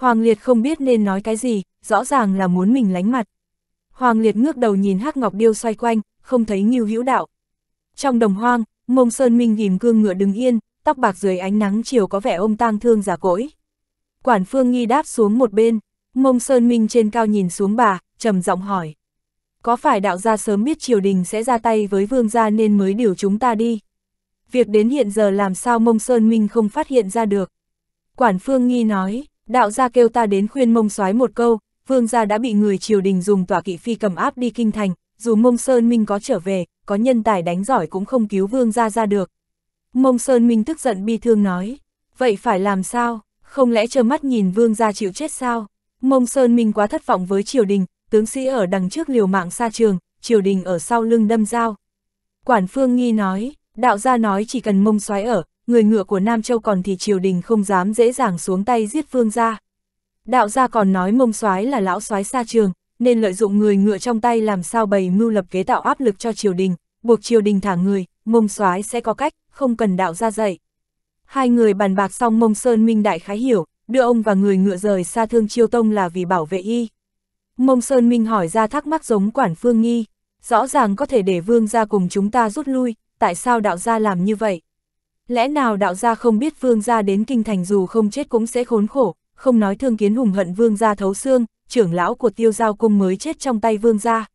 Hoàng Liệt không biết nên nói cái gì, rõ ràng là muốn mình lánh mặt. Hoàng Liệt ngước đầu nhìn Hắc Ngọc Điêu xoay quanh, không thấy Ngưu Hữu Đạo. Trong đồng hoang, Mông Sơn Minh ghim cương ngựa đứng yên, tóc bạc dưới ánh nắng chiều có vẻ ông tang thương giả cỗi. Quản Phương Nghi đáp xuống một bên, Mông Sơn Minh trên cao nhìn xuống bà, trầm giọng hỏi. Có phải đạo gia sớm biết triều đình sẽ ra tay với vương gia nên mới điều chúng ta đi? Việc đến hiện giờ làm sao Mông Sơn Minh không phát hiện ra được? Quản Phương Nghi nói, Đạo gia kêu ta đến khuyên mông soái một câu, vương gia đã bị người triều đình dùng tỏa kỵ phi cầm áp đi kinh thành, dù mông sơn minh có trở về, có nhân tài đánh giỏi cũng không cứu vương gia ra được. Mông sơn minh tức giận bi thương nói, vậy phải làm sao, không lẽ trơ mắt nhìn vương gia chịu chết sao? Mông sơn minh quá thất vọng với triều đình, tướng sĩ ở đằng trước liều mạng xa trường, triều đình ở sau lưng đâm dao. Quản phương nghi nói, đạo gia nói chỉ cần mông soái ở, người ngựa của Nam Châu còn thì triều đình không dám dễ dàng xuống tay giết phương gia. Đạo gia còn nói mông soái là lão soái xa trường, nên lợi dụng người ngựa trong tay làm sao bày mưu lập kế tạo áp lực cho triều đình, buộc triều đình thả người, mông soái sẽ có cách, không cần đạo gia dạy. Hai người bàn bạc xong mông sơn minh đại khái hiểu, đưa ông và người ngựa rời xa thương chiêu tông là vì bảo vệ y. Mông sơn minh hỏi ra thắc mắc giống quản phương nghi, rõ ràng có thể để vương gia cùng chúng ta rút lui, tại sao đạo gia làm như vậy? Lẽ nào đạo gia không biết vương gia đến kinh thành dù không chết cũng sẽ khốn khổ, không nói thương kiến hùng hận vương gia thấu xương, trưởng lão của tiêu giao cung mới chết trong tay vương gia.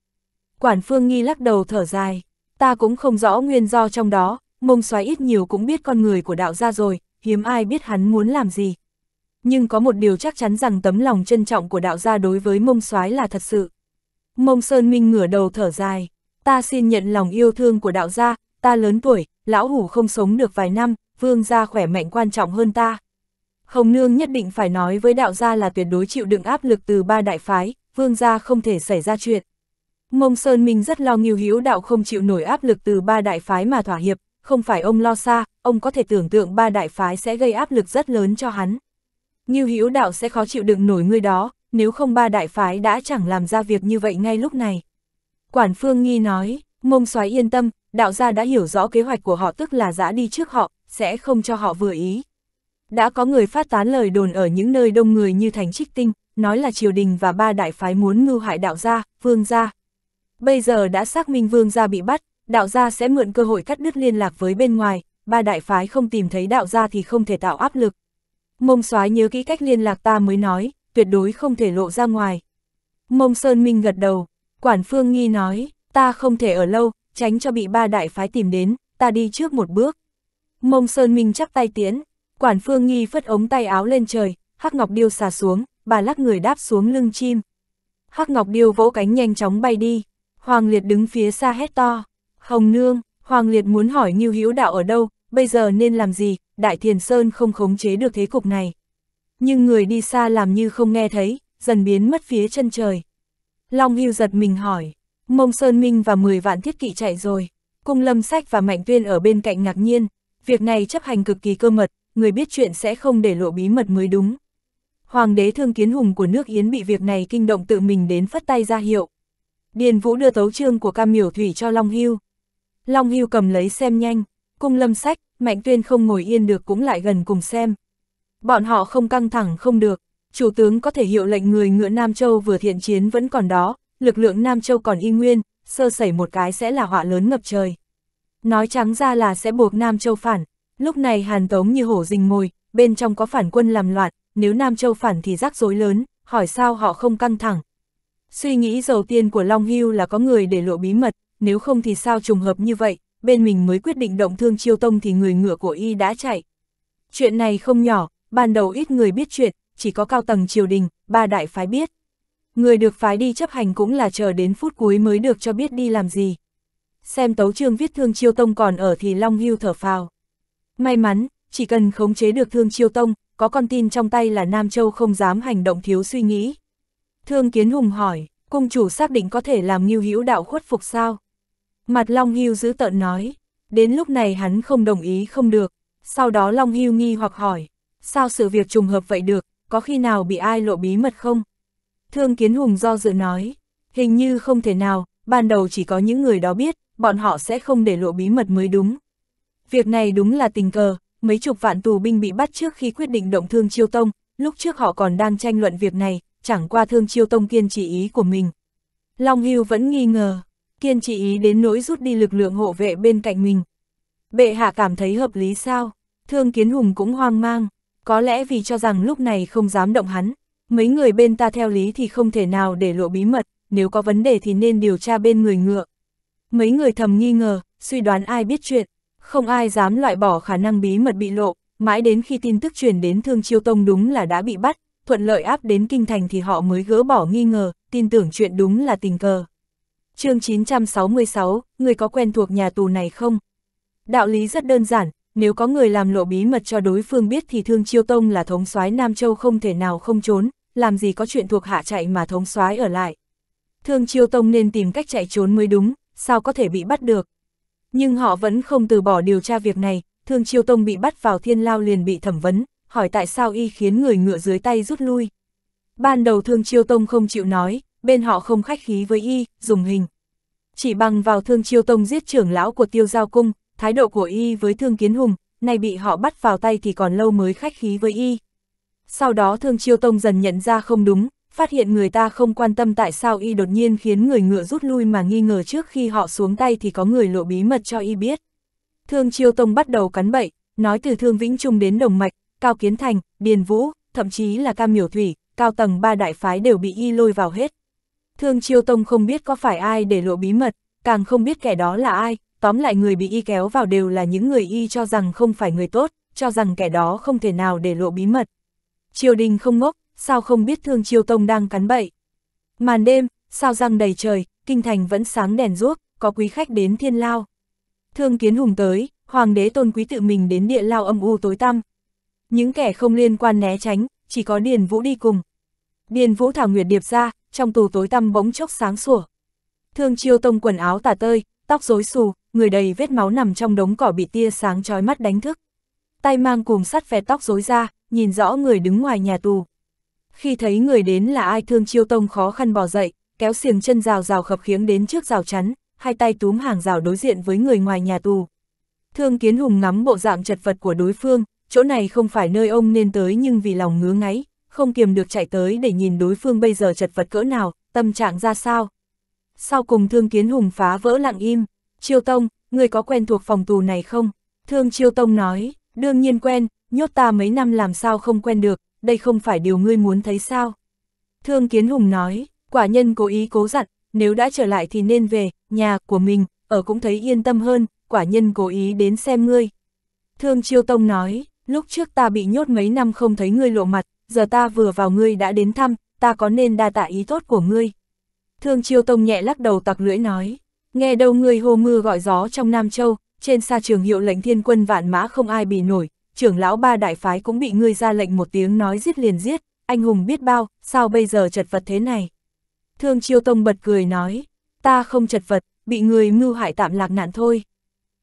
Quản phương nghi lắc đầu thở dài, ta cũng không rõ nguyên do trong đó, mông xoáy ít nhiều cũng biết con người của đạo gia rồi, hiếm ai biết hắn muốn làm gì. Nhưng có một điều chắc chắn rằng tấm lòng trân trọng của đạo gia đối với mông xoáy là thật sự. Mông Sơn Minh ngửa đầu thở dài, ta xin nhận lòng yêu thương của đạo gia, ta lớn tuổi, lão hủ không sống được vài năm, vương gia khỏe mạnh quan trọng hơn ta. Hồng Nương nhất định phải nói với đạo gia là tuyệt đối chịu đựng áp lực từ ba đại phái, vương gia không thể xảy ra chuyện. Mông Sơn Minh rất lo nghiêu hiếu đạo không chịu nổi áp lực từ ba đại phái mà thỏa hiệp, không phải ông lo xa, ông có thể tưởng tượng ba đại phái sẽ gây áp lực rất lớn cho hắn. Nghiêu hiếu đạo sẽ khó chịu đựng nổi người đó, nếu không ba đại phái đã chẳng làm ra việc như vậy ngay lúc này. Quản Phương Nghi nói, mông soái yên tâm, đạo gia đã hiểu rõ kế hoạch của họ tức là giã đi trước họ, sẽ không cho họ vừa ý. Đã có người phát tán lời đồn ở những nơi đông người như thành trích tinh, nói là triều đình và ba đại phái muốn ngưu hại đạo gia, vương gia. Bây giờ đã xác minh vương gia bị bắt, đạo gia sẽ mượn cơ hội cắt đứt liên lạc với bên ngoài, ba đại phái không tìm thấy đạo gia thì không thể tạo áp lực. Mông soái nhớ kỹ cách liên lạc ta mới nói, tuyệt đối không thể lộ ra ngoài. Mông Sơn Minh gật đầu, Quản Phương Nghi nói, ta không thể ở lâu, tránh cho bị ba đại phái tìm đến, ta đi trước một bước. Mông Sơn Minh chắp tay tiến, quản phương nghi phất ống tay áo lên trời, hắc ngọc điêu xà xuống, bà lắc người đáp xuống lưng chim. Hắc ngọc điêu vỗ cánh nhanh chóng bay đi, Hoàng Liệt đứng phía xa hét to, Hồng Nương, Hoàng Liệt muốn hỏi Ngưu Hữu Đạo ở đâu, bây giờ nên làm gì, Đại Thiền Sơn không khống chế được thế cục này. Nhưng người đi xa làm như không nghe thấy, dần biến mất phía chân trời. Long Hưu giật mình hỏi, Mông Sơn Minh và 10 vạn thiết kỵ chạy rồi. Cung lâm sách và mạnh tuyên ở bên cạnh ngạc nhiên. Việc này chấp hành cực kỳ cơ mật, người biết chuyện sẽ không để lộ bí mật mới đúng. Hoàng đế thương kiến hùng của nước Yến bị việc này kinh động tự mình đến phất tay ra hiệu. Điền Vũ đưa tấu trương của cam miểu thủy cho Long Hưu. Long Hưu cầm lấy xem nhanh, cung lâm sách, mạnh tuyên không ngồi yên được cũng lại gần cùng xem. Bọn họ không căng thẳng không được, chủ tướng có thể hiệu lệnh người ngựa Nam Châu vừa thiện chiến vẫn còn đó, lực lượng Nam Châu còn y nguyên, sơ sẩy một cái sẽ là họa lớn ngập trời. Nói trắng ra là sẽ buộc Nam Châu phản, lúc này Hàn Tống như hổ rình mồi, bên trong có phản quân làm loạn, nếu Nam Châu phản thì rắc rối lớn, hỏi sao họ không căng thẳng. Suy nghĩ đầu tiên của Long Hưu là có người để lộ bí mật, nếu không thì sao trùng hợp như vậy, bên mình mới quyết định động thương chiêu tông thì người ngựa của y đã chạy. Chuyện này không nhỏ, ban đầu ít người biết chuyện, chỉ có cao tầng triều đình, ba đại phái biết. Người được phái đi chấp hành cũng là chờ đến phút cuối mới được cho biết đi làm gì. Xem tấu trương viết thương chiêu tông còn ở thì Long Hưu thở phào. May mắn, chỉ cần khống chế được thương chiêu tông, có con tin trong tay là Nam Châu không dám hành động thiếu suy nghĩ. Thương Kiến Hùng hỏi, cung chủ xác định có thể làm nghiêu hữu đạo khuất phục sao? Mặt Long Hưu giữ tợn nói, đến lúc này hắn không đồng ý không được. Sau đó Long Hưu nghi hoặc hỏi, sao sự việc trùng hợp vậy được, có khi nào bị ai lộ bí mật không? Thương Kiến Hùng do dự nói, hình như không thể nào, ban đầu chỉ có những người đó biết, bọn họ sẽ không để lộ bí mật mới đúng. Việc này đúng là tình cờ, mấy chục vạn tù binh bị bắt trước khi quyết định động thương Chiêu Tông, lúc trước họ còn đang tranh luận việc này, chẳng qua thương Chiêu Tông kiên trì ý của mình. Long Hưu vẫn nghi ngờ, kiên trì ý đến nỗi rút đi lực lượng hộ vệ bên cạnh mình. Bệ hạ cảm thấy hợp lý sao? Thương Kiến Hùng cũng hoang mang, có lẽ vì cho rằng lúc này không dám động hắn, Mấy người bên ta theo lý thì không thể nào để lộ bí mật, nếu có vấn đề thì nên điều tra bên người ngựa. Mấy người thầm nghi ngờ, suy đoán ai biết chuyện, không ai dám loại bỏ khả năng bí mật bị lộ, mãi đến khi tin tức truyền đến Thương Chiêu Tông đúng là đã bị bắt, thuận lợi áp đến kinh thành thì họ mới gỡ bỏ nghi ngờ, tin tưởng chuyện đúng là tình cờ. chương 966, người có quen thuộc nhà tù này không? Đạo lý rất đơn giản, nếu có người làm lộ bí mật cho đối phương biết thì Thương Chiêu Tông là thống soái Nam Châu không thể nào không trốn, làm gì có chuyện thuộc hạ chạy mà thống soái ở lại. Thương Chiêu Tông nên tìm cách chạy trốn mới đúng, sao có thể bị bắt được. Nhưng họ vẫn không từ bỏ điều tra việc này, Thương Chiêu Tông bị bắt vào thiên lao liền bị thẩm vấn, hỏi tại sao y khiến người ngựa dưới tay rút lui. Ban đầu Thương Chiêu Tông không chịu nói, bên họ không khách khí với y, dùng hình. Chỉ bằng vào Thương Chiêu Tông giết trưởng lão của tiêu giao cung, thái độ của y với Thương Kiến Hùng, này bị họ bắt vào tay thì còn lâu mới khách khí với y. Sau đó Thương Chiêu Tông dần nhận ra không đúng, phát hiện người ta không quan tâm tại sao y đột nhiên khiến người ngựa rút lui mà nghi ngờ trước khi họ xuống tay thì có người lộ bí mật cho y biết. Thương Chiêu Tông bắt đầu cắn bậy, nói từ Thương Vĩnh Trung đến Đồng Mạch, Cao Kiến Thành, Điền Vũ, thậm chí là Cam Miểu Thủy, cao tầng ba đại phái đều bị y lôi vào hết. Thương Chiêu Tông không biết có phải ai để lộ bí mật, càng không biết kẻ đó là ai, tóm lại người bị y kéo vào đều là những người y cho rằng không phải người tốt, cho rằng kẻ đó không thể nào để lộ bí mật. Triều đình không ngốc, sao không biết thương triều tông đang cắn bậy. Màn đêm, sao răng đầy trời, kinh thành vẫn sáng đèn ruốc, có quý khách đến thiên lao. Thương kiến hùng tới, hoàng đế tôn quý tự mình đến địa lao âm u tối tăm. Những kẻ không liên quan né tránh, chỉ có Điền Vũ đi cùng. Điền Vũ thảo nguyệt điệp ra, trong tù tối tăm bỗng chốc sáng sủa. Thương triều tông quần áo tả tơi, tóc rối xù, người đầy vết máu nằm trong đống cỏ bị tia sáng chói mắt đánh thức. Tay mang cùng sắt vẹt tóc rối ra, nhìn rõ người đứng ngoài nhà tù. Khi thấy người đến là ai thương chiêu tông khó khăn bò dậy, kéo xiềng chân rào rào khập khiếng đến trước rào chắn, hai tay túm hàng rào đối diện với người ngoài nhà tù. Thương kiến hùng ngắm bộ dạng chật vật của đối phương, chỗ này không phải nơi ông nên tới nhưng vì lòng ngứa ngáy, không kiềm được chạy tới để nhìn đối phương bây giờ chật vật cỡ nào, tâm trạng ra sao. Sau cùng thương kiến hùng phá vỡ lặng im. Chiêu Tông, người có quen thuộc phòng tù này không? Thương Chiêu Tông nói, đương nhiên quen, nhốt ta mấy năm làm sao không quen được, đây không phải điều ngươi muốn thấy sao? Thương Kiến Hùng nói, quả nhân cố ý cố dặn, nếu đã trở lại thì nên về, nhà của mình, ở cũng thấy yên tâm hơn, quả nhân cố ý đến xem ngươi. Thương Chiêu Tông nói, lúc trước ta bị nhốt mấy năm không thấy ngươi lộ mặt, giờ ta vừa vào ngươi đã đến thăm, ta có nên đa tạ ý tốt của ngươi. Thương Chiêu Tông nhẹ lắc đầu tặc lưỡi nói, Nghe đầu người hồ mưa gọi gió trong Nam Châu, trên xa trường hiệu lệnh thiên quân vạn mã không ai bị nổi, trưởng lão ba đại phái cũng bị ngươi ra lệnh một tiếng nói giết liền giết, anh hùng biết bao, sao bây giờ chật vật thế này. Thương Chiêu Tông bật cười nói, ta không chật vật, bị người mưu hại tạm lạc nạn thôi.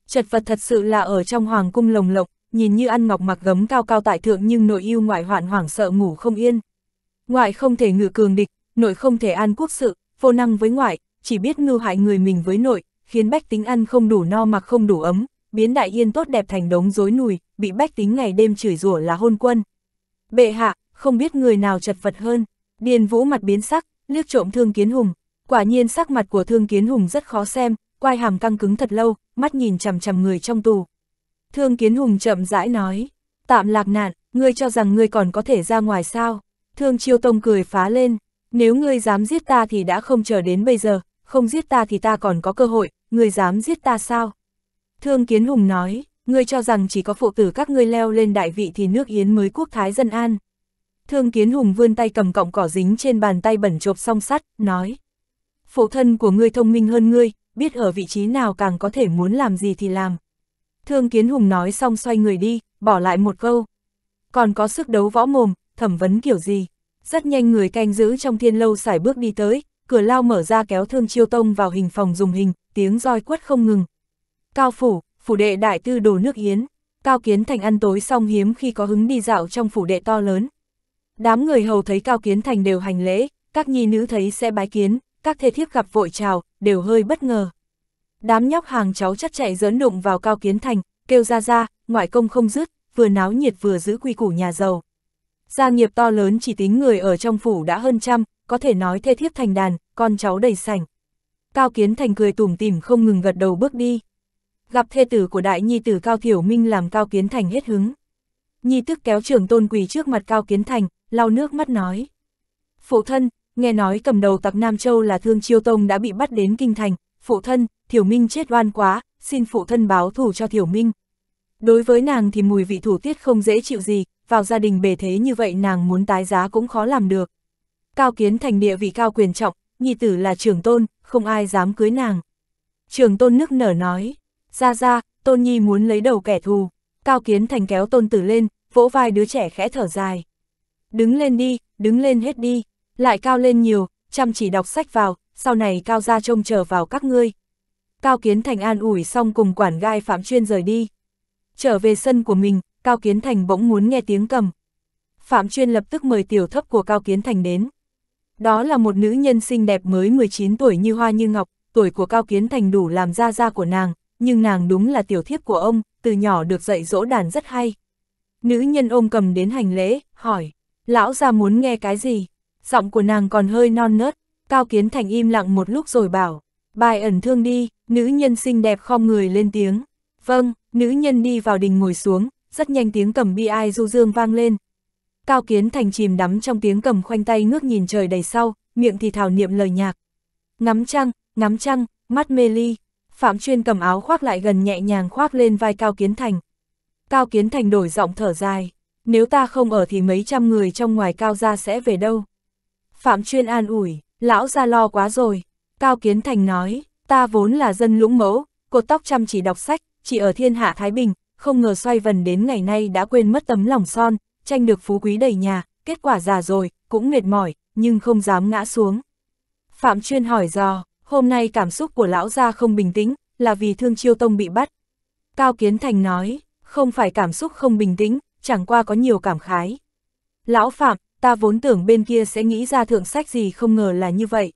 Chật vật thật sự là ở trong hoàng cung lồng lộng, nhìn như ăn ngọc mặc gấm cao cao tại thượng nhưng nội yêu ngoại hoạn hoảng sợ ngủ không yên. Ngoại không thể ngự cường địch, nội không thể an quốc sự, vô năng với ngoại, chỉ biết ngư hại người mình với nội, khiến bách tính ăn không đủ no mặc không đủ ấm, biến đại yên tốt đẹp thành đống rối nùi, bị bách tính ngày đêm chửi rủa là hôn quân. Bệ hạ, không biết người nào chật vật hơn, điền vũ mặt biến sắc, liếc trộm thương kiến hùng, quả nhiên sắc mặt của thương kiến hùng rất khó xem, quai hàm căng cứng thật lâu, mắt nhìn chằm chằm người trong tù. Thương kiến hùng chậm rãi nói, tạm lạc nạn, ngươi cho rằng ngươi còn có thể ra ngoài sao, thương chiêu tông cười phá lên, nếu ngươi dám giết ta thì đã không chờ đến bây giờ, không giết ta thì ta còn có cơ hội, ngươi dám giết ta sao? Thương Kiến Hùng nói, ngươi cho rằng chỉ có phụ tử các ngươi leo lên đại vị thì nước Yến mới quốc thái dân an. Thương Kiến Hùng vươn tay cầm cọng cỏ dính trên bàn tay bẩn chộp song sắt, nói. Phụ thân của ngươi thông minh hơn ngươi, biết ở vị trí nào càng có thể muốn làm gì thì làm. Thương Kiến Hùng nói xong xoay người đi, bỏ lại một câu. Còn có sức đấu võ mồm, thẩm vấn kiểu gì. Rất nhanh người canh giữ trong thiên lâu xài bước đi tới, cửa lao mở ra kéo thương chiêu tông vào hình phòng dùng hình, tiếng roi quất không ngừng. Cao phủ, phủ đệ đại tư đồ nước yến, Cao Kiến Thành ăn tối xong hiếm khi có hứng đi dạo trong phủ đệ to lớn. Đám người hầu thấy Cao Kiến Thành đều hành lễ, các nhi nữ thấy sẽ bái kiến, các thê thiếp gặp vội chào, đều hơi bất ngờ. Đám nhóc hàng cháu chắc chạy dớn đụng vào Cao Kiến Thành, kêu ra ra, ngoại công không dứt, vừa náo nhiệt vừa giữ quy củ nhà giàu. Gia nghiệp to lớn chỉ tính người ở trong phủ đã hơn trăm, có thể nói thê thiếp thành đàn, con cháu đầy sảnh. Cao Kiến Thành cười tủm tỉm không ngừng gật đầu bước đi. Gặp thê tử của đại nhi tử Cao Thiểu Minh làm Cao Kiến Thành hết hứng. Nhi tức kéo trưởng tôn quỳ trước mặt Cao Kiến Thành, lau nước mắt nói. Phụ thân, nghe nói cầm đầu tặc Nam Châu là Thương Chiêu Tông đã bị bắt đến Kinh Thành. Phụ thân, Thiểu Minh chết oan quá, xin phụ thân báo thù cho Thiểu Minh. Đối với nàng thì mùi vị thủ tiết không dễ chịu gì, vào gia đình bề thế như vậy nàng muốn tái giá cũng khó làm được. Cao Kiến Thành địa vị cao quyền trọng, nhị tử là trưởng tôn, không ai dám cưới nàng. Trưởng tôn nước nở nói, ra ra, tôn nhi muốn lấy đầu kẻ thù. Cao Kiến Thành kéo tôn tử lên, vỗ vai đứa trẻ khẽ thở dài. Đứng lên đi, đứng lên hết đi, lại cao lên nhiều, chăm chỉ đọc sách vào, sau này cao ra trông chờ vào các ngươi. Cao Kiến Thành an ủi xong cùng quản gai Phạm Chuyên rời đi. Trở về sân của mình, Cao Kiến Thành bỗng muốn nghe tiếng cầm. Phạm Chuyên lập tức mời tiểu thấp của Cao Kiến Thành đến. Đó là một nữ nhân xinh đẹp mới 19 tuổi như hoa như ngọc, tuổi của Cao Kiến Thành đủ làm gia gia của nàng, nhưng nàng đúng là tiểu thiếp của ông, từ nhỏ được dạy dỗ đàn rất hay. Nữ nhân ôm cầm đến hành lễ, hỏi, lão ra muốn nghe cái gì? Giọng của nàng còn hơi non nớt, Cao Kiến Thành im lặng một lúc rồi bảo, bài ẩn thương đi, nữ nhân xinh đẹp khom người lên tiếng. Vâng, nữ nhân đi vào đình ngồi xuống, rất nhanh tiếng cầm bi ai du dương vang lên, Cao Kiến Thành chìm đắm trong tiếng cầm khoanh tay ngước nhìn trời đầy sau, miệng thì thảo niệm lời nhạc. Ngắm trăng, ngắm trăng, mắt mê ly. Phạm Chuyên cầm áo khoác lại gần nhẹ nhàng khoác lên vai Cao Kiến Thành. Cao Kiến Thành đổi giọng thở dài. Nếu ta không ở thì mấy trăm người trong ngoài Cao gia sẽ về đâu? Phạm Chuyên an ủi, lão gia lo quá rồi. Cao Kiến Thành nói, ta vốn là dân lũng mẫu, cột tóc chăm chỉ đọc sách, chỉ ở thiên hạ Thái Bình, không ngờ xoay vần đến ngày nay đã quên mất tấm lòng son, tranh được phú quý đầy nhà, kết quả già rồi, cũng mệt mỏi, nhưng không dám ngã xuống. Phạm Chuyên hỏi dò, hôm nay cảm xúc của lão gia không bình tĩnh, là vì Thương Chiêu Tông bị bắt. Cao Kiến Thành nói, không phải cảm xúc không bình tĩnh, chẳng qua có nhiều cảm khái. Lão Phạm, ta vốn tưởng bên kia sẽ nghĩ ra thượng sách gì không ngờ là như vậy.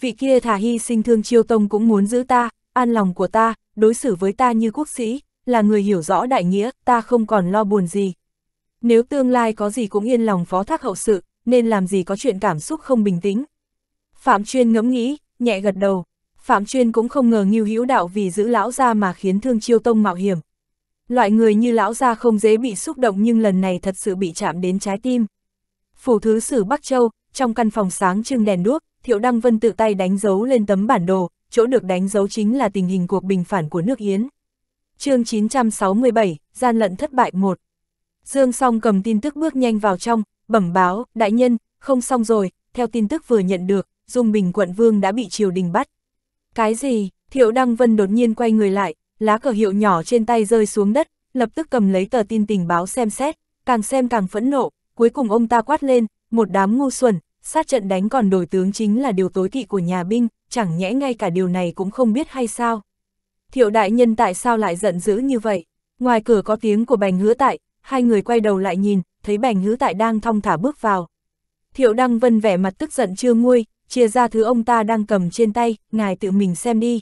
Vị kia thả hy sinh Thương Chiêu Tông cũng muốn giữ ta, an lòng của ta, đối xử với ta như quốc sĩ, là người hiểu rõ đại nghĩa, ta không còn lo buồn gì, nếu tương lai có gì cũng yên lòng phó thác hậu sự, nên làm gì có chuyện cảm xúc không bình tĩnh. Phạm Chuyên ngẫm nghĩ, nhẹ gật đầu. Phạm Chuyên cũng không ngờ Ngưu Hữu Đạo vì giữ lão gia mà khiến Thương Chiêu Tông mạo hiểm. Loại người như lão gia không dễ bị xúc động nhưng lần này thật sự bị chạm đến trái tim. Phủ thứ sử Bắc Châu, trong căn phòng sáng trưng đèn đuốc, Thiệu Đăng Vân tự tay đánh dấu lên tấm bản đồ, chỗ được đánh dấu chính là tình hình cuộc bình phản của nước Yến. chương 967, gian lận thất bại 1 Dương Song cầm tin tức bước nhanh vào trong, bẩm báo, đại nhân, không xong rồi, theo tin tức vừa nhận được, Dung Bình quận vương đã bị triều đình bắt. Cái gì? Thiệu Đăng Vân đột nhiên quay người lại, lá cờ hiệu nhỏ trên tay rơi xuống đất, lập tức cầm lấy tờ tin tình báo xem xét, càng xem càng phẫn nộ, cuối cùng ông ta quát lên, một đám ngu xuẩn, sát trận đánh còn đổi tướng chính là điều tối kỵ của nhà binh, chẳng nhẽ ngay cả điều này cũng không biết hay sao. Thiệu đại nhân tại sao lại giận dữ như vậy? Ngoài cửa có tiếng của bành hứa tại, hai người quay đầu lại nhìn, thấy bành hữu tại đang thong thả bước vào. Thiệu Đăng Vân vẻ mặt tức giận chưa nguôi, chia ra thứ ông ta đang cầm trên tay, ngài tự mình xem đi.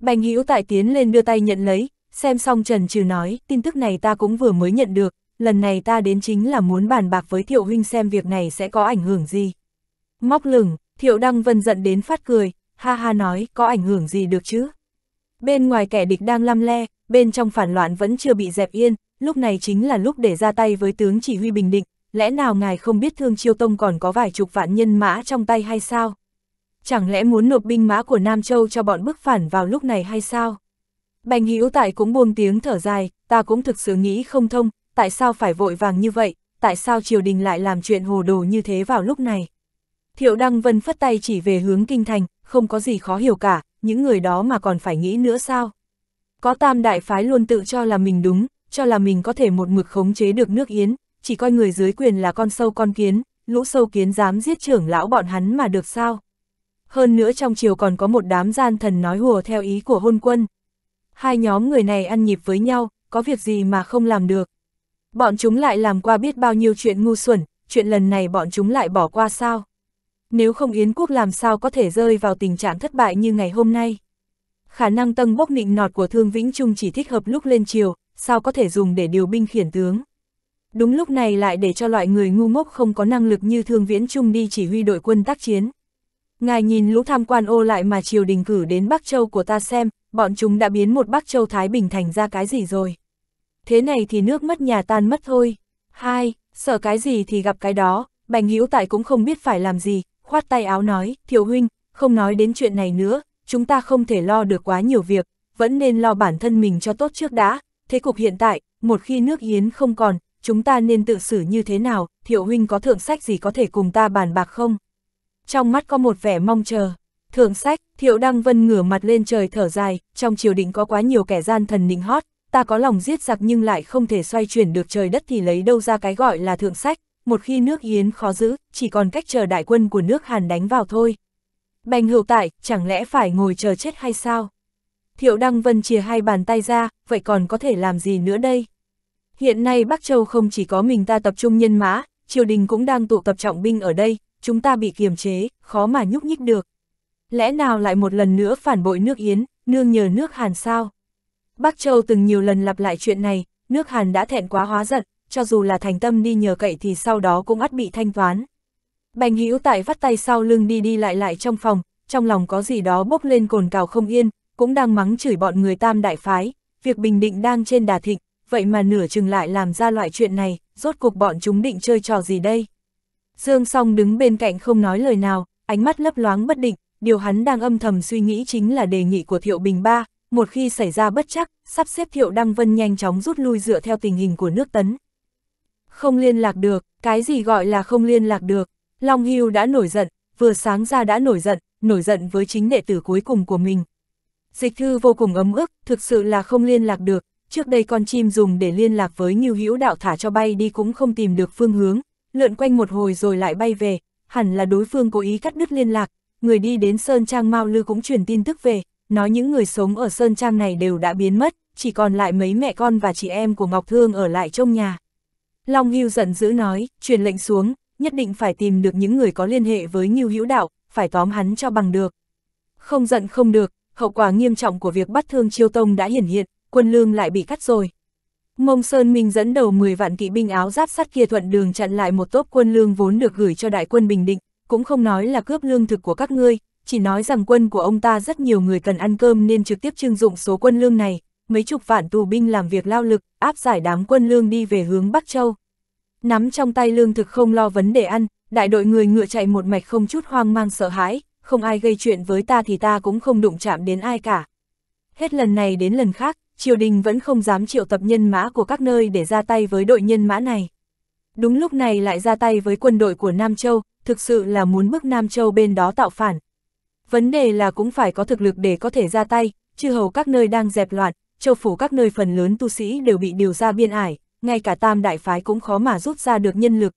Bành hữu tại tiến lên đưa tay nhận lấy, xem xong trần trừ nói, tin tức này ta cũng vừa mới nhận được, lần này ta đến chính là muốn bàn bạc với Thiệu Huynh xem việc này sẽ có ảnh hưởng gì. Móc lửng, Thiệu Đăng Vân giận đến phát cười, ha ha nói, có ảnh hưởng gì được chứ? Bên ngoài kẻ địch đang lăm le, bên trong phản loạn vẫn chưa bị dẹp yên, lúc này chính là lúc để ra tay với tướng chỉ huy Bình Định, lẽ nào ngài không biết Thương Chiêu Tông còn có vài chục vạn nhân mã trong tay hay sao? Chẳng lẽ muốn nộp binh mã của Nam Châu cho bọn bức phản vào lúc này hay sao? Bành Hữu Tại cũng buông tiếng thở dài, ta cũng thực sự nghĩ không thông, tại sao phải vội vàng như vậy, tại sao triều đình lại làm chuyện hồ đồ như thế vào lúc này? Thiệu Đăng Vân phất tay chỉ về hướng kinh thành, không có gì khó hiểu cả, những người đó mà còn phải nghĩ nữa sao? Có tam đại phái luôn tự cho là mình đúng, cho là mình có thể một mực khống chế được nước Yến, chỉ coi người dưới quyền là con sâu con kiến, lũ sâu kiến dám giết trưởng lão bọn hắn mà được sao. Hơn nữa trong chiều còn có một đám gian thần nói hùa theo ý của hôn quân. Hai nhóm người này ăn nhịp với nhau, có việc gì mà không làm được. Bọn chúng lại làm qua biết bao nhiêu chuyện ngu xuẩn, chuyện lần này bọn chúng lại bỏ qua sao. Nếu không Yến quốc làm sao có thể rơi vào tình trạng thất bại như ngày hôm nay. Khả năng tân bốc nịnh nọt của Thương Vĩnh Trung chỉ thích hợp lúc lên chiều, sao có thể dùng để điều binh khiển tướng. Đúng lúc này lại để cho loại người ngu ngốc không có năng lực như Thương Viễn Trung đi chỉ huy đội quân tác chiến. Ngài nhìn lũ tham quan ô lại mà triều đình cử đến Bắc Châu của ta xem, bọn chúng đã biến một Bắc Châu Thái Bình thành ra cái gì rồi. Thế này thì nước mất nhà tan mất thôi. Hai, sợ cái gì thì gặp cái đó, Bành Hữu Tại cũng không biết phải làm gì, khoát tay áo nói, Thiệu Huynh, không nói đến chuyện này nữa, chúng ta không thể lo được quá nhiều việc, vẫn nên lo bản thân mình cho tốt trước đã, thế cục hiện tại, một khi nước Yến không còn, chúng ta nên tự xử như thế nào, thiệu huynh có thượng sách gì có thể cùng ta bàn bạc không? Trong mắt có một vẻ mong chờ. Thượng sách, thiệu đăng vân ngửa mặt lên trời thở dài, trong triều đình có quá nhiều kẻ gian thần nịnh hót, ta có lòng giết giặc nhưng lại không thể xoay chuyển được trời đất thì lấy đâu ra cái gọi là thượng sách, một khi nước Yến khó giữ, chỉ còn cách chờ đại quân của nước Hàn đánh vào thôi. Bành hữu tại, chẳng lẽ phải ngồi chờ chết hay sao? Thiệu Đăng Vân chia hai bàn tay ra, vậy còn có thể làm gì nữa đây? Hiện nay Bắc Châu không chỉ có mình ta tập trung nhân mã, triều đình cũng đang tụ tập trọng binh ở đây, chúng ta bị kiềm chế, khó mà nhúc nhích được. Lẽ nào lại một lần nữa phản bội nước Yến, nương nhờ nước Hàn sao? Bắc Châu từng nhiều lần lặp lại chuyện này, nước Hàn đã thẹn quá hóa giận, cho dù là thành tâm đi nhờ cậy thì sau đó cũng ắt bị thanh toán. Bành Hữu Tại vắt tay sau lưng đi đi lại lại trong phòng, trong lòng có gì đó bốc lên cồn cào không yên, cũng đang mắng chửi bọn người tam đại phái, việc Bình Định đang trên đà thịnh, vậy mà nửa chừng lại làm ra loại chuyện này, rốt cuộc bọn chúng định chơi trò gì đây? Dương song đứng bên cạnh không nói lời nào, ánh mắt lấp loáng bất định, điều hắn đang âm thầm suy nghĩ chính là đề nghị của Thiệu Bình Ba, một khi xảy ra bất chắc, sắp xếp Thiệu Đăng Vân nhanh chóng rút lui dựa theo tình hình của nước tấn. Không liên lạc được, cái gì gọi là không liên lạc được, Long Hưu đã nổi giận, vừa sáng ra đã nổi giận, nổi giận với chính đệ tử cuối cùng của mình, Dịch thư vô cùng ấm ức, thực sự là không liên lạc được, trước đây con chim dùng để liên lạc với Ngưu Hữu Đạo thả cho bay đi cũng không tìm được phương hướng, lượn quanh một hồi rồi lại bay về, hẳn là đối phương cố ý cắt đứt liên lạc, người đi đến Sơn Trang Mao Lư cũng truyền tin tức về, nói những người sống ở Sơn Trang này đều đã biến mất, chỉ còn lại mấy mẹ con và chị em của Ngọc Thương ở lại trong nhà. Long Hưu giận dữ nói, truyền lệnh xuống, nhất định phải tìm được những người có liên hệ với Ngưu Hữu Đạo, phải tóm hắn cho bằng được. Không giận không được, hậu quả nghiêm trọng của việc bắt thương chiêu tông đã hiển hiện, quân lương lại bị cắt rồi. Mông Sơn Minh dẫn đầu 10 vạn kỵ binh áo giáp sắt kia thuận đường chặn lại một tốp quân lương vốn được gửi cho đại quân Bình Định, cũng không nói là cướp lương thực của các ngươi, chỉ nói rằng quân của ông ta rất nhiều người cần ăn cơm nên trực tiếp trưng dụng số quân lương này, mấy chục vạn tù binh làm việc lao lực, áp giải đám quân lương đi về hướng Bắc Châu. Nắm trong tay lương thực không lo vấn đề ăn, đại đội người ngựa chạy một mạch không chút hoang mang sợ hãi, không ai gây chuyện với ta thì ta cũng không đụng chạm đến ai cả. Hết lần này đến lần khác, triều đình vẫn không dám triệu tập nhân mã của các nơi để ra tay với đội nhân mã này. Đúng lúc này lại ra tay với quân đội của Nam Châu, thực sự là muốn bức Nam Châu bên đó tạo phản. Vấn đề là cũng phải có thực lực để có thể ra tay, chứ hầu các nơi đang dẹp loạn, châu phủ các nơi phần lớn tu sĩ đều bị điều ra biên ải, ngay cả tam đại phái cũng khó mà rút ra được nhân lực,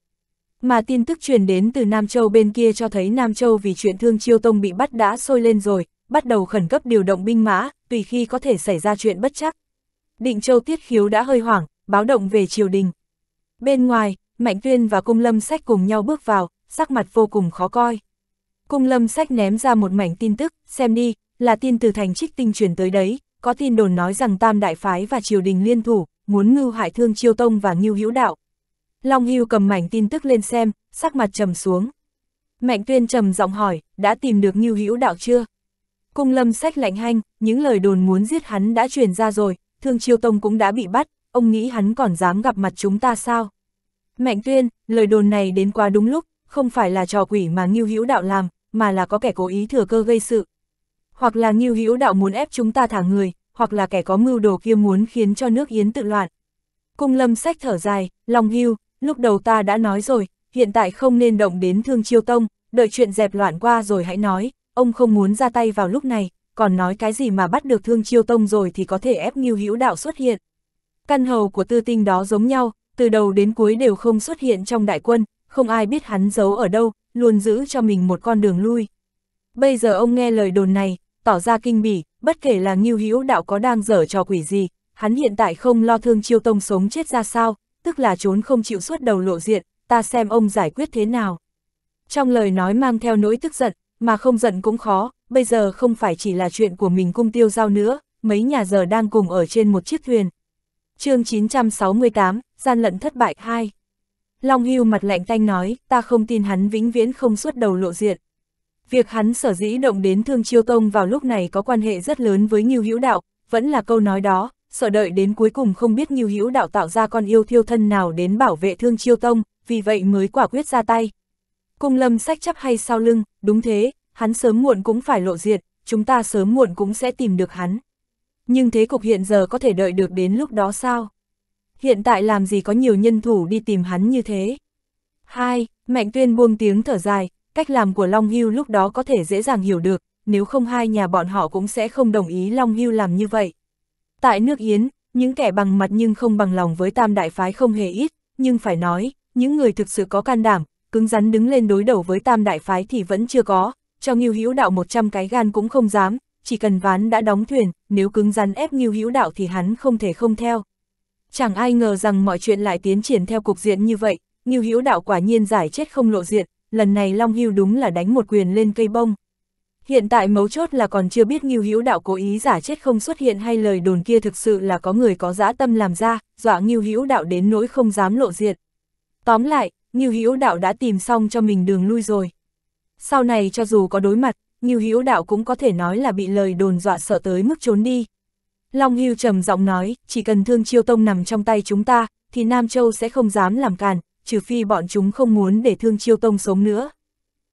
mà tin tức truyền đến từ Nam Châu bên kia cho thấy Nam Châu vì chuyện Thương Chiêu Tông bị bắt đã sôi lên rồi, bắt đầu khẩn cấp điều động binh mã, tùy khi có thể xảy ra chuyện bất chắc. Định Châu Tiết Khiếu đã hơi hoảng, báo động về triều đình. Bên ngoài, Mạnh Tuyên và Cung Lâm Sách cùng nhau bước vào, sắc mặt vô cùng khó coi. Cung Lâm Sách ném ra một mảnh tin tức, xem đi, là tin từ thành trích tinh truyền tới đấy, có tin đồn nói rằng Tam Đại Phái và triều đình liên thủ, muốn ngưu hại Thương Chiêu Tông và Ngưu Hữu Đạo, Long Hưu cầm mảnh tin tức lên xem, sắc mặt trầm xuống. Mạnh tuyên trầm giọng hỏi, đã tìm được Ngưu Hữu Đạo chưa? Cung lâm sách lạnh hanh, những lời đồn muốn giết hắn đã truyền ra rồi, thương chiêu tông cũng đã bị bắt, ông nghĩ hắn còn dám gặp mặt chúng ta sao? Mạnh tuyên, lời đồn này đến quá đúng lúc, không phải là trò quỷ mà Ngưu Hữu Đạo làm, mà là có kẻ cố ý thừa cơ gây sự. Hoặc là Ngưu Hữu Đạo muốn ép chúng ta thả người, hoặc là kẻ có mưu đồ kia muốn khiến cho nước Yến tự loạn. Cung lâm sách thở dài, Long hưu, lúc đầu ta đã nói rồi, hiện tại không nên động đến thương chiêu tông, đợi chuyện dẹp loạn qua rồi hãy nói, ông không muốn ra tay vào lúc này, còn nói cái gì mà bắt được thương chiêu tông rồi thì có thể ép nghiêu hữu đạo xuất hiện. Căn hầu của tư tinh đó giống nhau, từ đầu đến cuối đều không xuất hiện trong đại quân, không ai biết hắn giấu ở đâu, luôn giữ cho mình một con đường lui. Bây giờ ông nghe lời đồn này, tỏ ra kinh bỉ, bất kể là nghiêu hữu đạo có đang dở trò quỷ gì, hắn hiện tại không lo thương chiêu tông sống chết ra sao, tức là trốn không chịu suốt đầu lộ diện, ta xem ông giải quyết thế nào. Trong lời nói mang theo nỗi tức giận, mà không giận cũng khó, bây giờ không phải chỉ là chuyện của mình cung tiêu giao nữa, mấy nhà giờ đang cùng ở trên một chiếc thuyền. chương 968, gian lận thất bại 2 Long Hưu mặt lạnh tanh nói, ta không tin hắn vĩnh viễn không suốt đầu lộ diện. Việc hắn sở dĩ động đến Thương Chiêu Tông vào lúc này có quan hệ rất lớn với Ngưu Hữu Đạo, vẫn là câu nói đó, sợ đợi đến cuối cùng không biết nhiêu Hữu Đạo tạo ra con yêu thiêu thân nào đến bảo vệ Thương Chiêu Tông, vì vậy mới quả quyết ra tay. Cung Lâm sách chắp hay sau lưng, đúng thế, hắn sớm muộn cũng phải lộ diệt, chúng ta sớm muộn cũng sẽ tìm được hắn. Nhưng thế cục hiện giờ có thể đợi được đến lúc đó sao? Hiện tại làm gì có nhiều nhân thủ đi tìm hắn như thế? Hai, Mạnh Tuyên buông tiếng thở dài, cách làm của Long Hưu lúc đó có thể dễ dàng hiểu được, nếu không hai nhà bọn họ cũng sẽ không đồng ý Long Hưu làm như vậy. Tại nước Yến, những kẻ bằng mặt nhưng không bằng lòng với tam đại phái không hề ít, nhưng phải nói, những người thực sự có can đảm, cứng rắn đứng lên đối đầu với tam đại phái thì vẫn chưa có, cho Ngưu Hữu Đạo 100 cái gan cũng không dám, chỉ cần ván đã đóng thuyền, nếu cứng rắn ép Ngưu Hữu Đạo thì hắn không thể không theo. Chẳng ai ngờ rằng mọi chuyện lại tiến triển theo cục diện như vậy, Ngưu Hữu Đạo quả nhiên giải chết không lộ diện, lần này Long Hưu đúng là đánh một quyền lên cây bông. Hiện tại mấu chốt là còn chưa biết Ngưu Hữu Đạo cố ý giả chết không xuất hiện hay lời đồn kia thực sự là có người có dã tâm làm ra, dọa Ngưu Hữu Đạo đến nỗi không dám lộ diện. Tóm lại, Ngưu Hữu Đạo đã tìm xong cho mình đường lui rồi. Sau này cho dù có đối mặt, Ngưu Hữu Đạo cũng có thể nói là bị lời đồn dọa sợ tới mức trốn đi. Long Hưu trầm giọng nói, chỉ cần Thương Chiêu Tông nằm trong tay chúng ta, thì Nam Châu sẽ không dám làm càn, trừ phi bọn chúng không muốn để Thương Chiêu Tông sống nữa.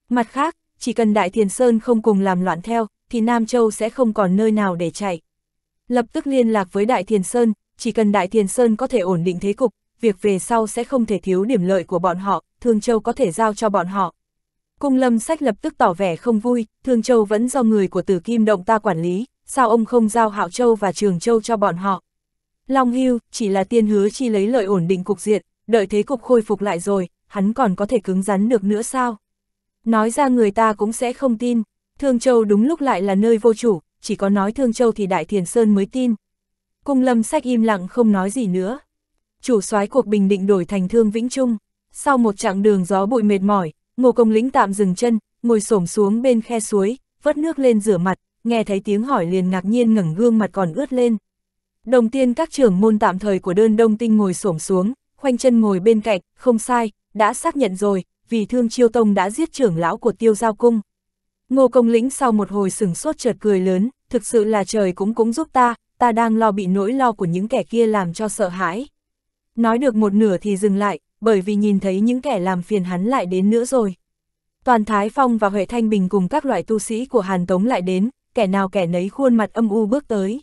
Mặt khác, chỉ cần Đại Thiền Sơn không cùng làm loạn theo, thì Nam Châu sẽ không còn nơi nào để chạy. Lập tức liên lạc với Đại Thiền Sơn, chỉ cần Đại Thiền Sơn có thể ổn định thế cục, việc về sau sẽ không thể thiếu điểm lợi của bọn họ, Thương Châu có thể giao cho bọn họ. Cung lâm sách lập tức tỏ vẻ không vui, Thương Châu vẫn do người của Tử Kim Động ta quản lý, sao ông không giao Hạo Châu và Trường Châu cho bọn họ. Long Hưu chỉ là tiên hứa chi lấy lợi ổn định cục diện, đợi thế cục khôi phục lại rồi, hắn còn có thể cứng rắn được nữa sao? Nói ra người ta cũng sẽ không tin, Thương Châu đúng lúc lại là nơi vô chủ, chỉ có nói Thương Châu thì Đại Thiền Sơn mới tin. Cung lâm sách im lặng không nói gì nữa. Chủ soái cuộc bình định đổi thành Thương Vĩnh Trung. Sau một chặng đường gió bụi mệt mỏi, Ngô Công Lĩnh tạm dừng chân, ngồi xổm xuống bên khe suối, vớt nước lên rửa mặt, nghe thấy tiếng hỏi liền ngạc nhiên ngẩng gương mặt còn ướt lên. Đồng tiên các trưởng môn tạm thời của đơn đông tinh ngồi xổm xuống, khoanh chân ngồi bên cạnh, không sai, đã xác nhận rồi, vì Thương Chiêu Tông đã giết trưởng lão của tiêu giao cung. Ngô Công Lĩnh sau một hồi sừng sốt chợt cười lớn, thực sự là trời cũng cũng giúp ta, ta đang lo bị nỗi lo của những kẻ kia làm cho sợ hãi. Nói được một nửa thì dừng lại, bởi vì nhìn thấy những kẻ làm phiền hắn lại đến nữa rồi. Toàn Thái Phong và Huệ Thanh Bình cùng các loại tu sĩ của Hàn Tống lại đến, kẻ nào kẻ nấy khuôn mặt âm u bước tới.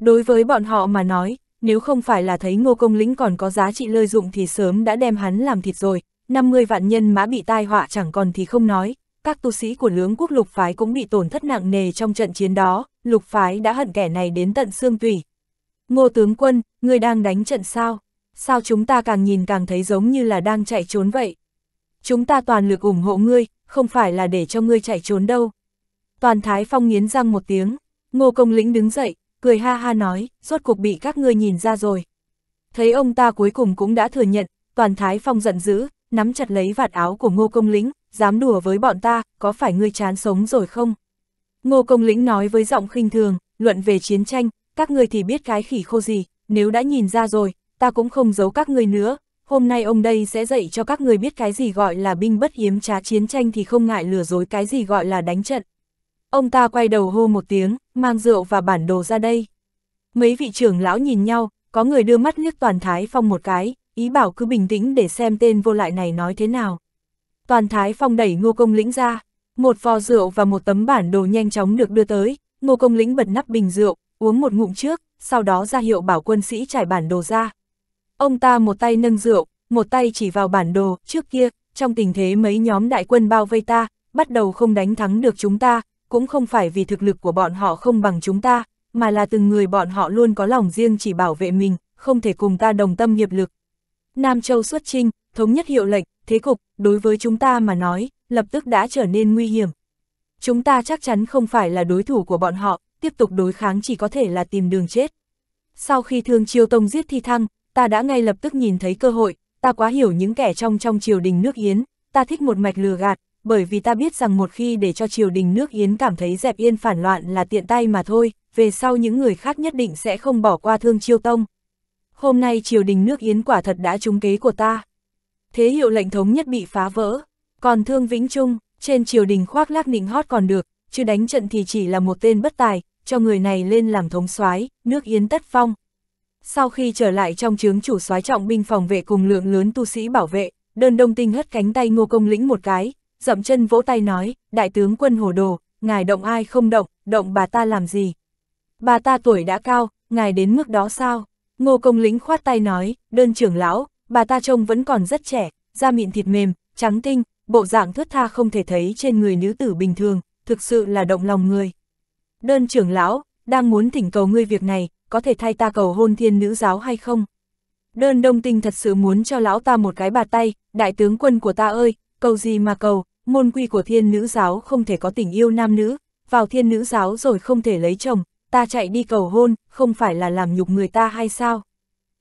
Đối với bọn họ mà nói, nếu không phải là thấy ngô công lĩnh còn có giá trị lợi dụng thì sớm đã đem hắn làm thịt rồi, 50 vạn nhân mã bị tai họa chẳng còn thì không nói, các tu sĩ của lưỡng quốc lục phái cũng bị tổn thất nặng nề trong trận chiến đó, lục phái đã hận kẻ này đến tận xương tủy. Ngô tướng quân, người đang đánh trận sao? Sao chúng ta càng nhìn càng thấy giống như là đang chạy trốn vậy? Chúng ta toàn lực ủng hộ ngươi, không phải là để cho ngươi chạy trốn đâu. Toàn Thái Phong nghiến răng một tiếng, Ngô Công Lĩnh đứng dậy, cười ha ha nói, rốt cuộc bị các ngươi nhìn ra rồi. Thấy ông ta cuối cùng cũng đã thừa nhận, Toàn Thái Phong giận dữ, nắm chặt lấy vạt áo của ngô công lĩnh, dám đùa với bọn ta, có phải ngươi chán sống rồi không? Ngô công lĩnh nói với giọng khinh thường, luận về chiến tranh, các ngươi thì biết cái khỉ khô gì, nếu đã nhìn ra rồi, ta cũng không giấu các ngươi nữa, hôm nay ông đây sẽ dạy cho các người biết cái gì gọi là binh bất hiếm trá chiến tranh thì không ngại lừa dối cái gì gọi là đánh trận. Ông ta quay đầu hô một tiếng, mang rượu và bản đồ ra đây. Mấy vị trưởng lão nhìn nhau, có người đưa mắt liếc toàn Thái Phong một cái, ý bảo cứ bình tĩnh để xem tên vô lại này nói thế nào. Toàn Thái Phong đẩy Ngô Công Lĩnh ra, một vò rượu và một tấm bản đồ nhanh chóng được đưa tới, Ngô Công Lĩnh bật nắp bình rượu, uống một ngụm trước, sau đó ra hiệu bảo quân sĩ trải bản đồ ra. Ông ta một tay nâng rượu, một tay chỉ vào bản đồ, trước kia, trong tình thế mấy nhóm đại quân bao vây ta, bắt đầu không đánh thắng được chúng ta, cũng không phải vì thực lực của bọn họ không bằng chúng ta, mà là từng người bọn họ luôn có lòng riêng chỉ bảo vệ mình, không thể cùng ta đồng tâm hiệp lực, Nam Châu xuất trinh, thống nhất hiệu lệnh, thế cục, đối với chúng ta mà nói, lập tức đã trở nên nguy hiểm. Chúng ta chắc chắn không phải là đối thủ của bọn họ, tiếp tục đối kháng chỉ có thể là tìm đường chết. Sau khi thương Chiêu tông giết thi thăng, ta đã ngay lập tức nhìn thấy cơ hội, ta quá hiểu những kẻ trong trong triều đình nước Yến, ta thích một mạch lừa gạt, bởi vì ta biết rằng một khi để cho triều đình nước Yến cảm thấy dẹp yên phản loạn là tiện tay mà thôi, về sau những người khác nhất định sẽ không bỏ qua thương chiêu tông hôm nay triều đình nước Yến quả thật đã trúng kế của ta. Thế hiệu lệnh thống nhất bị phá vỡ, còn Thương Vĩnh Trung, trên triều đình khoác lác nịnh hót còn được, chứ đánh trận thì chỉ là một tên bất tài, cho người này lên làm thống soái, nước Yến tất phong. Sau khi trở lại trong chướng chủ soái trọng binh phòng vệ cùng lượng lớn tu sĩ bảo vệ, đơn đông tinh hất cánh tay ngô công lĩnh một cái, dậm chân vỗ tay nói, đại tướng quân hồ đồ, ngài động ai không động, động bà ta làm gì. Bà ta tuổi đã cao, ngài đến mức đó sao? Ngô Công Lĩnh khoát tay nói, đơn trưởng lão, bà ta trông vẫn còn rất trẻ, da mịn thịt mềm, trắng tinh, bộ dạng thướt tha không thể thấy trên người nữ tử bình thường, thực sự là động lòng người. Đơn trưởng lão, đang muốn thỉnh cầu ngươi việc này, có thể thay ta cầu hôn thiên nữ giáo hay không? Đơn đông tinh thật sự muốn cho lão ta một cái bà tay, đại tướng quân của ta ơi, cầu gì mà cầu, môn quy của thiên nữ giáo không thể có tình yêu nam nữ, vào thiên nữ giáo rồi không thể lấy chồng, ta chạy đi cầu hôn, không phải là làm nhục người ta hay sao?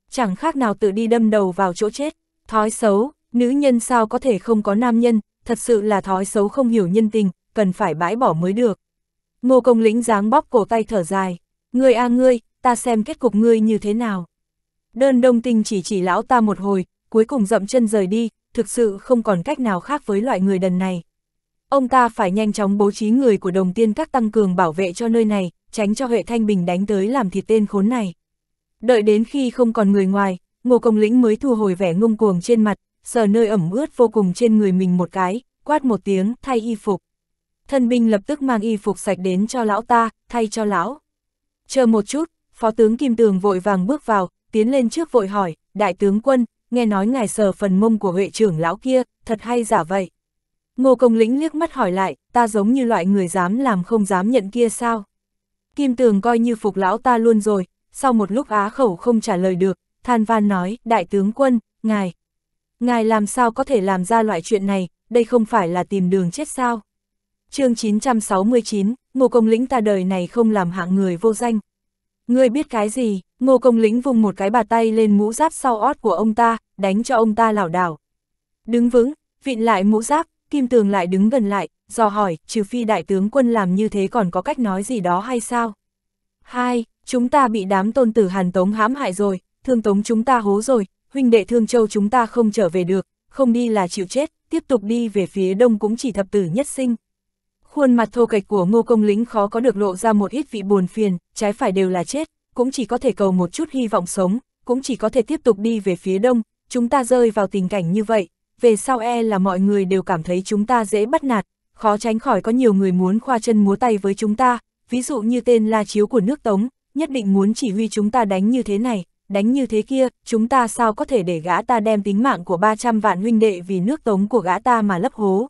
Chẳng khác nào tự đi đâm đầu vào chỗ chết, thói xấu, nữ nhân sao có thể không có nam nhân, thật sự là thói xấu không hiểu nhân tình, cần phải bãi bỏ mới được. Ngô công lĩnh dáng bóp cổ tay thở dài, ngươi a ngươi, ta xem kết cục ngươi như thế nào. Đơn đông tinh chỉ chỉ lão ta một hồi, cuối cùng dậm chân rời đi, thực sự không còn cách nào khác với loại người đần này. Ông ta phải nhanh chóng bố trí người của đồng tiên các tăng cường bảo vệ cho nơi này, tránh cho Huệ Thanh Bình đánh tới làm thịt tên khốn này. Đợi đến khi không còn người ngoài, Ngô Công Lĩnh mới thu hồi vẻ ngông cuồng trên mặt, sờ nơi ẩm ướt vô cùng trên người mình một cái, quát một tiếng, thay y phục. Thân binh lập tức mang y phục sạch đến cho lão ta, thay cho lão. Chờ một chút, Phó tướng Kim Tường vội vàng bước vào, tiến lên trước vội hỏi, Đại tướng quân, nghe nói ngài sờ phần mông của Huệ trưởng lão kia, thật hay giả vậy? Ngô Công Lĩnh liếc mắt hỏi lại, ta giống như loại người dám làm không dám nhận kia sao? Kim Tường coi như phục lão ta luôn rồi, sau một lúc á khẩu không trả lời được, than van nói, đại tướng quân, ngài. Ngài làm sao có thể làm ra loại chuyện này, đây không phải là tìm đường chết sao? chương 969, Ngô Công Lĩnh ta đời này không làm hạng người vô danh. Ngươi biết cái gì, Ngô Công Lĩnh vùng một cái bà tay lên mũ giáp sau ót của ông ta, đánh cho ông ta lảo đảo. Đứng vững, vịn lại mũ giáp, Kim Tường lại đứng gần lại, dò hỏi, trừ phi đại tướng quân làm như thế còn có cách nói gì đó hay sao? Hai, chúng ta bị đám tôn tử Hàn Tống hãm hại rồi, thương Tống chúng ta hố rồi, huynh đệ thương châu chúng ta không trở về được, không đi là chịu chết, tiếp tục đi về phía đông cũng chỉ thập tử nhất sinh. Khuôn mặt thô kệch của ngô công lính khó có được lộ ra một ít vị buồn phiền, trái phải đều là chết, cũng chỉ có thể cầu một chút hy vọng sống, cũng chỉ có thể tiếp tục đi về phía đông, chúng ta rơi vào tình cảnh như vậy, về sau e là mọi người đều cảm thấy chúng ta dễ bắt nạt, khó tránh khỏi có nhiều người muốn khoa chân múa tay với chúng ta, ví dụ như tên La Chiếu của nước Tống, nhất định muốn chỉ huy chúng ta đánh như thế này, đánh như thế kia, chúng ta sao có thể để gã ta đem tính mạng của 300 vạn huynh đệ vì nước Tống của gã ta mà lấp hố.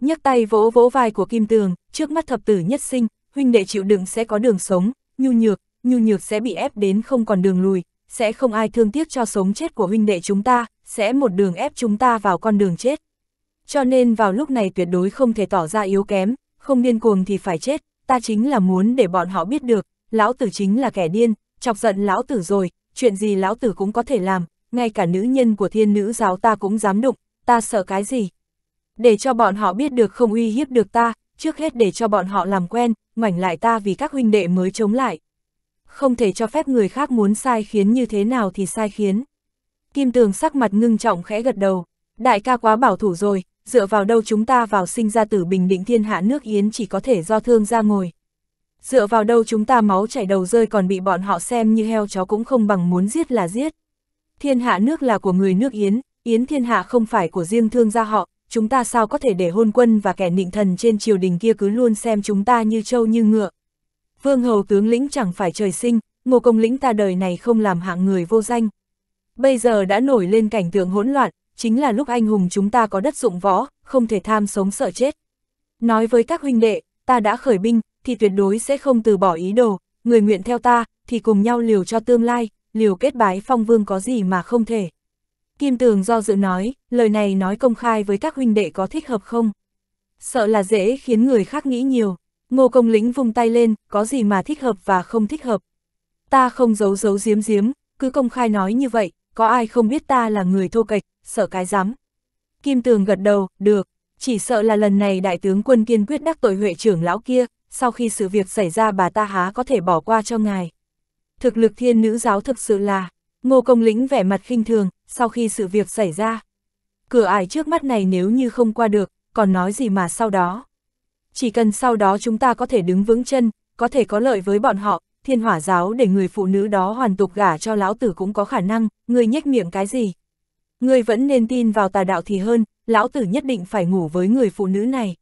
nhấc tay vỗ vỗ vai của Kim Tường, trước mắt thập tử nhất sinh, huynh đệ chịu đựng sẽ có đường sống, nhu nhược, nhu nhược sẽ bị ép đến không còn đường lùi, sẽ không ai thương tiếc cho sống chết của huynh đệ chúng ta, sẽ một đường ép chúng ta vào con đường chết. Cho nên vào lúc này tuyệt đối không thể tỏ ra yếu kém, không điên cuồng thì phải chết, ta chính là muốn để bọn họ biết được, lão tử chính là kẻ điên, chọc giận lão tử rồi, chuyện gì lão tử cũng có thể làm, ngay cả nữ nhân của thiên nữ giáo ta cũng dám đụng, ta sợ cái gì. Để cho bọn họ biết được không uy hiếp được ta, trước hết để cho bọn họ làm quen, ngoảnh lại ta vì các huynh đệ mới chống lại. Không thể cho phép người khác muốn sai khiến như thế nào thì sai khiến. Kim Tường sắc mặt ngưng trọng khẽ gật đầu, đại ca quá bảo thủ rồi, dựa vào đâu chúng ta vào sinh ra tử bình định thiên hạ nước Yến chỉ có thể do thương ra ngồi. Dựa vào đâu chúng ta máu chảy đầu rơi còn bị bọn họ xem như heo chó cũng không bằng muốn giết là giết. Thiên hạ nước là của người nước Yến, Yến thiên hạ không phải của riêng thương gia họ, chúng ta sao có thể để hôn quân và kẻ nịnh thần trên triều đình kia cứ luôn xem chúng ta như trâu như ngựa. Vương hầu tướng lĩnh chẳng phải trời sinh, ngô công lĩnh ta đời này không làm hạng người vô danh, Bây giờ đã nổi lên cảnh tượng hỗn loạn, chính là lúc anh hùng chúng ta có đất dụng võ, không thể tham sống sợ chết. Nói với các huynh đệ, ta đã khởi binh, thì tuyệt đối sẽ không từ bỏ ý đồ, người nguyện theo ta, thì cùng nhau liều cho tương lai, liều kết bái phong vương có gì mà không thể. Kim Tường do dự nói, lời này nói công khai với các huynh đệ có thích hợp không? Sợ là dễ khiến người khác nghĩ nhiều. Ngô Công Lĩnh vung tay lên, có gì mà thích hợp và không thích hợp. Ta không giấu giấu giếm giếm, cứ công khai nói như vậy, có ai không biết ta là người thô kệch, sợ cái rắm. Kim Tường gật đầu, được, chỉ sợ là lần này đại tướng quân kiên quyết đắc tội huệ trưởng lão kia, sau khi sự việc xảy ra bà ta há có thể bỏ qua cho ngài. Thực lực thiên nữ giáo thực sự là, ngô công lĩnh vẻ mặt khinh thường, sau khi sự việc xảy ra. Cửa ải trước mắt này nếu như không qua được, còn nói gì mà sau đó. Chỉ cần sau đó chúng ta có thể đứng vững chân, có thể có lợi với bọn họ, thiên hỏa giáo để người phụ nữ đó hoàn tục gả cho lão tử cũng có khả năng, ngươi nhếch miệng cái gì? Ngươi vẫn nên tin vào tà đạo thì hơn, lão tử nhất định phải ngủ với người phụ nữ này.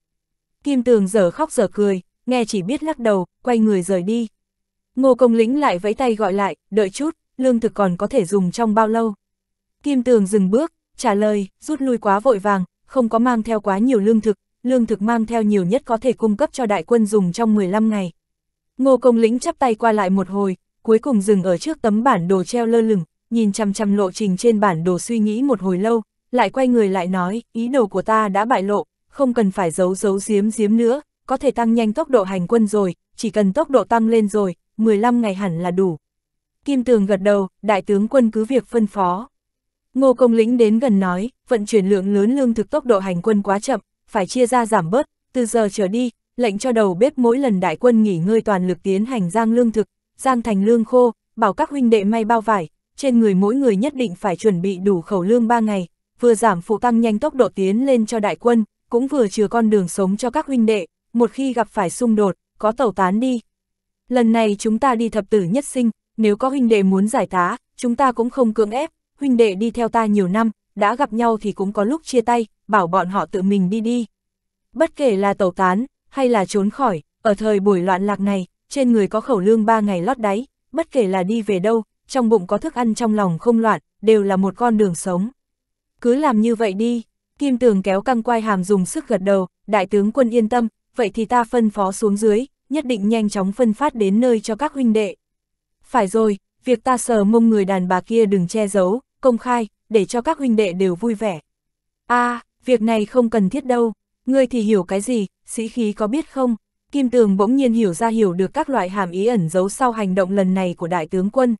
Kim tường giờ khóc giờ cười, nghe chỉ biết lắc đầu, quay người rời đi. Ngô Công Lĩnh lại vẫy tay gọi lại, đợi chút, lương thực còn có thể dùng trong bao lâu. Kim Tường dừng bước, trả lời, rút lui quá vội vàng, không có mang theo quá nhiều lương thực, lương thực mang theo nhiều nhất có thể cung cấp cho đại quân dùng trong 15 ngày. Ngô Công Lĩnh chắp tay qua lại một hồi, cuối cùng dừng ở trước tấm bản đồ treo lơ lửng, nhìn chăm chăm lộ trình trên bản đồ suy nghĩ một hồi lâu, lại quay người lại nói, ý đồ của ta đã bại lộ, không cần phải giấu giấu giếm giếm nữa, có thể tăng nhanh tốc độ hành quân rồi, chỉ cần tốc độ tăng lên rồi, 15 ngày hẳn là đủ. Kim Tường gật đầu, đại tướng quân cứ việc phân phó. Ngô Công Lĩnh đến gần nói, vận chuyển lượng lớn lương thực tốc độ hành quân quá chậm, phải chia ra giảm bớt, từ giờ trở đi, lệnh cho đầu bếp mỗi lần đại quân nghỉ ngơi toàn lực tiến hành giang lương thực, giang thành lương khô, bảo các huynh đệ may bao vải, trên người mỗi người nhất định phải chuẩn bị đủ khẩu lương 3 ngày, vừa giảm phụ tăng nhanh tốc độ tiến lên cho đại quân, cũng vừa chừa con đường sống cho các huynh đệ, một khi gặp phải xung đột, có tẩu tán đi. Lần này chúng ta đi thập tử nhất sinh, nếu có huynh đệ muốn giải tá, chúng ta cũng không cưỡng ép, huynh đệ đi theo ta nhiều năm, đã gặp nhau thì cũng có lúc chia tay, bảo bọn họ tự mình đi đi. Bất kể là tẩu tán, hay là trốn khỏi, ở thời buổi loạn lạc này, trên người có khẩu lương ba ngày lót đáy, bất kể là đi về đâu, trong bụng có thức ăn trong lòng không loạn, đều là một con đường sống. Cứ làm như vậy đi, Kim Tường kéo căng quai hàm dùng sức gật đầu, đại tướng quân yên tâm, vậy thì ta phân phó xuống dưới, nhất định nhanh chóng phân phát đến nơi cho các huynh đệ. Phải rồi, việc ta sờ mông người đàn bà kia đừng che giấu, công khai, để cho các huynh đệ đều vui vẻ. a à, việc này không cần thiết đâu. Ngươi thì hiểu cái gì, sĩ khí có biết không? Kim Tường bỗng nhiên hiểu ra hiểu được các loại hàm ý ẩn giấu sau hành động lần này của đại tướng quân.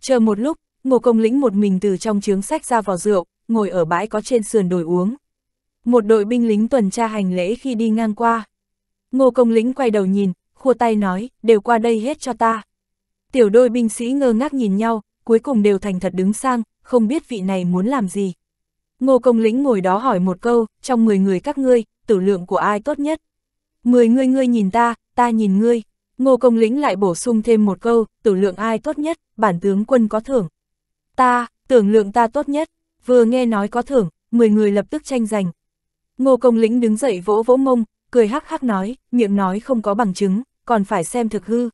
Chờ một lúc, Ngô Công Lĩnh một mình từ trong chướng sách ra vào rượu, ngồi ở bãi có trên sườn đồi uống. Một đội binh lính tuần tra hành lễ khi đi ngang qua. Ngô Công Lĩnh quay đầu nhìn, khua tay nói, đều qua đây hết cho ta. Tiểu đôi binh sĩ ngơ ngác nhìn nhau, cuối cùng đều thành thật đứng sang, không biết vị này muốn làm gì. Ngô Công Lĩnh ngồi đó hỏi một câu, trong 10 người các ngươi, tử lượng của ai tốt nhất? 10 người ngươi nhìn ta, ta nhìn ngươi. Ngô Công Lĩnh lại bổ sung thêm một câu, tử lượng ai tốt nhất, bản tướng quân có thưởng. Ta, tưởng lượng ta tốt nhất, vừa nghe nói có thưởng, 10 người lập tức tranh giành. Ngô Công Lĩnh đứng dậy vỗ vỗ mông, cười hắc hắc nói, miệng nói không có bằng chứng, còn phải xem thực hư.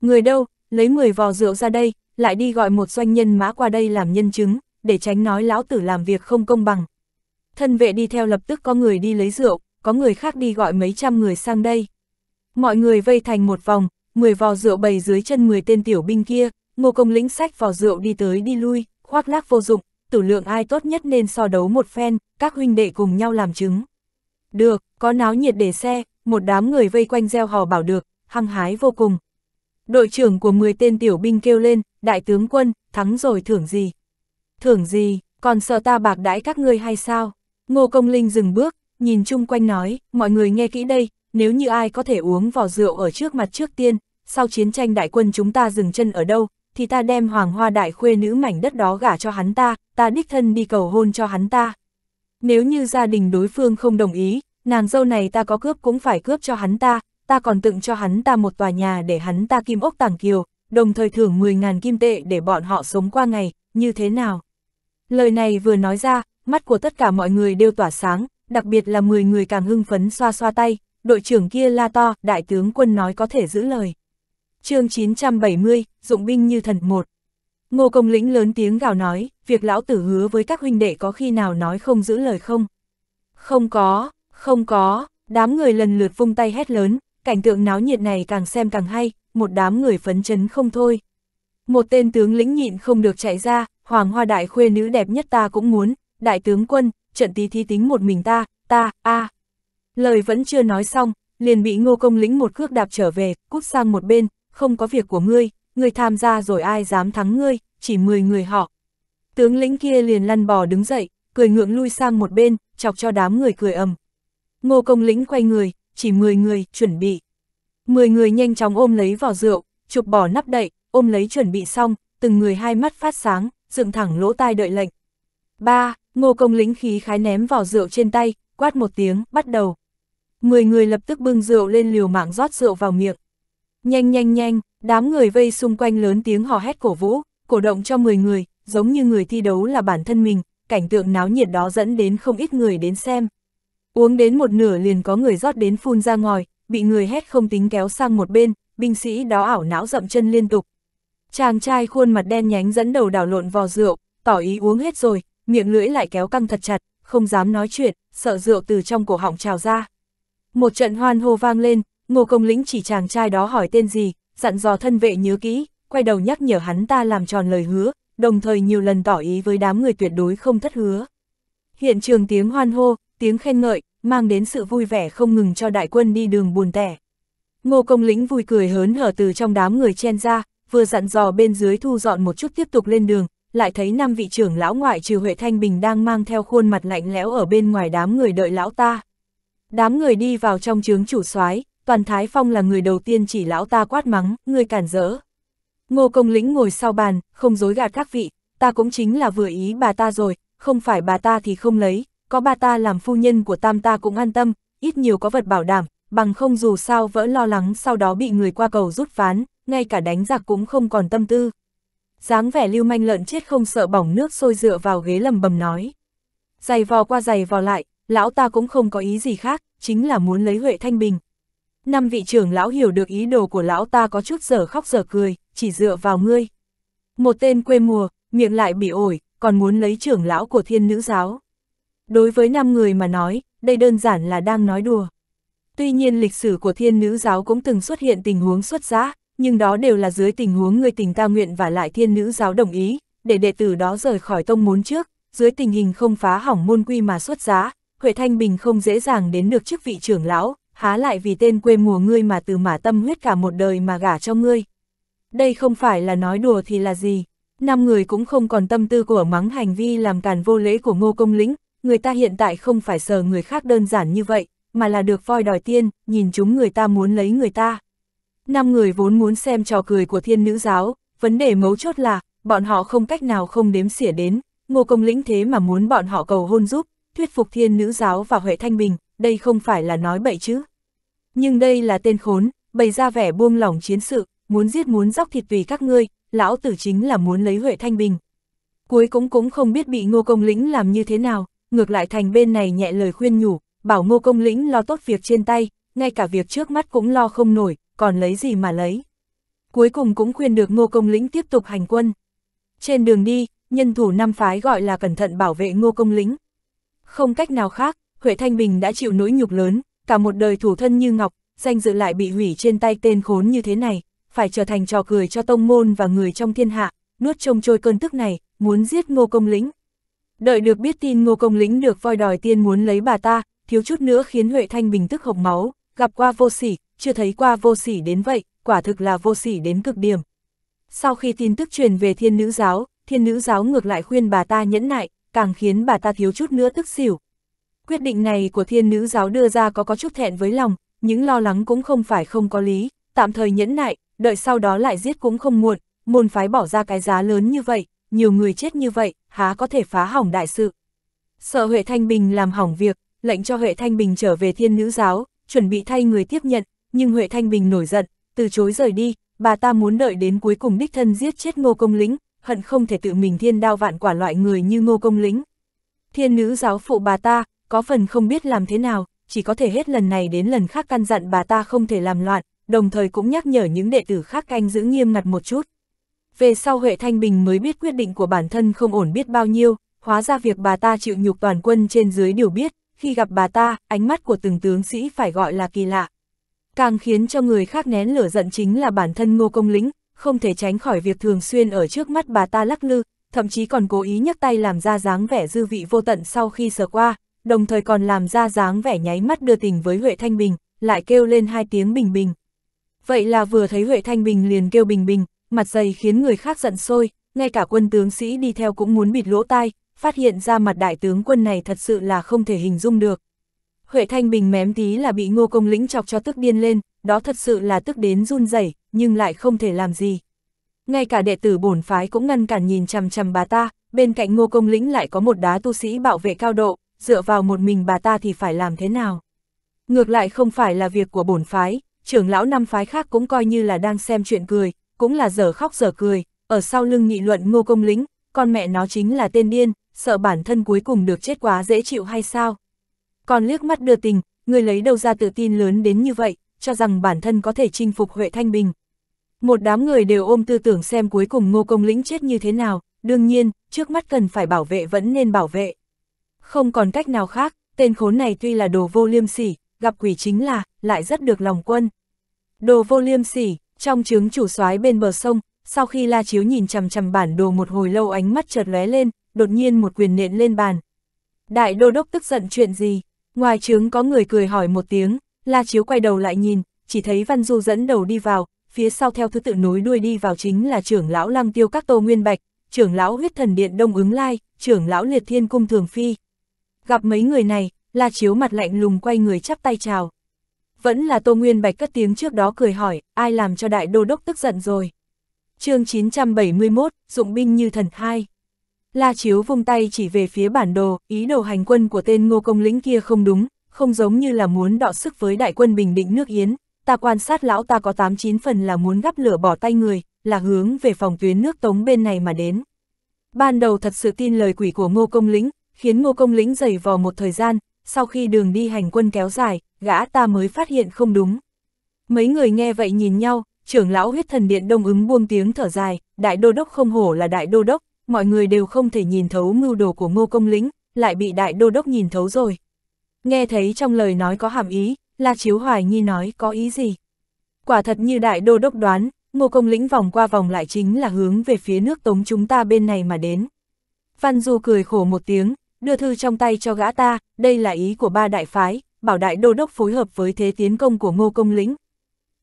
Người đâu, lấy 10 vò rượu ra đây, lại đi gọi một doanh nhân mã qua đây làm nhân chứng, để tránh nói lão tử làm việc không công bằng. Thân vệ đi theo lập tức có người đi lấy rượu, có người khác đi gọi mấy trăm người sang đây. Mọi người vây thành một vòng, 10 vò rượu bày dưới chân 10 tên tiểu binh kia, ngô công lĩnh sách vò rượu đi tới đi lui, khoác lác vô dụng, tử lượng ai tốt nhất nên so đấu một phen, các huynh đệ cùng nhau làm chứng. Được, có náo nhiệt để xe, một đám người vây quanh gieo hò bảo được, hăng hái vô cùng. Đội trưởng của 10 tên tiểu binh kêu lên, đại tướng quân, thắng rồi thưởng gì? thưởng gì, còn sợ ta bạc đãi các ngươi hay sao? Ngô Công Linh dừng bước, nhìn chung quanh nói, mọi người nghe kỹ đây, nếu như ai có thể uống vỏ rượu ở trước mặt trước tiên, sau chiến tranh đại quân chúng ta dừng chân ở đâu, thì ta đem hoàng hoa đại khuê nữ mảnh đất đó gả cho hắn ta, ta đích thân đi cầu hôn cho hắn ta. Nếu như gia đình đối phương không đồng ý, nàng dâu này ta có cướp cũng phải cướp cho hắn ta, ta còn tựng cho hắn ta một tòa nhà để hắn ta kim ốc tàng kiều, đồng thời thưởng 10.000 kim tệ để bọn họ sống qua ngày, như thế nào? Lời này vừa nói ra, mắt của tất cả mọi người đều tỏa sáng, đặc biệt là 10 người càng hưng phấn xoa xoa tay, đội trưởng kia la to, đại tướng quân nói có thể giữ lời. chương 970, dụng binh như thần một. Ngô Công Lĩnh lớn tiếng gào nói, việc lão tử hứa với các huynh đệ có khi nào nói không giữ lời không? Không có, không có, đám người lần lượt vung tay hét lớn, cảnh tượng náo nhiệt này càng xem càng hay, một đám người phấn chấn không thôi. Một tên tướng lĩnh nhịn không được chạy ra, hoàng hoa đại khuê nữ đẹp nhất ta cũng muốn, đại tướng quân, trận tí thi tính một mình ta, ta, a à. Lời vẫn chưa nói xong, liền bị ngô công lĩnh một cước đạp trở về, cút sang một bên, không có việc của ngươi, ngươi tham gia rồi ai dám thắng ngươi, chỉ 10 người họ. Tướng lĩnh kia liền lăn bò đứng dậy, cười ngượng lui sang một bên, chọc cho đám người cười ầm. Ngô công lĩnh quay người, chỉ 10 người, chuẩn bị. 10 người nhanh chóng ôm lấy vỏ rượu, chụp bỏ nắp đậy, ôm lấy chuẩn bị xong, từng người hai mắt phát sáng, dựng thẳng lỗ tai đợi lệnh. ba Ngô công lính khí khái ném vào rượu trên tay, quát một tiếng, bắt đầu. Mười người lập tức bưng rượu lên liều mạng rót rượu vào miệng. Nhanh nhanh nhanh, đám người vây xung quanh lớn tiếng hò hét cổ vũ, cổ động cho 10 người, giống như người thi đấu là bản thân mình, cảnh tượng náo nhiệt đó dẫn đến không ít người đến xem. Uống đến một nửa liền có người rót đến phun ra ngòi, bị người hét không tính kéo sang một bên, binh sĩ đó ảo não dậm chân liên tục, Chàng trai khuôn mặt đen nhánh dẫn đầu đảo lộn vò rượu, tỏ ý uống hết rồi, miệng lưỡi lại kéo căng thật chặt, không dám nói chuyện, sợ rượu từ trong cổ họng trào ra. Một trận hoan hô vang lên, ngô công lĩnh chỉ chàng trai đó hỏi tên gì, dặn dò thân vệ nhớ kỹ, quay đầu nhắc nhở hắn ta làm tròn lời hứa, đồng thời nhiều lần tỏ ý với đám người tuyệt đối không thất hứa. Hiện trường tiếng hoan hô, tiếng khen ngợi, mang đến sự vui vẻ không ngừng cho đại quân đi đường buồn tẻ. Ngô công lĩnh vui cười hớn hở từ trong đám người chen ra, vừa dặn dò bên dưới thu dọn một chút tiếp tục lên đường, lại thấy năm vị trưởng lão ngoại trừ Huệ Thanh Bình đang mang theo khuôn mặt lạnh lẽo ở bên ngoài đám người đợi lão ta. Đám người đi vào trong trướng chủ soái, toàn Thái Phong là người đầu tiên chỉ lão ta quát mắng, người cản rỡ. Ngô Công Lĩnh ngồi sau bàn, không dối gạt các vị, ta cũng chính là vừa ý bà ta rồi, không phải bà ta thì không lấy, có bà ta làm phu nhân của tam ta cũng an tâm, ít nhiều có vật bảo đảm, bằng không dù sao vỡ lo lắng sau đó bị người qua cầu rút ván, ngay cả đánh giặc cũng không còn tâm tư. dáng vẻ lưu manh lợn chết không sợ bỏng nước sôi dựa vào ghế lầm bầm nói. Giày vò qua giày vò lại, lão ta cũng không có ý gì khác, chính là muốn lấy Huệ Thanh Bình. Năm vị trưởng lão hiểu được ý đồ của lão ta có chút giờ khóc giờ cười, chỉ dựa vào ngươi. Một tên quê mùa, miệng lại bị ổi, còn muốn lấy trưởng lão của thiên nữ giáo. Đối với năm người mà nói, đây đơn giản là đang nói đùa. Tuy nhiên lịch sử của thiên nữ giáo cũng từng xuất hiện tình huống xuất giá, nhưng đó đều là dưới tình huống người tình ta nguyện và lại thiên nữ giáo đồng ý, để đệ tử đó rời khỏi tông môn trước, dưới tình hình không phá hỏng môn quy mà xuất giá, Huệ Thanh Bình không dễ dàng đến được chức vị trưởng lão, há lại vì tên quê mùa ngươi mà từ mà tâm huyết cả một đời mà gả cho ngươi. Đây không phải là nói đùa thì là gì, năm người cũng không còn tâm tư của mắng hành vi làm càn vô lễ của ngô công lĩnh, người ta hiện tại không phải sờ người khác đơn giản như vậy, mà là được voi đòi tiên, nhìn chúng người ta muốn lấy người ta năm người vốn muốn xem trò cười của thiên nữ giáo, vấn đề mấu chốt là, bọn họ không cách nào không đếm xỉa đến, ngô công lĩnh thế mà muốn bọn họ cầu hôn giúp, thuyết phục thiên nữ giáo và Huệ Thanh Bình, đây không phải là nói bậy chứ. Nhưng đây là tên khốn, bày ra vẻ buông lỏng chiến sự, muốn giết muốn dóc thịt vì các ngươi, lão tử chính là muốn lấy Huệ Thanh Bình. Cuối cũng cũng không biết bị ngô công lĩnh làm như thế nào, ngược lại thành bên này nhẹ lời khuyên nhủ, bảo ngô công lĩnh lo tốt việc trên tay, ngay cả việc trước mắt cũng lo không nổi, còn lấy gì mà lấy. Cuối cùng cũng khuyên được Ngô Công Lĩnh tiếp tục hành quân. Trên đường đi, nhân thủ năm phái gọi là cẩn thận bảo vệ Ngô Công Lĩnh. Không cách nào khác, Huệ Thanh Bình đã chịu nỗi nhục lớn, cả một đời thủ thân như ngọc, danh dự lại bị hủy trên tay tên khốn như thế này, phải trở thành trò cười cho tông môn và người trong thiên hạ, nuốt trông trôi cơn tức này, muốn giết Ngô Công Lĩnh. Đợi được biết tin Ngô Công Lĩnh được voi đòi tiên muốn lấy bà ta, thiếu chút nữa khiến Huệ Thanh Bình tức hộc máu, gặp qua vô sỉ, chưa thấy qua vô sỉ đến vậy, quả thực là vô sỉ đến cực điểm. Sau khi tin tức truyền về thiên nữ giáo, thiên nữ giáo ngược lại khuyên bà ta nhẫn nại, càng khiến bà ta thiếu chút nữa tức xỉu. Quyết định này của thiên nữ giáo đưa ra có có chút thẹn với lòng, những lo lắng cũng không phải không có lý, tạm thời nhẫn nại, đợi sau đó lại giết cũng không muộn, môn phái bỏ ra cái giá lớn như vậy, nhiều người chết như vậy, há có thể phá hỏng đại sự. Sợ Huệ Thanh Bình làm hỏng việc, lệnh cho Huệ Thanh Bình trở về thiên nữ giáo, chuẩn bị thay người tiếp nhận, nhưng Huệ Thanh Bình nổi giận, từ chối rời đi, bà ta muốn đợi đến cuối cùng đích thân giết chết ngô công lĩnh, hận không thể tự mình thiên đao vạn quả loại người như ngô công lĩnh. Thiên nữ giáo phụ bà ta, có phần không biết làm thế nào, chỉ có thể hết lần này đến lần khác căn dặn bà ta không thể làm loạn, đồng thời cũng nhắc nhở những đệ tử khác canh giữ nghiêm ngặt một chút. Về sau Huệ Thanh Bình mới biết quyết định của bản thân không ổn biết bao nhiêu, hóa ra việc bà ta chịu nhục toàn quân trên dưới đều biết, khi gặp bà ta, ánh mắt của từng tướng sĩ phải gọi là kỳ lạ. Càng khiến cho người khác nén lửa giận chính là bản thân ngô công lĩnh, không thể tránh khỏi việc thường xuyên ở trước mắt bà ta lắc lư, thậm chí còn cố ý nhấc tay làm ra dáng vẻ dư vị vô tận sau khi sờ qua, đồng thời còn làm ra dáng vẻ nháy mắt đưa tình với Huệ Thanh Bình, lại kêu lên hai tiếng bình bình. Vậy là vừa thấy Huệ Thanh Bình liền kêu bình bình, mặt dày khiến người khác giận sôi, ngay cả quân tướng sĩ đi theo cũng muốn bịt lỗ tai, phát hiện ra mặt đại tướng quân này thật sự là không thể hình dung được. Huệ Thanh Bình mém tí là bị ngô công lĩnh chọc cho tức điên lên, đó thật sự là tức đến run rẩy nhưng lại không thể làm gì. Ngay cả đệ tử bổn phái cũng ngăn cản nhìn chằm chằm bà ta, bên cạnh ngô công lĩnh lại có một đá tu sĩ bảo vệ cao độ, dựa vào một mình bà ta thì phải làm thế nào. Ngược lại không phải là việc của bổn phái, trưởng lão năm phái khác cũng coi như là đang xem chuyện cười, cũng là dở khóc dở cười, ở sau lưng nghị luận ngô công lĩnh, con mẹ nó chính là tên điên, sợ bản thân cuối cùng được chết quá dễ chịu hay sao? Còn liếc mắt đưa tình, người lấy đâu ra tự tin lớn đến như vậy, cho rằng bản thân có thể chinh phục Huệ Thanh Bình. Một đám người đều ôm tư tưởng xem cuối cùng ngô công lĩnh chết như thế nào, đương nhiên, trước mắt cần phải bảo vệ vẫn nên bảo vệ. Không còn cách nào khác, tên khốn này tuy là đồ vô liêm sỉ, gặp quỷ chính là, lại rất được lòng quân. Đồ vô liêm sỉ, trong chướng chủ soái bên bờ sông, sau khi La Chiếu nhìn chằm chằm bản đồ một hồi lâu ánh mắt chợt lóe lên, đột nhiên một quyền nện lên bàn. Đại đô đốc tức giận chuyện gì? Ngoài trướng có người cười hỏi một tiếng, La Chiếu quay đầu lại nhìn, chỉ thấy Văn Du dẫn đầu đi vào, phía sau theo thứ tự nối đuôi đi vào chính là trưởng lão Lăng Tiêu Các Tô Nguyên Bạch, trưởng lão huyết thần điện Đông Ứng Lai, trưởng lão Liệt Thiên Cung Thường Phi. Gặp mấy người này, La Chiếu mặt lạnh lùng quay người chắp tay chào. Vẫn là Tô Nguyên Bạch cất tiếng trước đó cười hỏi, ai làm cho đại đô đốc tức giận rồi. chương 971, Dụng binh như thần hai. La Chiếu vung tay chỉ về phía bản đồ, ý đồ hành quân của tên ngô công lĩnh kia không đúng, không giống như là muốn đọ sức với đại quân bình định nước Yến. Ta quan sát lão ta có 89 phần là muốn gắp lửa bỏ tay người, là hướng về phòng tuyến nước Tống bên này mà đến. Ban đầu thật sự tin lời quỷ của ngô công lĩnh, khiến ngô công lĩnh dày vò một thời gian, sau khi đường đi hành quân kéo dài, gã ta mới phát hiện không đúng. Mấy người nghe vậy nhìn nhau, trưởng lão huyết thần điện đông ứng buông tiếng thở dài, đại đô đốc không hổ là đại đô đốc, mọi người đều không thể nhìn thấu mưu đồ của ngô công lĩnh, lại bị đại đô đốc nhìn thấu rồi. Nghe thấy trong lời nói có hàm ý, La Chiếu hoài nghi nói có ý gì. Quả thật như đại đô đốc đoán, ngô công lĩnh vòng qua vòng lại chính là hướng về phía nước tống chúng ta bên này mà đến. Văn Du cười khổ một tiếng, đưa thư trong tay cho gã ta, đây là ý của ba đại phái, bảo đại đô đốc phối hợp với thế tiến công của ngô công lĩnh.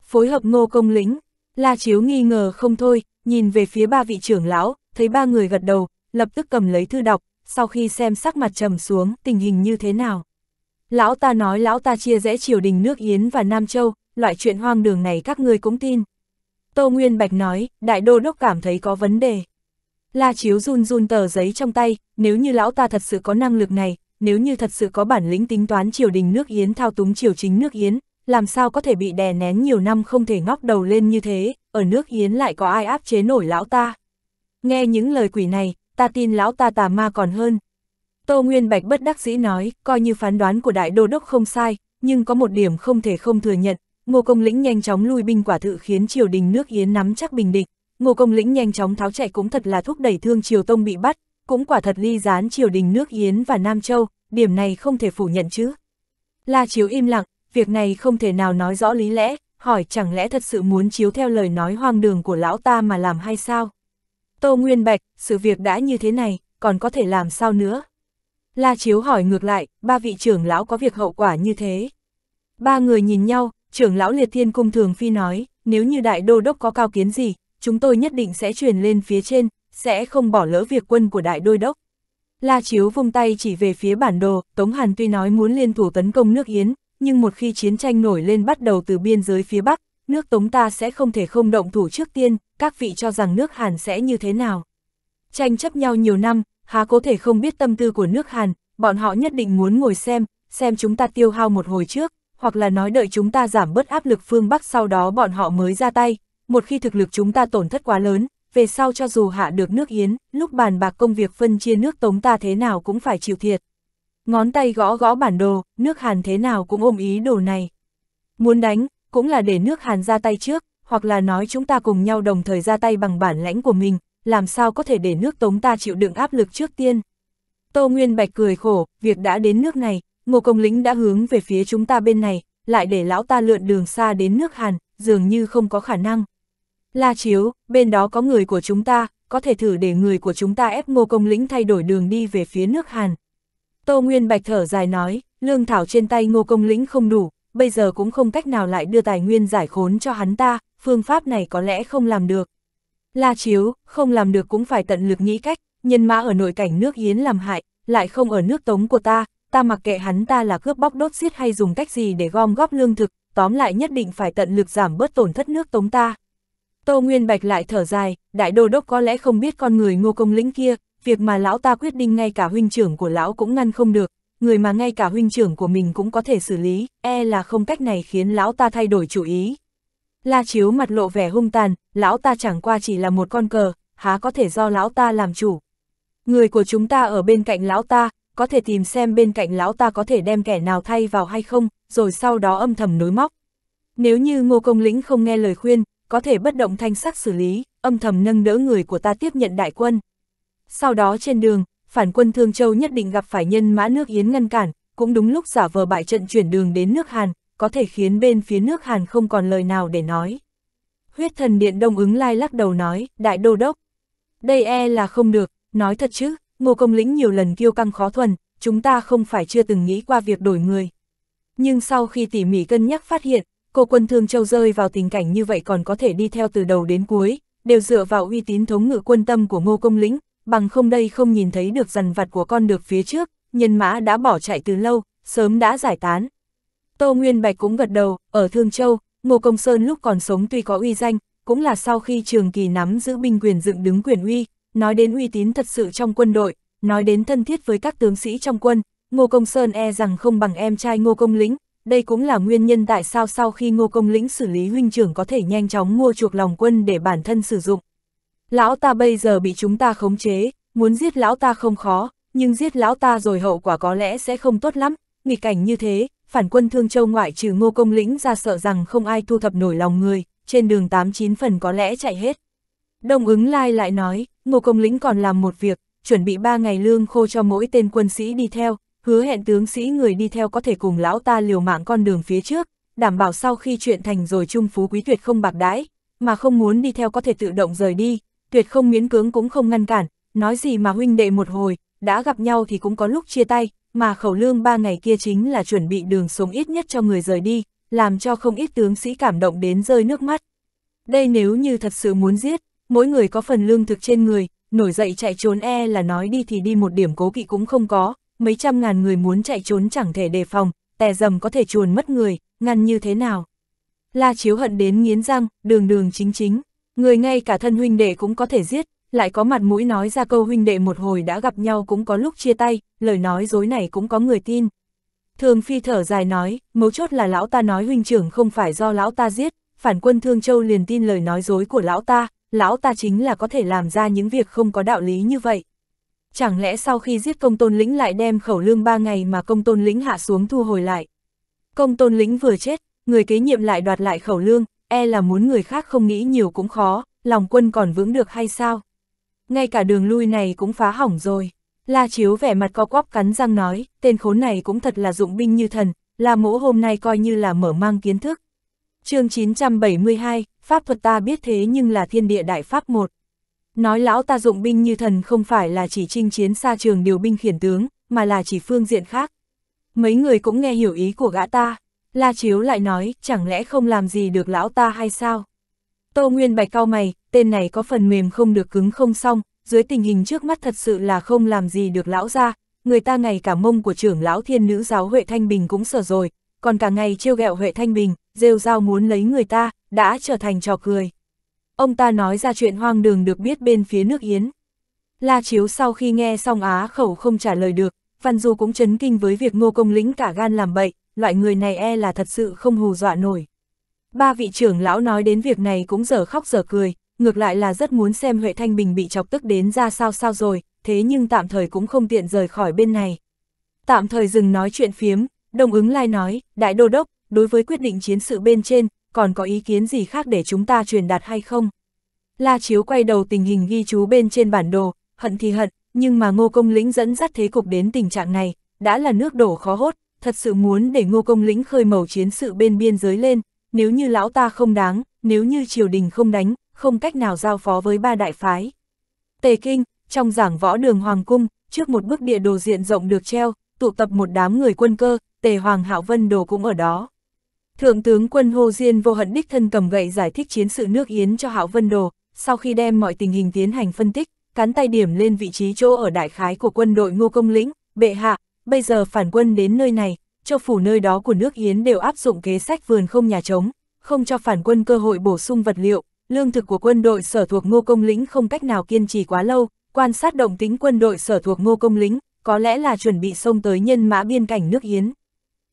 Phối hợp ngô công lĩnh, La Chiếu nghi ngờ không thôi, nhìn về phía ba vị trưởng lão, thấy ba người gật đầu, lập tức cầm lấy thư đọc, sau khi xem sắc mặt trầm xuống tình hình như thế nào. Lão ta nói lão ta chia rẽ triều đình nước Yến và Nam Châu, loại chuyện hoang đường này các người cũng tin. Tô Nguyên Bạch nói, đại đô đốc cảm thấy có vấn đề. La Chiếu run run tờ giấy trong tay, nếu như lão ta thật sự có năng lực này, nếu như thật sự có bản lĩnh tính toán triều đình nước Yến thao túng triều chính nước Yến, làm sao có thể bị đè nén nhiều năm không thể ngóc đầu lên như thế, ở nước Yến lại có ai áp chế nổi lão ta nghe những lời quỷ này, ta tin lão ta tà ma còn hơn. Tô Nguyên Bạch bất đắc dĩ nói, coi như phán đoán của đại đô đốc không sai, nhưng có một điểm không thể không thừa nhận, Ngô Công Lĩnh nhanh chóng lui binh quả tự khiến triều đình nước Yến nắm chắc bình định, Ngô Công Lĩnh nhanh chóng tháo chạy cũng thật là thúc đẩy thương triều tông bị bắt, cũng quả thật ly gián triều đình nước Yến và Nam Châu, điểm này không thể phủ nhận chứ. La Chiếu im lặng, việc này không thể nào nói rõ lý lẽ, hỏi chẳng lẽ thật sự muốn chiếu theo lời nói hoang đường của lão ta mà làm hay sao? Tô Nguyên Bạch, sự việc đã như thế này, còn có thể làm sao nữa? La Chiếu hỏi ngược lại, ba vị trưởng lão có việc hậu quả như thế. Ba người nhìn nhau, trưởng lão liệt thiên cung thường phi nói, nếu như đại đô đốc có cao kiến gì, chúng tôi nhất định sẽ truyền lên phía trên, sẽ không bỏ lỡ việc quân của đại đô đốc. La Chiếu vung tay chỉ về phía bản đồ, Tống Hàn tuy nói muốn liên thủ tấn công nước Yến, nhưng một khi chiến tranh nổi lên bắt đầu từ biên giới phía Bắc, nước Tống ta sẽ không thể không động thủ trước tiên, các vị cho rằng nước Hàn sẽ như thế nào. Tranh chấp nhau nhiều năm, há có thể không biết tâm tư của nước Hàn, bọn họ nhất định muốn ngồi xem, xem chúng ta tiêu hao một hồi trước, hoặc là nói đợi chúng ta giảm bớt áp lực phương Bắc sau đó bọn họ mới ra tay, một khi thực lực chúng ta tổn thất quá lớn, về sau cho dù hạ được nước Yến, lúc bàn bạc công việc phân chia nước Tống ta thế nào cũng phải chịu thiệt. Ngón tay gõ gõ bản đồ, nước Hàn thế nào cũng ôm ý đồ này. Muốn đánh, cũng là để nước Hàn ra tay trước, hoặc là nói chúng ta cùng nhau đồng thời ra tay bằng bản lãnh của mình, làm sao có thể để nước Tống ta chịu đựng áp lực trước tiên. Tô Nguyên Bạch cười khổ, việc đã đến nước này, Ngô Công Lĩnh đã hướng về phía chúng ta bên này, lại để lão ta lượn đường xa đến nước Hàn, dường như không có khả năng. La Chiếu, bên đó có người của chúng ta, có thể thử để người của chúng ta ép Ngô Công Lĩnh thay đổi đường đi về phía nước Hàn. Tô Nguyên Bạch thở dài nói, lương thảo trên tay Ngô Công Lĩnh không đủ, bây giờ cũng không cách nào lại đưa tài nguyên giải khốn cho hắn ta, phương pháp này có lẽ không làm được. La Chiếu, không làm được cũng phải tận lực nghĩ cách, nhân mã ở nội cảnh nước Yến làm hại, lại không ở nước Tống của ta, ta mặc kệ hắn ta là cướp bóc đốt giết hay dùng cách gì để gom góp lương thực, tóm lại nhất định phải tận lực giảm bớt tổn thất nước Tống ta. Tô Nguyên Bạch lại thở dài, đại đô đốc có lẽ không biết con người ngô công lĩnh kia, việc mà lão ta quyết định ngay cả huynh trưởng của lão cũng ngăn không được, người mà ngay cả huynh trưởng của mình cũng có thể xử lý, e là không cách này khiến lão ta thay đổi chủ ý. La Chiếu mặt lộ vẻ hung tàn, lão ta chẳng qua chỉ là một con cờ, há có thể do lão ta làm chủ. Người của chúng ta ở bên cạnh lão ta, có thể tìm xem bên cạnh lão ta có thể đem kẻ nào thay vào hay không, rồi sau đó âm thầm nối móc. Nếu như ngô công lĩnh không nghe lời khuyên, có thể bất động thanh sắc xử lý, âm thầm nâng đỡ người của ta tiếp nhận đại quân. Sau đó trên đường, phản quân Thương Châu nhất định gặp phải nhân mã nước Yến ngăn cản, cũng đúng lúc giả vờ bại trận chuyển đường đến nước Hàn, có thể khiến bên phía nước Hàn không còn lời nào để nói. Huyết thần điện đông ứng lai lắc đầu nói, đại đô đốc. Đây e là không được, nói thật chứ, ngô công lĩnh nhiều lần kiêu căng khó thuần, chúng ta không phải chưa từng nghĩ qua việc đổi người. Nhưng sau khi tỉ mỉ cân nhắc phát hiện, cô quân Thương Châu rơi vào tình cảnh như vậy còn có thể đi theo từ đầu đến cuối, đều dựa vào uy tín thống ngự quân tâm của ngô công lĩnh, bằng không đây không nhìn thấy được dần vặt của con được phía trước, nhân mã đã bỏ chạy từ lâu, sớm đã giải tán. Tô Nguyên Bạch cũng gật đầu, ở Thương Châu, Ngô Công Sơn lúc còn sống tuy có uy danh, cũng là sau khi trường kỳ nắm giữ binh quyền dựng đứng quyền uy, nói đến uy tín thật sự trong quân đội, nói đến thân thiết với các tướng sĩ trong quân, Ngô Công Sơn e rằng không bằng em trai Ngô Công Lĩnh, đây cũng là nguyên nhân tại sao sau khi Ngô Công Lĩnh xử lý huynh trưởng có thể nhanh chóng mua chuộc lòng quân để bản thân sử dụng. Lão ta bây giờ bị chúng ta khống chế, muốn giết lão ta không khó, nhưng giết lão ta rồi hậu quả có lẽ sẽ không tốt lắm, nghịch cảnh như thế, phản quân Thương Châu ngoại trừ ngô công lĩnh ra sợ rằng không ai thu thập nổi lòng người, trên đường 89 phần có lẽ chạy hết. Đồng ứng lai lại nói, ngô công lĩnh còn làm một việc, chuẩn bị 3 ngày lương khô cho mỗi tên quân sĩ đi theo, hứa hẹn tướng sĩ người đi theo có thể cùng lão ta liều mạng con đường phía trước, đảm bảo sau khi chuyện thành rồi trung phú quý tuyệt không bạc đãi, mà không muốn đi theo có thể tự động rời đi, tuyệt không miễn cưỡng cũng không ngăn cản, nói gì mà huynh đệ một hồi, đã gặp nhau thì cũng có lúc chia tay, mà khẩu lương ba ngày kia chính là chuẩn bị đường sống ít nhất cho người rời đi, làm cho không ít tướng sĩ cảm động đến rơi nước mắt. Đây nếu như thật sự muốn giết, mỗi người có phần lương thực trên người, nổi dậy chạy trốn e là nói đi thì đi một điểm cố kỵ cũng không có, mấy trăm ngàn người muốn chạy trốn chẳng thể đề phòng, tè dầm có thể chuồn mất người, ngăn như thế nào. La chiếu hận đến nghiến răng, đường đường chính chính, Người ngay cả thân huynh đệ cũng có thể giết, lại có mặt mũi nói ra câu huynh đệ một hồi đã gặp nhau cũng có lúc chia tay, lời nói dối này cũng có người tin. Thường Phi thở dài nói, mấu chốt là lão ta nói huynh trưởng không phải do lão ta giết, phản quân Thương Châu liền tin lời nói dối của lão ta, lão ta chính là có thể làm ra những việc không có đạo lý như vậy. Chẳng lẽ sau khi giết công tôn lĩnh lại đem khẩu lương ba ngày mà công tôn lĩnh hạ xuống thu hồi lại. Công tôn lĩnh vừa chết, người kế nhiệm lại đoạt lại khẩu lương, e là muốn người khác không nghĩ nhiều cũng khó, lòng quân còn vững được hay sao? Ngay cả đường lui này cũng phá hỏng rồi. La Chiếu vẻ mặt co quắp cắn răng nói, tên khốn này cũng thật là dụng binh như thần, La Mỗ hôm nay coi như là mở mang kiến thức. chương 972, Pháp thuật ta biết thế nhưng là thiên địa đại Pháp một. Nói lão ta dụng binh như thần không phải là chỉ chinh chiến xa trường điều binh khiển tướng, mà là chỉ phương diện khác. Mấy người cũng nghe hiểu ý của gã ta, La Chiếu lại nói, chẳng lẽ không làm gì được lão ta hay sao? Tô Nguyên Bạch cao mày, tên này có phần mềm không được cứng không xong, dưới tình hình trước mắt thật sự là không làm gì được lão ra, người ta ngày cả mông của trưởng lão thiên nữ giáo Huệ Thanh Bình cũng sợ rồi, còn cả ngày trêu ghẹo Huệ Thanh Bình, rêu rao muốn lấy người ta, đã trở thành trò cười. Ông ta nói ra chuyện hoang đường được biết bên phía nước Yến. La Chiếu sau khi nghe xong á khẩu không trả lời được, Văn Du cũng chấn kinh với việc ngô công lĩnh cả gan làm bậy, loại người này e là thật sự không hù dọa nổi. Ba vị trưởng lão nói đến việc này cũng giờ khóc giờ cười, ngược lại là rất muốn xem Huệ Thanh Bình bị chọc tức đến ra sao sao rồi, thế nhưng tạm thời cũng không tiện rời khỏi bên này. Tạm thời dừng nói chuyện phiếm, đồng ứng lai nói, đại đô đốc, đối với quyết định chiến sự bên trên, còn có ý kiến gì khác để chúng ta truyền đạt hay không? La Chiếu quay đầu tình hình ghi chú bên trên bản đồ, hận thì hận, nhưng mà ngô công lĩnh dẫn dắt thế cục đến tình trạng này, đã là nước đổ khó hốt, thật sự muốn để ngô công lĩnh khơi mầu chiến sự bên biên giới lên, nếu như lão ta không đáng, nếu như triều đình không đánh, không cách nào giao phó với ba đại phái. Tề Kinh, trong giảng võ đường Hoàng Cung, trước một bức địa đồ diện rộng được treo, tụ tập một đám người quân cơ, Tề Hoàng Hạo Vân Đồ cũng ở đó. Thượng tướng quân Hồ Diên vô hận đích thân cầm gậy giải thích chiến sự nước Yến cho Hạo Vân Đồ, sau khi đem mọi tình hình tiến hành phân tích, cắn tay điểm lên vị trí chỗ ở đại khái của quân đội Ngô Công Lĩnh, bệ hạ, bây giờ phản quân đến nơi này, châu phủ nơi đó của nước Yến đều áp dụng kế sách vườn không nhà trống, không cho phản quân cơ hội bổ sung vật liệu, lương thực của quân đội sở thuộc ngô công lĩnh không cách nào kiên trì quá lâu, quan sát động tính quân đội sở thuộc ngô công lĩnh, có lẽ là chuẩn bị xông tới nhân mã biên cảnh nước Yến.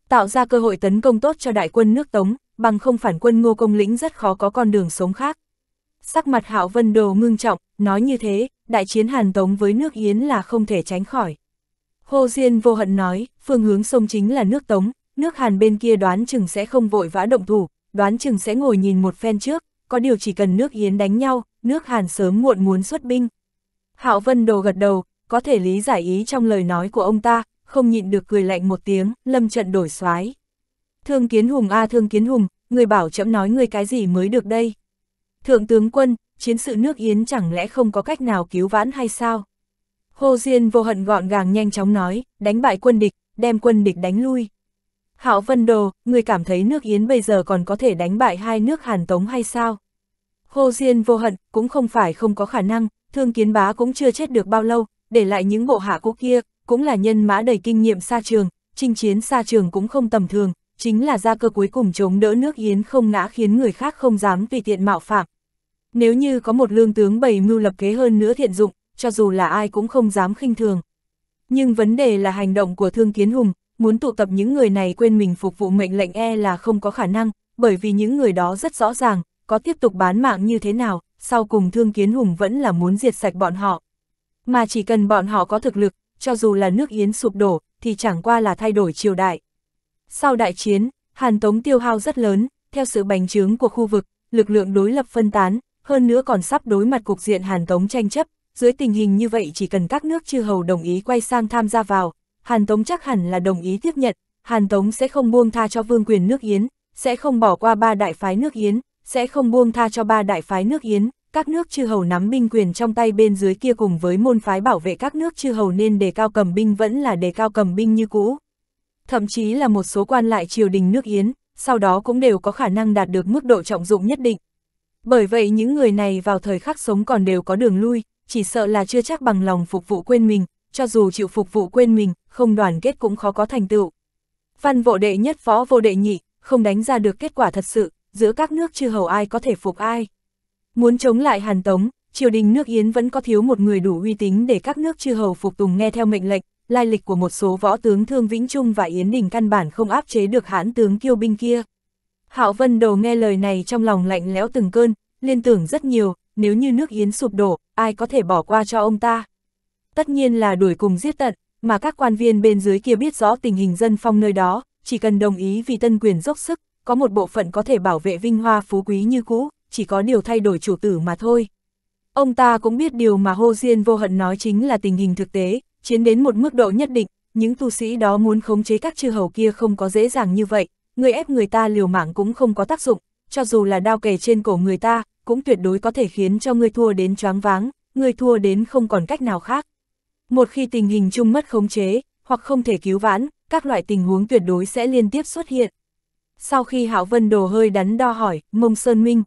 Tạo ra cơ hội tấn công tốt cho đại quân nước Tống, bằng không phản quân ngô công lĩnh rất khó có con đường sống khác. Sắc mặt Hạo Vân Đồ ngưng trọng, nói như thế, đại chiến Hàn Tống với nước Yến là không thể tránh khỏi. Hồ Diên vô hận nói, phương hướng sông chính là nước Tống, nước Hàn bên kia đoán chừng sẽ không vội vã động thủ, đoán chừng sẽ ngồi nhìn một phen trước, có điều chỉ cần nước Yến đánh nhau, nước Hàn sớm muộn muốn xuất binh. Hạo Vân Đồ gật đầu, có thể lý giải ý trong lời nói của ông ta, không nhịn được cười lạnh một tiếng, lâm trận đổi soái Thương Kiến Hùng a Thương Kiến Hùng, người bảo chậm nói người cái gì mới được đây. Thượng tướng quân, chiến sự nước Yến chẳng lẽ không có cách nào cứu vãn hay sao? Hồ Diên vô hận gọn gàng nhanh chóng nói, đánh bại quân địch, đem quân địch đánh lui. Hạo Vân Đồ, người cảm thấy nước Yến bây giờ còn có thể đánh bại hai nước Hàn Tống hay sao? Hồ Diên vô hận, cũng không phải không có khả năng, thương kiến bá cũng chưa chết được bao lâu, để lại những bộ hạ cũ kia, cũng là nhân mã đầy kinh nghiệm xa trường, chinh chiến xa trường cũng không tầm thường, chính là gia cơ cuối cùng chống đỡ nước Yến không ngã khiến người khác không dám tùy tiện mạo phạm. Nếu như có một lương tướng bày mưu lập kế hơn nữa thiện dụng, cho dù là ai cũng không dám khinh thường. Nhưng vấn đề là hành động của Thương Kiến Hùng, muốn tụ tập những người này quên mình phục vụ mệnh lệnh e là không có khả năng, bởi vì những người đó rất rõ ràng, có tiếp tục bán mạng như thế nào, sau cùng Thương Kiến Hùng vẫn là muốn diệt sạch bọn họ. Mà chỉ cần bọn họ có thực lực, cho dù là nước Yến sụp đổ, thì chẳng qua là thay đổi triều đại. Sau đại chiến, Hàn Tống tiêu hao rất lớn, theo sự bành trướng của khu vực, lực lượng đối lập phân tán, hơn nữa còn sắp đối mặt cục diện Hàn Tống tranh chấp, dưới tình hình như vậy chỉ cần các nước chư hầu đồng ý quay sang tham gia vào, Hàn Tống chắc hẳn là đồng ý tiếp nhận, Hàn Tống sẽ không buông tha cho vương quyền nước Yến, sẽ không bỏ qua ba đại phái nước Yến, sẽ không buông tha cho ba đại phái nước Yến, các nước chư hầu nắm binh quyền trong tay bên dưới kia cùng với môn phái bảo vệ các nước chư hầu nên đề cao cầm binh vẫn là đề cao cầm binh như cũ. Thậm chí là một số quan lại triều đình nước Yến, sau đó cũng đều có khả năng đạt được mức độ trọng dụng nhất định. Bởi vậy những người này vào thời khắc sống còn đều có đường lui, chỉ sợ là chưa chắc bằng lòng phục vụ quên mình, cho dù chịu phục vụ quên mình, không đoàn kết cũng khó có thành tựu. Văn vô đệ nhất phó vô đệ nhị, không đánh ra được kết quả thật sự, giữa các nước chưa hầu ai có thể phục ai. Muốn chống lại Hàn Tống, triều đình nước Yến vẫn có thiếu một người đủ uy tín để các nước chư hầu phục tùng nghe theo mệnh lệnh, lai lịch của một số võ tướng Thương Vĩnh Trung và Yến Đình căn bản không áp chế được hãn tướng kiêu binh kia. Hạo Vân Đồ nghe lời này trong lòng lạnh lẽo từng cơn, liên tưởng rất nhiều, nếu như nước Yến sụp đổ, ai có thể bỏ qua cho ông ta. Tất nhiên là đuổi cùng giết tận, mà các quan viên bên dưới kia biết rõ tình hình dân phong nơi đó, chỉ cần đồng ý vì tân quyền dốc sức, có một bộ phận có thể bảo vệ vinh hoa phú quý như cũ, chỉ có điều thay đổi chủ tử mà thôi. Ông ta cũng biết điều mà hô Diên vô hận nói chính là tình hình thực tế, chiến đến một mức độ nhất định, những tu sĩ đó muốn khống chế các chư hầu kia không có dễ dàng như vậy, người ép người ta liều mạng cũng không có tác dụng, cho dù là đao kề trên cổ người ta, cũng tuyệt đối có thể khiến cho ngươi thua đến choáng váng, ngươi thua đến không còn cách nào khác. Một khi tình hình chung mất khống chế, hoặc không thể cứu vãn, các loại tình huống tuyệt đối sẽ liên tiếp xuất hiện. Sau khi Hạo Vân Đồ hơi đắn đo hỏi, Mông Sơn Minh.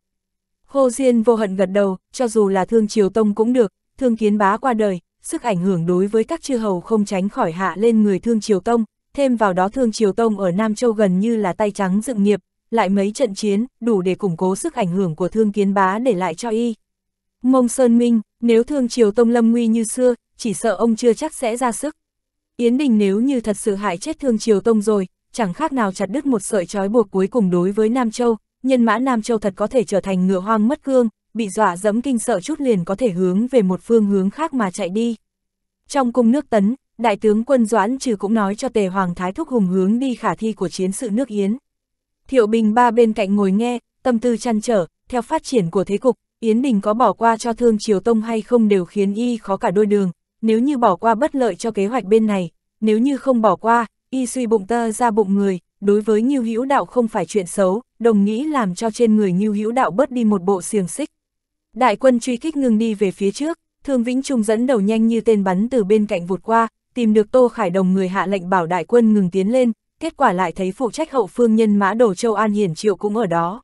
khô Diên vô hận gật đầu, cho dù là thương triều tông cũng được, thương kiến bá qua đời, sức ảnh hưởng đối với các chư hầu không tránh khỏi hạ lên người thương triều tông, thêm vào đó thương triều tông ở Nam Châu gần như là tay trắng dựng nghiệp, lại mấy trận chiến, đủ để củng cố sức ảnh hưởng của thương kiến bá để lại cho y. Mông Sơn Minh, nếu thương triều Tông Lâm Nguy như xưa, chỉ sợ ông chưa chắc sẽ ra sức. Yến Đình nếu như thật sự hại chết thương triều Tông rồi, chẳng khác nào chặt đứt một sợi trói buộc cuối cùng đối với Nam Châu, nhân mã Nam Châu thật có thể trở thành ngựa hoang mất cương, bị dọa dẫm kinh sợ chút liền có thể hướng về một phương hướng khác mà chạy đi. Trong cung nước Tấn, Đại tướng quân Doãn Trừ cũng nói cho Tề Hoàng Thái Thúc Hùng hướng đi khả thi của chiến sự nước Yến. Thiệu Bình ba bên cạnh ngồi nghe, tâm tư chăn trở, theo phát triển của thế cục, Yến Đình có bỏ qua cho Thương Triều Tông hay không đều khiến y khó cả đôi đường, nếu như bỏ qua bất lợi cho kế hoạch bên này, nếu như không bỏ qua, y suy bụng tơ ra bụng người, đối với Nhiêu Hữu Đạo không phải chuyện xấu, đồng nghĩ làm cho trên người Nhiêu Hữu Đạo bớt đi một bộ xiềng xích. Đại quân truy kích ngừng đi về phía trước, Thương Vĩnh Trung dẫn đầu nhanh như tên bắn từ bên cạnh vụt qua, tìm được Tô Khải Đồng người hạ lệnh bảo đại quân ngừng tiến lên, kết quả lại thấy phụ trách hậu phương nhân mã đồ châu An Hiển Triệu cũng ở đó.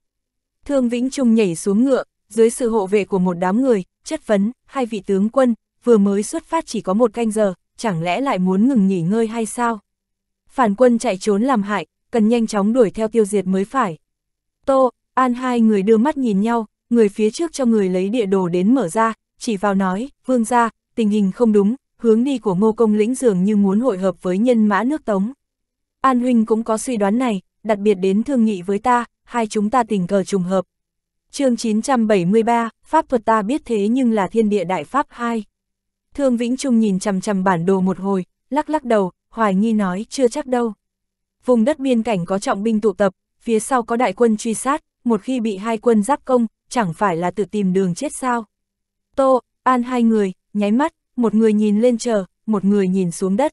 Thương Vĩnh Trung nhảy xuống ngựa, dưới sự hộ vệ của một đám người, chất vấn, hai vị tướng quân, vừa mới xuất phát chỉ có một canh giờ, chẳng lẽ lại muốn ngừng nghỉ ngơi hay sao? Phản quân chạy trốn làm hại, cần nhanh chóng đuổi theo tiêu diệt mới phải. Tô, An hai người đưa mắt nhìn nhau, người phía trước cho người lấy địa đồ đến mở ra, chỉ vào nói, vương ra, tình hình không đúng, hướng đi của ngô công lĩnh dường như muốn hội hợp với nhân mã nước tống. An Huynh cũng có suy đoán này, đặc biệt đến thương nghị với ta, hai chúng ta tình cờ trùng hợp. chương 973, Pháp thuật ta biết thế nhưng là thiên địa đại Pháp 2. Thương Vĩnh Trung nhìn chằm chằm bản đồ một hồi, lắc lắc đầu, hoài nghi nói chưa chắc đâu. Vùng đất biên cảnh có trọng binh tụ tập, phía sau có đại quân truy sát, một khi bị hai quân giáp công, chẳng phải là tự tìm đường chết sao. Tô, An hai người, nháy mắt, một người nhìn lên chờ, một người nhìn xuống đất.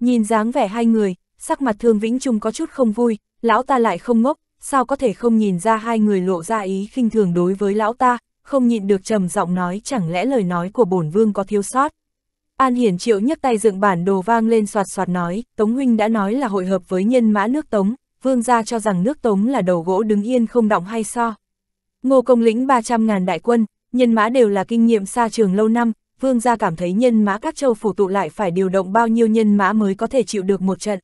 Nhìn dáng vẻ hai người, sắc mặt Thương Vĩnh Trung có chút không vui, lão ta lại không ngốc, sao có thể không nhìn ra hai người lộ ra ý khinh thường đối với lão ta, không nhịn được trầm giọng nói chẳng lẽ lời nói của bổn vương có thiếu sót. An Hiển Triệu nhấc tay dựng bản đồ vang lên soạt soạt nói, Tống Huynh đã nói là hội hợp với nhân mã nước Tống, vương gia cho rằng nước Tống là đầu gỗ đứng yên không động hay so. Ngô công lĩnh 300.000 đại quân, nhân mã đều là kinh nghiệm xa trường lâu năm, vương gia cảm thấy nhân mã các châu phủ tụ lại phải điều động bao nhiêu nhân mã mới có thể chịu được một trận.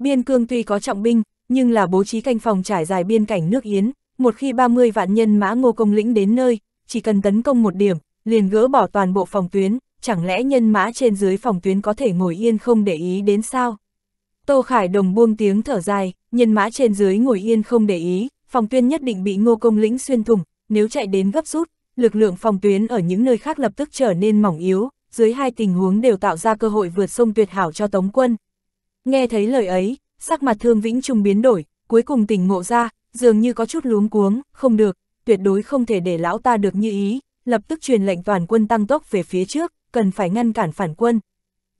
Biên cương tuy có trọng binh, nhưng là bố trí canh phòng trải dài biên cảnh nước Yến, một khi 30 vạn nhân mã ngô công lĩnh đến nơi, chỉ cần tấn công một điểm, liền gỡ bỏ toàn bộ phòng tuyến, chẳng lẽ nhân mã trên dưới phòng tuyến có thể ngồi yên không để ý đến sao? Tô Khải Đồng buông tiếng thở dài, nhân mã trên dưới ngồi yên không để ý, phòng tuyến nhất định bị ngô công lĩnh xuyên thủng, nếu chạy đến gấp rút, lực lượng phòng tuyến ở những nơi khác lập tức trở nên mỏng yếu, dưới hai tình huống đều tạo ra cơ hội vượt sông tuyệt hảo cho Tống quân, Nghe thấy lời ấy, sắc mặt Thương Vĩnh Trung biến đổi, cuối cùng tỉnh ngộ ra, dường như có chút luống cuống, không được, tuyệt đối không thể để lão ta được như ý, lập tức truyền lệnh toàn quân tăng tốc về phía trước, cần phải ngăn cản phản quân.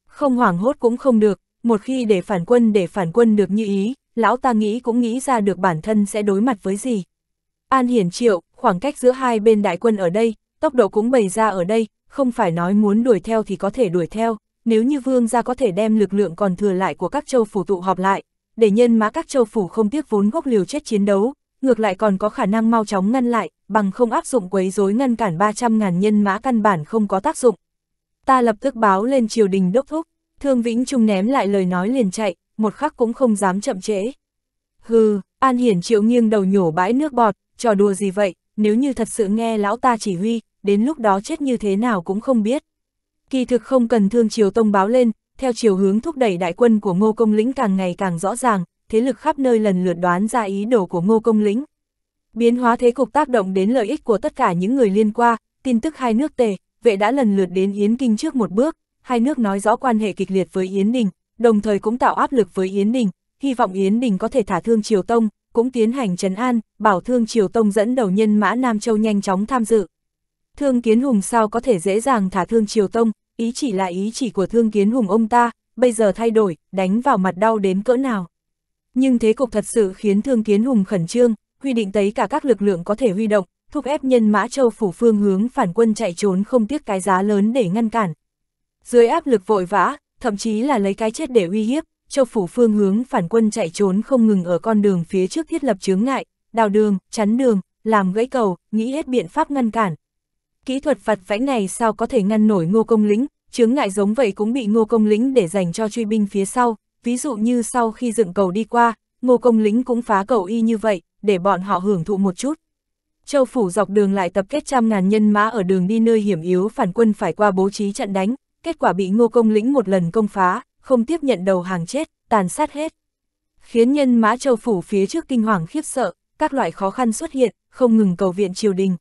Không hoảng hốt cũng không được, một khi để phản quân để phản quân được như ý, lão ta nghĩ cũng nghĩ ra được bản thân sẽ đối mặt với gì. An Hiển Triệu, khoảng cách giữa hai bên đại quân ở đây, tốc độ cũng bày ra ở đây, không phải nói muốn đuổi theo thì có thể đuổi theo nếu như vương gia có thể đem lực lượng còn thừa lại của các châu phủ tụ họp lại, để nhân mã các châu phủ không tiếc vốn gốc liều chết chiến đấu, ngược lại còn có khả năng mau chóng ngăn lại, bằng không áp dụng quấy rối ngăn cản 300.000 nhân mã căn bản không có tác dụng. Ta lập tức báo lên triều đình đốc thúc, Thương Vĩnh Trung ném lại lời nói liền chạy, một khắc cũng không dám chậm trễ. Hừ, An Hiển triệu nghiêng đầu nhổ bãi nước bọt, trò đùa gì vậy, nếu như thật sự nghe lão ta chỉ huy, đến lúc đó chết như thế nào cũng không biết. Kỳ thực không cần thương triều tông báo lên, theo chiều hướng thúc đẩy đại quân của Ngô Công Lĩnh càng ngày càng rõ ràng, thế lực khắp nơi lần lượt đoán ra ý đồ của Ngô Công Lĩnh. Biến hóa thế cục tác động đến lợi ích của tất cả những người liên quan, tin tức hai nước tề, vệ đã lần lượt đến Yến Kinh trước một bước, hai nước nói rõ quan hệ kịch liệt với Yến Đình, đồng thời cũng tạo áp lực với Yến Đình, hy vọng Yến Đình có thể thả thương Triều Tông, cũng tiến hành trấn an, bảo thương Triều Tông dẫn đầu nhân mã Nam Châu nhanh chóng tham dự. Thương Kiến Hùng sao có thể dễ dàng thả Thương Triều Tông, ý chỉ là ý chỉ của Thương Kiến Hùng ông ta, bây giờ thay đổi, đánh vào mặt đau đến cỡ nào. Nhưng thế cục thật sự khiến Thương Kiến Hùng khẩn trương, huy định tấy cả các lực lượng có thể huy động, thúc ép nhân Mã Châu phủ phương hướng phản quân chạy trốn không tiếc cái giá lớn để ngăn cản. Dưới áp lực vội vã, thậm chí là lấy cái chết để uy hiếp, Châu phủ phương hướng phản quân chạy trốn không ngừng ở con đường phía trước thiết lập chướng ngại, đào đường, chắn đường, làm gãy cầu, nghĩ hết biện pháp ngăn cản, kỹ thuật vặt vãnh này sao có thể ngăn nổi ngô công lĩnh, chướng ngại giống vậy cũng bị ngô công lĩnh để dành cho truy binh phía sau, ví dụ như sau khi dựng cầu đi qua, ngô công lĩnh cũng phá cầu y như vậy, để bọn họ hưởng thụ một chút. Châu Phủ dọc đường lại tập kết trăm ngàn nhân mã ở đường đi nơi hiểm yếu phản quân phải qua bố trí trận đánh, kết quả bị ngô công lĩnh một lần công phá, không tiếp nhận đầu hàng chết, tàn sát hết. Khiến nhân mã Châu Phủ phía trước kinh hoàng khiếp sợ, các loại khó khăn xuất hiện, không ngừng cầu viện triều đình,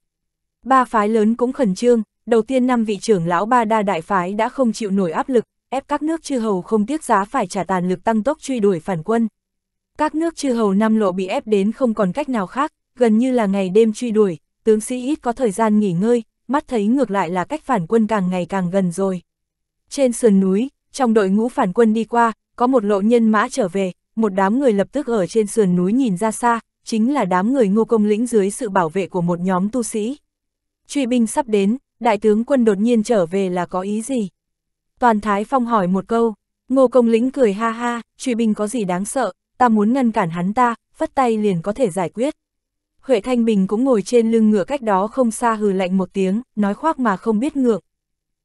Ba phái lớn cũng khẩn trương, đầu tiên năm vị trưởng lão ba đa đại phái đã không chịu nổi áp lực, ép các nước chư hầu không tiếc giá phải trả tàn lực tăng tốc truy đuổi phản quân. Các nước chư hầu năm lộ bị ép đến không còn cách nào khác, gần như là ngày đêm truy đuổi, tướng sĩ ít có thời gian nghỉ ngơi, mắt thấy ngược lại là cách phản quân càng ngày càng gần rồi. Trên sườn núi, trong đội ngũ phản quân đi qua, có một lộ nhân mã trở về, một đám người lập tức ở trên sườn núi nhìn ra xa, chính là đám người ngô công lĩnh dưới sự bảo vệ của một nhóm tu sĩ truy binh sắp đến, đại tướng quân đột nhiên trở về là có ý gì? Toàn Thái Phong hỏi một câu, Ngô Công Lĩnh cười ha ha, truy binh có gì đáng sợ, ta muốn ngăn cản hắn ta, phất tay liền có thể giải quyết. Huệ Thanh Bình cũng ngồi trên lưng ngựa cách đó không xa hừ lạnh một tiếng, nói khoác mà không biết ngượng.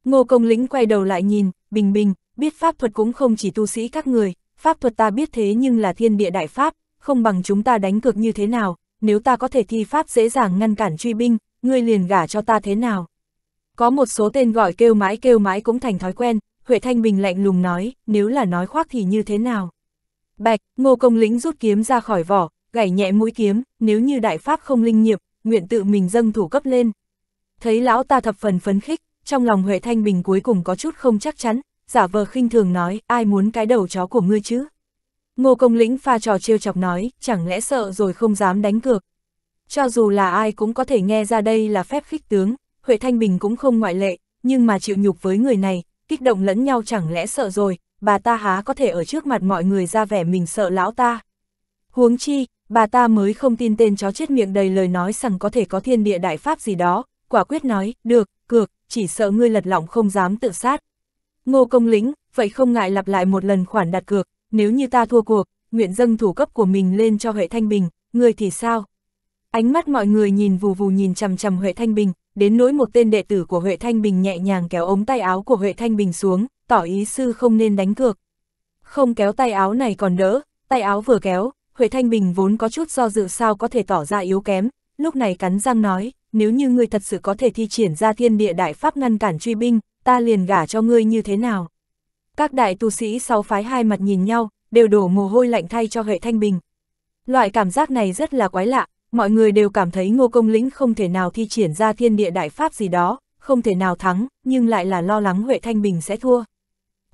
Ngô Công Lĩnh quay đầu lại nhìn, bình bình, biết pháp thuật cũng không chỉ tu sĩ các người, pháp thuật ta biết thế nhưng là thiên địa đại pháp, không bằng chúng ta đánh cược như thế nào, nếu ta có thể thi pháp dễ dàng ngăn cản truy binh, ngươi liền gả cho ta thế nào? Có một số tên gọi kêu mãi kêu mãi cũng thành thói quen, Huệ Thanh Bình lạnh lùng nói, nếu là nói khoác thì như thế nào? Bạch, ngô công lĩnh rút kiếm ra khỏi vỏ, gảy nhẹ mũi kiếm, nếu như đại pháp không linh nghiệp, nguyện tự mình dâng thủ cấp lên. Thấy lão ta thập phần phấn khích, trong lòng Huệ Thanh Bình cuối cùng có chút không chắc chắn, giả vờ khinh thường nói, ai muốn cái đầu chó của ngươi chứ? Ngô công lĩnh pha trò trêu chọc nói, chẳng lẽ sợ rồi không dám đánh cược, cho dù là ai cũng có thể nghe ra đây là phép khích tướng, Huệ Thanh Bình cũng không ngoại lệ, nhưng mà chịu nhục với người này, kích động lẫn nhau chẳng lẽ sợ rồi, bà ta há có thể ở trước mặt mọi người ra vẻ mình sợ lão ta. Huống chi, bà ta mới không tin tên chó chết miệng đầy lời nói rằng có thể có thiên địa đại pháp gì đó, quả quyết nói, được, cược, chỉ sợ ngươi lật lọng không dám tự sát. Ngô công lĩnh, vậy không ngại lặp lại một lần khoản đặt cược, nếu như ta thua cuộc, nguyện dâng thủ cấp của mình lên cho Huệ Thanh Bình, ngươi thì sao? Ánh mắt mọi người nhìn vù vù nhìn chằm chằm Huệ Thanh Bình, đến nỗi một tên đệ tử của Huệ Thanh Bình nhẹ nhàng kéo ống tay áo của Huệ Thanh Bình xuống, tỏ ý sư không nên đánh cược. Không kéo tay áo này còn đỡ, tay áo vừa kéo, Huệ Thanh Bình vốn có chút do dự sao có thể tỏ ra yếu kém, lúc này cắn răng nói, nếu như ngươi thật sự có thể thi triển ra thiên địa đại pháp ngăn cản truy binh, ta liền gả cho ngươi như thế nào. Các đại tu sĩ sau phái hai mặt nhìn nhau, đều đổ mồ hôi lạnh thay cho Huệ Thanh Bình. Loại cảm giác này rất là quái lạ, mọi người đều cảm thấy ngô công lĩnh không thể nào thi triển ra thiên địa đại pháp gì đó, không thể nào thắng, nhưng lại là lo lắng Huệ Thanh Bình sẽ thua.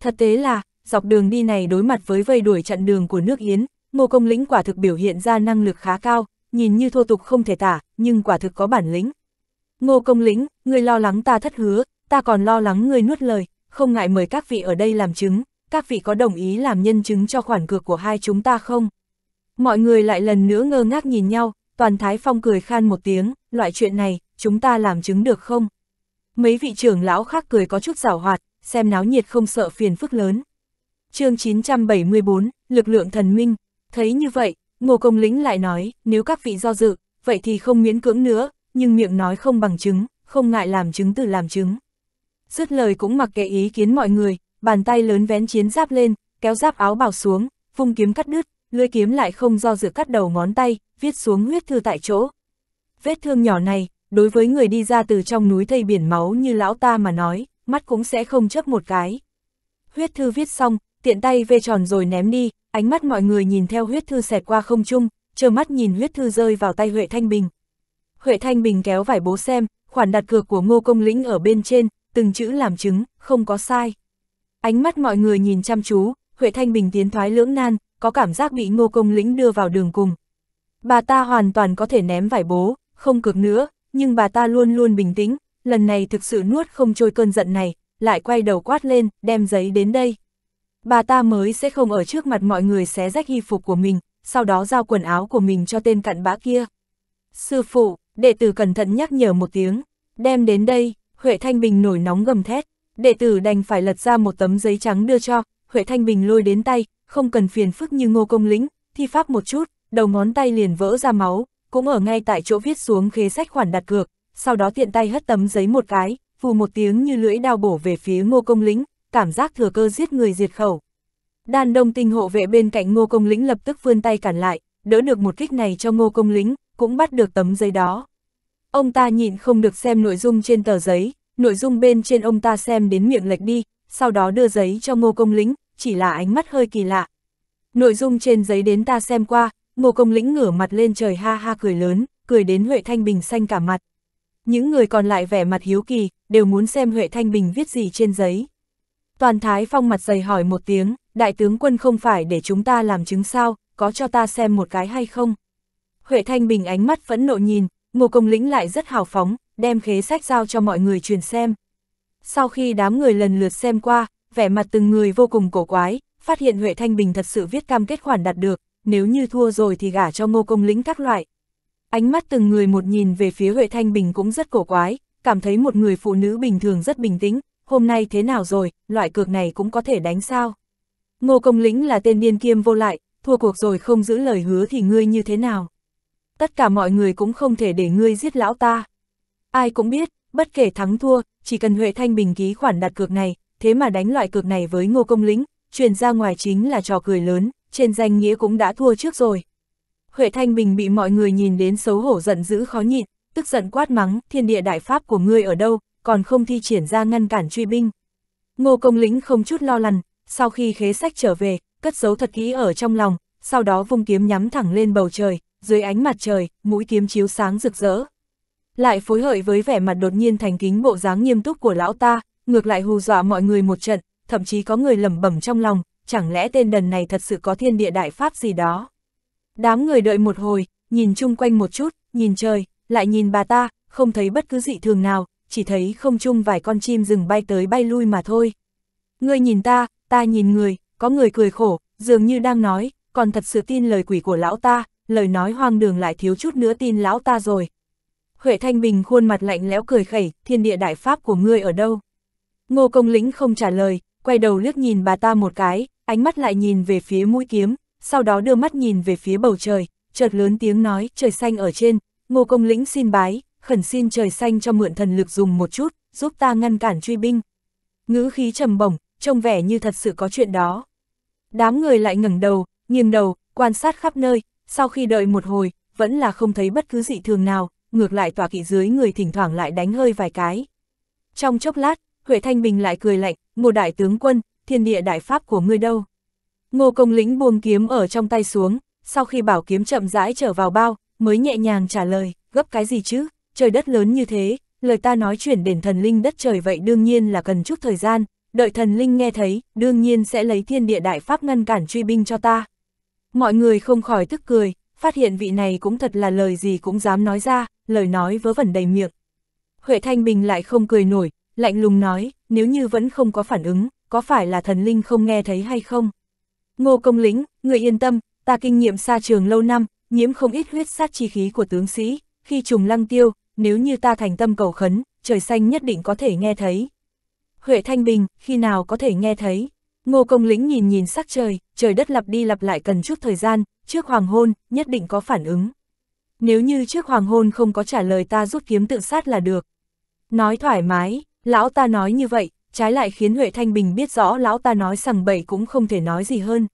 Thật tế là, dọc đường đi này đối mặt với vây đuổi chặn đường của nước Yến, ngô công lĩnh quả thực biểu hiện ra năng lực khá cao, nhìn như thô tục không thể tả, nhưng quả thực có bản lĩnh. Ngô công lĩnh, người lo lắng ta thất hứa, ta còn lo lắng ngươi nuốt lời, không ngại mời các vị ở đây làm chứng, các vị có đồng ý làm nhân chứng cho khoản cược của hai chúng ta không? Mọi người lại lần nữa ngơ ngác nhìn nhau, Toàn Thái Phong cười khan một tiếng, loại chuyện này, chúng ta làm chứng được không? Mấy vị trưởng lão khác cười có chút giảo hoạt, xem náo nhiệt không sợ phiền phức lớn. chương 974, lực lượng thần minh, thấy như vậy, Ngô Công Lĩnh lại nói, nếu các vị do dự, vậy thì không miễn cưỡng nữa, nhưng miệng nói không bằng chứng, không ngại làm chứng từ làm chứng. Dứt lời cũng mặc kệ ý kiến mọi người, bàn tay lớn vén chiến giáp lên, kéo giáp áo bảo xuống, vung kiếm cắt đứt, lưỡi kiếm lại không do dự cắt đầu ngón tay, viết xuống huyết thư tại chỗ. Vết thương nhỏ này, đối với người đi ra từ trong núi thây biển máu như lão ta mà nói, mắt cũng sẽ không chấp một cái. Huyết thư viết xong, tiện tay vê tròn rồi ném đi, ánh mắt mọi người nhìn theo huyết thư xẹt qua không trung, chờ mắt nhìn huyết thư rơi vào tay Huệ Thanh Bình. Huệ Thanh Bình kéo vải bố xem, khoản đặt cược của Ngô Công Lĩnh ở bên trên, từng chữ làm chứng, không có sai. Ánh mắt mọi người nhìn chăm chú, Huệ Thanh Bình tiến thoái lưỡng nan, có cảm giác bị ngô công lĩnh đưa vào đường cùng. Bà ta hoàn toàn có thể ném vải bố, không cực nữa, nhưng bà ta luôn luôn bình tĩnh, lần này thực sự nuốt không trôi cơn giận này, lại quay đầu quát lên, đem giấy đến đây. Bà ta mới sẽ không ở trước mặt mọi người xé rách hy phục của mình, sau đó giao quần áo của mình cho tên cặn bã kia. Sư phụ, đệ tử cẩn thận nhắc nhở một tiếng, đem đến đây, Huệ Thanh Bình nổi nóng gầm thét, đệ tử đành phải lật ra một tấm giấy trắng đưa cho, Huệ Thanh Bình lôi đến tay, không cần phiền phức như ngô công lĩnh, thi pháp một chút, đầu ngón tay liền vỡ ra máu, cũng ở ngay tại chỗ viết xuống khế sách khoản đặt cược, sau đó tiện tay hất tấm giấy một cái, phù một tiếng như lưỡi đao bổ về phía ngô công lĩnh, cảm giác thừa cơ giết người diệt khẩu. Đàn đông tinh hộ vệ bên cạnh ngô công lĩnh lập tức vươn tay cản lại, đỡ được một kích này cho ngô công lĩnh, cũng bắt được tấm giấy đó. Ông ta nhịn không được xem nội dung trên tờ giấy, nội dung bên trên ông ta xem đến miệng lệch đi, sau đó đưa giấy cho ngô công lĩnh, chỉ là ánh mắt hơi kỳ lạ. Nội dung trên giấy đến ta xem qua, ngô công lĩnh ngửa mặt lên trời ha ha cười lớn, cười đến Huệ Thanh Bình xanh cả mặt. Những người còn lại vẻ mặt hiếu kỳ, đều muốn xem Huệ Thanh Bình viết gì trên giấy. Toàn Thái Phong mặt dày hỏi một tiếng, đại tướng quân không phải để chúng ta làm chứng sao, có cho ta xem một cái hay không? Huệ Thanh Bình ánh mắt phẫn nộ nhìn, ngô công lĩnh lại rất hào phóng, đem khế sách giao cho mọi người truyền xem. Sau khi đám người lần lượt xem qua, vẻ mặt từng người vô cùng cổ quái, phát hiện Huệ Thanh Bình thật sự viết cam kết khoản đạt được, nếu như thua rồi thì gả cho ngô công lĩnh các loại. Ánh mắt từng người một nhìn về phía Huệ Thanh Bình cũng rất cổ quái, cảm thấy một người phụ nữ bình thường rất bình tĩnh, hôm nay thế nào rồi, loại cược này cũng có thể đánh sao. Ngô công lĩnh là tên điên kiêm vô lại, thua cuộc rồi không giữ lời hứa thì ngươi như thế nào. Tất cả mọi người cũng không thể để ngươi giết lão ta. Ai cũng biết, bất kể thắng thua, chỉ cần Huệ Thanh Bình ký khoản đặt cược này, thế mà đánh loại cược này với ngô công lĩnh, truyền ra ngoài chính là trò cười lớn, trên danh nghĩa cũng đã thua trước rồi. Huệ Thanh Bình bị mọi người nhìn đến xấu hổ giận dữ khó nhịn, tức giận quát mắng, thiên địa đại pháp của ngươi ở đâu, còn không thi triển ra ngăn cản truy binh. Ngô Công Lĩnh không chút lo lằn, sau khi khế sách trở về, cất giấu thật kỹ ở trong lòng, sau đó vung kiếm nhắm thẳng lên bầu trời, dưới ánh mặt trời, mũi kiếm chiếu sáng rực rỡ. Lại phối hợp với vẻ mặt đột nhiên thành kính bộ dáng nghiêm túc của lão ta, ngược lại hù dọa mọi người một trận, thậm chí có người lẩm bẩm trong lòng, chẳng lẽ tên đần này thật sự có thiên địa đại pháp gì đó. Đám người đợi một hồi, nhìn chung quanh một chút, nhìn trời, lại nhìn bà ta, không thấy bất cứ dị thường nào, chỉ thấy không chung vài con chim rừng bay tới bay lui mà thôi. Người nhìn ta, ta nhìn người, có người cười khổ, dường như đang nói, còn thật sự tin lời quỷ của lão ta, lời nói hoang đường lại thiếu chút nữa tin lão ta rồi. Huệ Thanh Bình khuôn mặt lạnh lẽo cười khẩy, thiên địa đại pháp của ngươi ở đâu? Ngô công lĩnh không trả lời, quay đầu liếc nhìn bà ta một cái, ánh mắt lại nhìn về phía mũi kiếm, sau đó đưa mắt nhìn về phía bầu trời, chợt lớn tiếng nói, trời xanh ở trên, ngô công lĩnh xin bái, khẩn xin trời xanh cho mượn thần lực dùng một chút, giúp ta ngăn cản truy binh. Ngữ khí trầm bổng, trông vẻ như thật sự có chuyện đó. Đám người lại ngẩng đầu, nghiêng đầu, quan sát khắp nơi, sau khi đợi một hồi, vẫn là không thấy bất cứ dị thường nào, ngược lại tòa kỵ dưới người thỉnh thoảng lại đánh hơi vài cái. Trong chốc lát, Huệ Thanh Bình lại cười lạnh, ngô đại tướng quân, thiên địa đại pháp của ngươi đâu. Ngô công lĩnh buông kiếm ở trong tay xuống, sau khi bảo kiếm chậm rãi trở vào bao, mới nhẹ nhàng trả lời, gấp cái gì chứ, trời đất lớn như thế, lời ta nói chuyển đến thần linh đất trời vậy đương nhiên là cần chút thời gian, đợi thần linh nghe thấy, đương nhiên sẽ lấy thiên địa đại pháp ngăn cản truy binh cho ta. Mọi người không khỏi tức cười, phát hiện vị này cũng thật là lời gì cũng dám nói ra, lời nói vớ vẩn đầy miệng. Huệ Thanh Bình lại không cười nổi, lạnh lùng nói, nếu như vẫn không có phản ứng, có phải là thần linh không nghe thấy hay không? Ngô công lĩnh, người yên tâm, ta kinh nghiệm xa trường lâu năm, nhiễm không ít huyết sát chi khí của tướng sĩ, khi trùng lăng tiêu, nếu như ta thành tâm cầu khấn, trời xanh nhất định có thể nghe thấy. Huệ Thanh Bình, khi nào có thể nghe thấy? Ngô công lĩnh nhìn nhìn sắc trời, trời đất lặp đi lặp lại cần chút thời gian, trước hoàng hôn, nhất định có phản ứng. Nếu như trước hoàng hôn không có trả lời ta rút kiếm tự sát là được. Nói thoải mái, Lão ta nói như vậy, trái lại khiến Huệ Thanh Bình biết rõ lão ta nói sằng bậy cũng không thể nói gì hơn.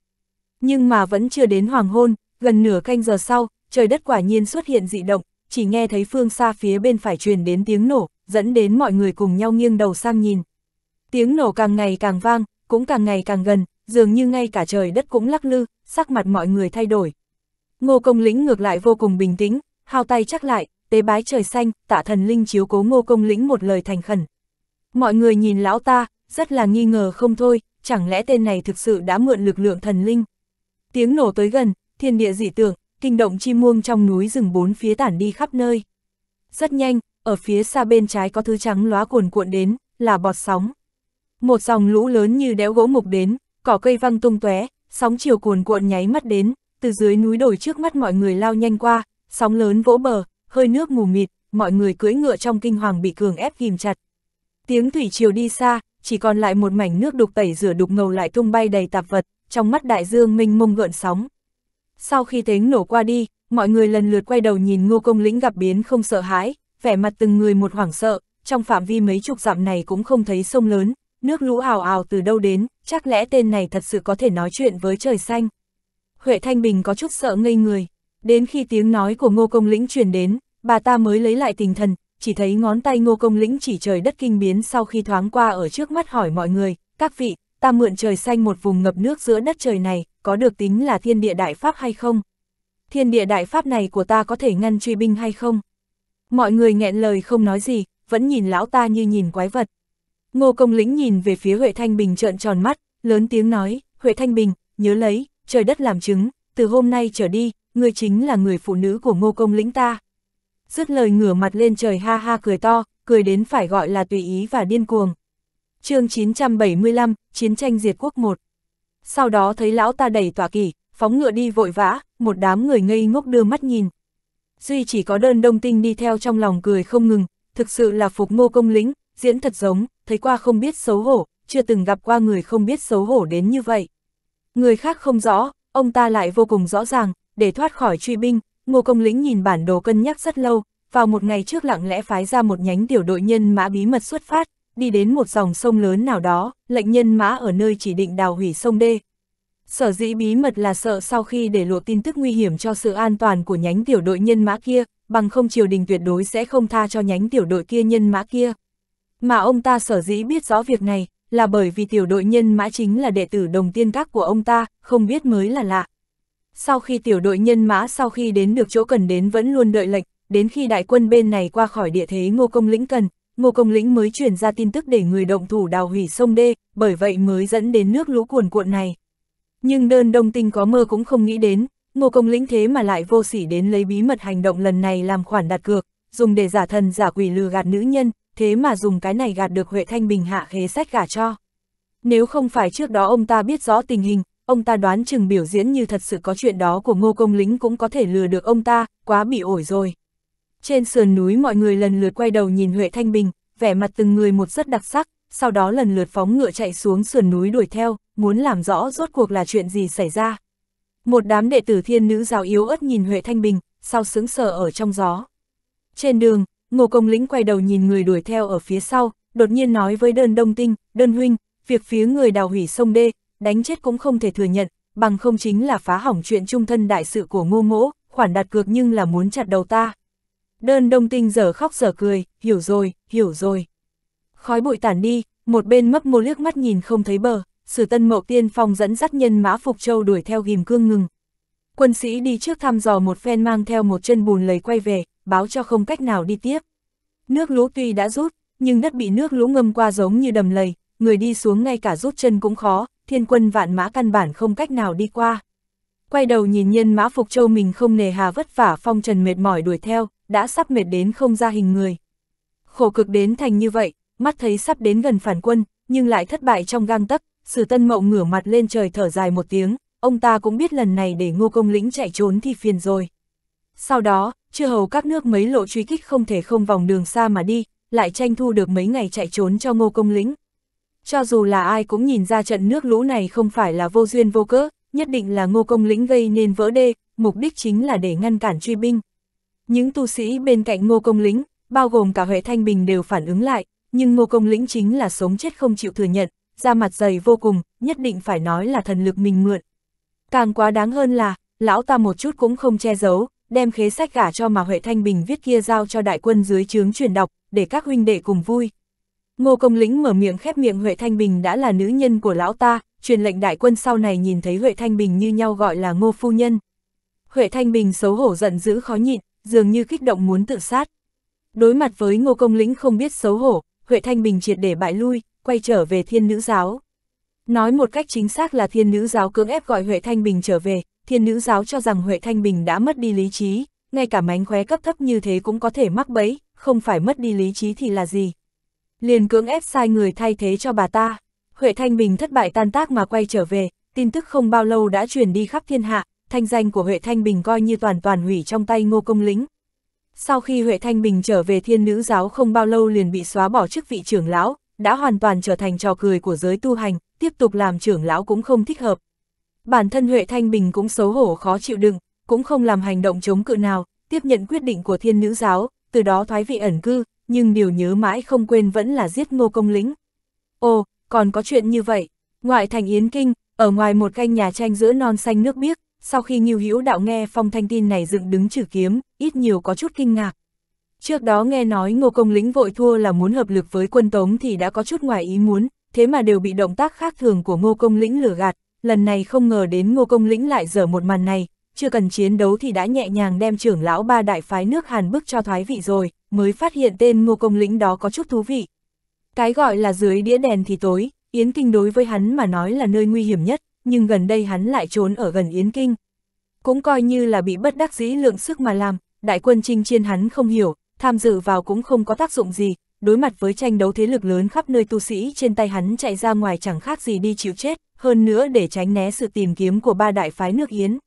Nhưng mà vẫn chưa đến hoàng hôn, gần nửa canh giờ sau, trời đất quả nhiên xuất hiện dị động, chỉ nghe thấy phương xa phía bên phải truyền đến tiếng nổ, dẫn đến mọi người cùng nhau nghiêng đầu sang nhìn. Tiếng nổ càng ngày càng vang, cũng càng ngày càng gần, dường như ngay cả trời đất cũng lắc lư, sắc mặt mọi người thay đổi. Ngô Công Lĩnh ngược lại vô cùng bình tĩnh, hao tay chắc lại, tế bái trời xanh, tạ thần linh chiếu cố Ngô Công Lĩnh một lời thành khẩn. Mọi người nhìn lão ta, rất là nghi ngờ không thôi, chẳng lẽ tên này thực sự đã mượn lực lượng thần linh. Tiếng nổ tới gần, thiên địa dị tượng, kinh động chim muông trong núi rừng bốn phía tản đi khắp nơi. Rất nhanh, ở phía xa bên trái có thứ trắng lóa cuồn cuộn đến, là bọt sóng. Một dòng lũ lớn như đéo gỗ mục đến, cỏ cây văng tung tóe, sóng chiều cuồn cuộn nháy mắt đến, từ dưới núi đồi trước mắt mọi người lao nhanh qua, sóng lớn vỗ bờ, hơi nước mù mịt, mọi người cưỡi ngựa trong kinh hoàng bị cường ép ghim chặt, Tiếng thủy triều đi xa, chỉ còn lại một mảnh nước đục tẩy rửa đục ngầu lại tung bay đầy tạp vật, trong mắt đại dương minh mông gợn sóng. Sau khi tiếng nổ qua đi, mọi người lần lượt quay đầu nhìn ngô công lĩnh gặp biến không sợ hãi, vẻ mặt từng người một hoảng sợ, trong phạm vi mấy chục dặm này cũng không thấy sông lớn, nước lũ ào ào từ đâu đến, chắc lẽ tên này thật sự có thể nói chuyện với trời xanh. Huệ Thanh Bình có chút sợ ngây người, đến khi tiếng nói của ngô công lĩnh truyền đến, bà ta mới lấy lại tinh thần, chỉ thấy ngón tay ngô công lĩnh chỉ trời đất kinh biến sau khi thoáng qua ở trước mắt hỏi mọi người, các vị, ta mượn trời xanh một vùng ngập nước giữa đất trời này, có được tính là thiên địa đại pháp hay không? Thiên địa đại pháp này của ta có thể ngăn truy binh hay không? Mọi người nghẹn lời không nói gì, vẫn nhìn lão ta như nhìn quái vật. Ngô Công Lĩnh nhìn về phía Huệ Thanh Bình trợn tròn mắt, lớn tiếng nói, Huệ Thanh Bình, nhớ lấy, trời đất làm chứng, từ hôm nay trở đi, ngươi chính là người phụ nữ của Ngô Công Lĩnh ta dứt lời ngửa mặt lên trời ha ha cười to, cười đến phải gọi là tùy ý và điên cuồng. chương 975, Chiến tranh diệt quốc 1 Sau đó thấy lão ta đẩy tỏa kỷ, phóng ngựa đi vội vã, một đám người ngây ngốc đưa mắt nhìn. Duy chỉ có đơn đông tinh đi theo trong lòng cười không ngừng, thực sự là phục ngô công lĩnh, diễn thật giống, thấy qua không biết xấu hổ, chưa từng gặp qua người không biết xấu hổ đến như vậy. Người khác không rõ, ông ta lại vô cùng rõ ràng, để thoát khỏi truy binh, Ngô Công Lĩnh nhìn bản đồ cân nhắc rất lâu, vào một ngày trước lặng lẽ phái ra một nhánh tiểu đội nhân mã bí mật xuất phát, đi đến một dòng sông lớn nào đó, lệnh nhân mã ở nơi chỉ định đào hủy sông đê. Sở dĩ bí mật là sợ sau khi để lộ tin tức nguy hiểm cho sự an toàn của nhánh tiểu đội nhân mã kia, bằng không triều đình tuyệt đối sẽ không tha cho nhánh tiểu đội kia nhân mã kia. Mà ông ta sở dĩ biết rõ việc này, là bởi vì tiểu đội nhân mã chính là đệ tử đồng tiên các của ông ta, không biết mới là lạ. Sau khi tiểu đội nhân mã sau khi đến được chỗ cần đến vẫn luôn đợi lệnh, đến khi đại quân bên này qua khỏi địa thế Ngô Công Lĩnh cần, Ngô Công Lĩnh mới chuyển ra tin tức để người động thủ đào hủy sông Đê, bởi vậy mới dẫn đến nước lũ cuồn cuộn này. Nhưng đơn đông tinh có mơ cũng không nghĩ đến, Ngô Công Lĩnh thế mà lại vô sỉ đến lấy bí mật hành động lần này làm khoản đặt cược, dùng để giả thần giả quỷ lừa gạt nữ nhân, thế mà dùng cái này gạt được Huệ Thanh Bình hạ khế sách gả cho. Nếu không phải trước đó ông ta biết rõ tình hình, ông ta đoán chừng biểu diễn như thật sự có chuyện đó của ngô công lính cũng có thể lừa được ông ta, quá bị ổi rồi. Trên sườn núi mọi người lần lượt quay đầu nhìn Huệ Thanh Bình, vẻ mặt từng người một rất đặc sắc, sau đó lần lượt phóng ngựa chạy xuống sườn núi đuổi theo, muốn làm rõ rốt cuộc là chuyện gì xảy ra. Một đám đệ tử thiên nữ giáo yếu ớt nhìn Huệ Thanh Bình, sau sững sờ ở trong gió. Trên đường, Ngô Công Lĩnh quay đầu nhìn người đuổi theo ở phía sau, đột nhiên nói với đơn đông tinh, đơn huynh, việc phía người đào hủy sông đê, đánh chết cũng không thể thừa nhận, bằng không chính là phá hỏng chuyện trung thân đại sự của ngô mỗ, khoản đặt cược nhưng là muốn chặt đầu ta. Đơn đông tinh giờ khóc giờ cười, hiểu rồi, hiểu rồi. Khói bụi tản đi, một bên mấp mô liếc mắt nhìn không thấy bờ, sử tân mộ tiên phong dẫn dắt nhân mã Phục Châu đuổi theo ghim cương ngừng. Quân sĩ đi trước thăm dò một phen mang theo một chân bùn lầy quay về, báo cho không cách nào đi tiếp. Nước lũ tuy đã rút, nhưng đất bị nước lũ ngâm qua giống như đầm lầy, người đi xuống ngay cả rút chân cũng khó, thiên quân vạn mã căn bản không cách nào đi qua. Quay đầu nhìn nhân mã Phục Châu mình không nề hà vất vả phong trần mệt mỏi đuổi theo, đã sắp mệt đến không ra hình người. Khổ cực đến thành như vậy, mắt thấy sắp đến gần phản quân, nhưng lại thất bại trong gang tấc, sử tân mộng ngửa mặt lên trời thở dài một tiếng, ông ta cũng biết lần này để ngô công lĩnh chạy trốn thì phiền rồi. Sau đó, chưa hầu các nước mấy lộ truy kích không thể không vòng đường xa mà đi, lại tranh thu được mấy ngày chạy trốn cho ngô công lĩnh cho dù là ai cũng nhìn ra trận nước lũ này không phải là vô duyên vô cớ, nhất định là ngô công lĩnh gây nên vỡ đê, mục đích chính là để ngăn cản truy binh. Những tu sĩ bên cạnh ngô công lĩnh, bao gồm cả Huệ Thanh Bình đều phản ứng lại, nhưng ngô công lĩnh chính là sống chết không chịu thừa nhận, da mặt dày vô cùng, nhất định phải nói là thần lực mình mượn. Càng quá đáng hơn là, lão ta một chút cũng không che giấu, đem khế sách gả cho mà Huệ Thanh Bình viết kia giao cho đại quân dưới chướng truyền đọc, để các huynh đệ cùng vui. Ngô Công Lĩnh mở miệng khép miệng Huệ Thanh Bình đã là nữ nhân của lão ta, truyền lệnh đại quân sau này nhìn thấy Huệ Thanh Bình như nhau gọi là Ngô Phu Nhân. Huệ Thanh Bình xấu hổ giận dữ khó nhịn, dường như kích động muốn tự sát. Đối mặt với Ngô Công Lĩnh không biết xấu hổ, Huệ Thanh Bình triệt để bại lui, quay trở về thiên nữ giáo. Nói một cách chính xác là thiên nữ giáo cưỡng ép gọi Huệ Thanh Bình trở về, thiên nữ giáo cho rằng Huệ Thanh Bình đã mất đi lý trí, ngay cả mánh khóe cấp thấp như thế cũng có thể mắc bẫy, không phải mất đi lý trí thì là gì liền cưỡng ép sai người thay thế cho bà ta. Huệ Thanh Bình thất bại tan tác mà quay trở về, tin tức không bao lâu đã truyền đi khắp thiên hạ, thanh danh của Huệ Thanh Bình coi như toàn toàn hủy trong tay ngô công Lĩnh. Sau khi Huệ Thanh Bình trở về thiên nữ giáo không bao lâu liền bị xóa bỏ chức vị trưởng lão, đã hoàn toàn trở thành trò cười của giới tu hành, tiếp tục làm trưởng lão cũng không thích hợp. Bản thân Huệ Thanh Bình cũng xấu hổ khó chịu đựng, cũng không làm hành động chống cự nào, tiếp nhận quyết định của thiên nữ giáo, từ đó thoái vị ẩn cư, nhưng điều nhớ mãi không quên vẫn là giết ngô công lĩnh. Ồ, còn có chuyện như vậy, ngoại thành Yến Kinh, ở ngoài một canh nhà tranh giữa non xanh nước biếc, sau khi Ngưu Hữu Đạo nghe phong thanh tin này dựng đứng trừ kiếm, ít nhiều có chút kinh ngạc. Trước đó nghe nói Ngô Công Lĩnh vội thua là muốn hợp lực với quân Tống thì đã có chút ngoài ý muốn, thế mà đều bị động tác khác thường của Ngô Công Lĩnh lừa gạt, lần này không ngờ đến Ngô Công Lĩnh lại dở một màn này, chưa cần chiến đấu thì đã nhẹ nhàng đem trưởng lão ba đại phái nước Hàn bức cho thoái vị rồi, mới phát hiện tên ngô công lĩnh đó có chút thú vị. Cái gọi là dưới đĩa đèn thì tối, Yến Kinh đối với hắn mà nói là nơi nguy hiểm nhất, nhưng gần đây hắn lại trốn ở gần Yến Kinh. Cũng coi như là bị bất đắc dĩ lượng sức mà làm, đại quân chinh chiên hắn không hiểu, tham dự vào cũng không có tác dụng gì, đối mặt với tranh đấu thế lực lớn khắp nơi tu sĩ trên tay hắn chạy ra ngoài chẳng khác gì đi chịu chết, hơn nữa để tránh né sự tìm kiếm của ba đại phái nước Yến,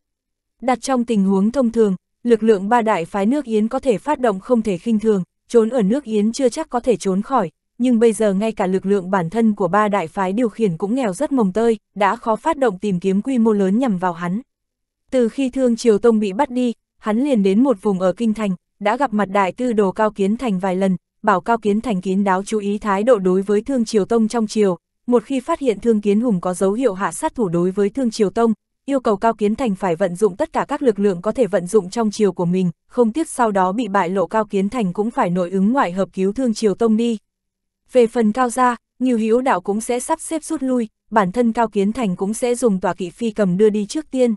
Đặt trong tình huống thông thường, lực lượng ba đại phái nước Yến có thể phát động không thể khinh thường, trốn ở nước Yến chưa chắc có thể trốn khỏi, nhưng bây giờ ngay cả lực lượng bản thân của ba đại phái điều khiển cũng nghèo rất mồng tơi, đã khó phát động tìm kiếm quy mô lớn nhằm vào hắn. Từ khi Thương Triều Tông bị bắt đi, hắn liền đến một vùng ở Kinh Thành, đã gặp mặt đại tư đồ Cao Kiến Thành vài lần, bảo Cao Kiến Thành kín đáo chú ý thái độ đối với Thương Triều Tông trong triều. Một khi phát hiện Thương Kiến Hùng có dấu hiệu hạ sát thủ đối với Thương Triều Tông, yêu cầu Cao Kiến Thành phải vận dụng tất cả các lực lượng có thể vận dụng trong chiều của mình, không tiếc sau đó bị bại lộ Cao Kiến Thành cũng phải nội ứng ngoại hợp cứu thương chiều Tông đi. Về phần Cao Gia, Nghiêu Hiếu Đạo cũng sẽ sắp xếp rút lui, bản thân Cao Kiến Thành cũng sẽ dùng tòa kỵ phi cầm đưa đi trước tiên.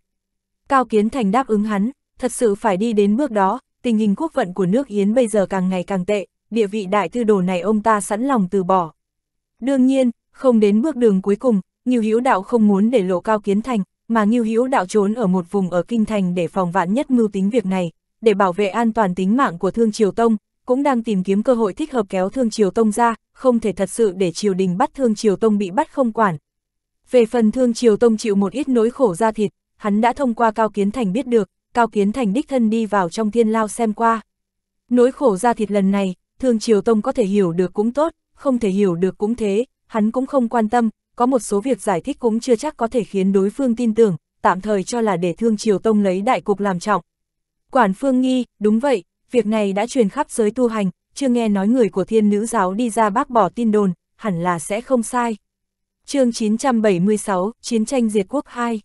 Cao Kiến Thành đáp ứng hắn, thật sự phải đi đến bước đó, tình hình quốc vận của nước Yến bây giờ càng ngày càng tệ, địa vị đại tư đồ này ông ta sẵn lòng từ bỏ. Đương nhiên, không đến bước đường cuối cùng, Nghiêu Hiếu Đạo không muốn để lộ Cao Kiến Thành, mà Ngưu Hữu đạo trốn ở một vùng ở kinh thành để phòng vạn nhất mưu tính việc này, để bảo vệ an toàn tính mạng của Thương Triều Tông, cũng đang tìm kiếm cơ hội thích hợp kéo Thương Triều Tông ra, không thể thật sự để triều đình bắt Thương Triều Tông bị bắt không quản. Về phần Thương Triều Tông chịu một ít nỗi khổ ra thịt, hắn đã thông qua Cao Kiến Thành biết được, Cao Kiến Thành đích thân đi vào trong thiên lao xem qua. Nỗi khổ ra thịt lần này, Thương Triều Tông có thể hiểu được cũng tốt, không thể hiểu được cũng thế, hắn cũng không quan tâm, có một số việc giải thích cũng chưa chắc có thể khiến đối phương tin tưởng, tạm thời cho là để Thương Triều Tông lấy đại cục làm trọng. Quản Phương nghi, đúng vậy, việc này đã truyền khắp giới tu hành, chưa nghe nói người của thiên nữ giáo đi ra bác bỏ tin đồn, hẳn là sẽ không sai. chương 976, Chiến tranh diệt quốc 2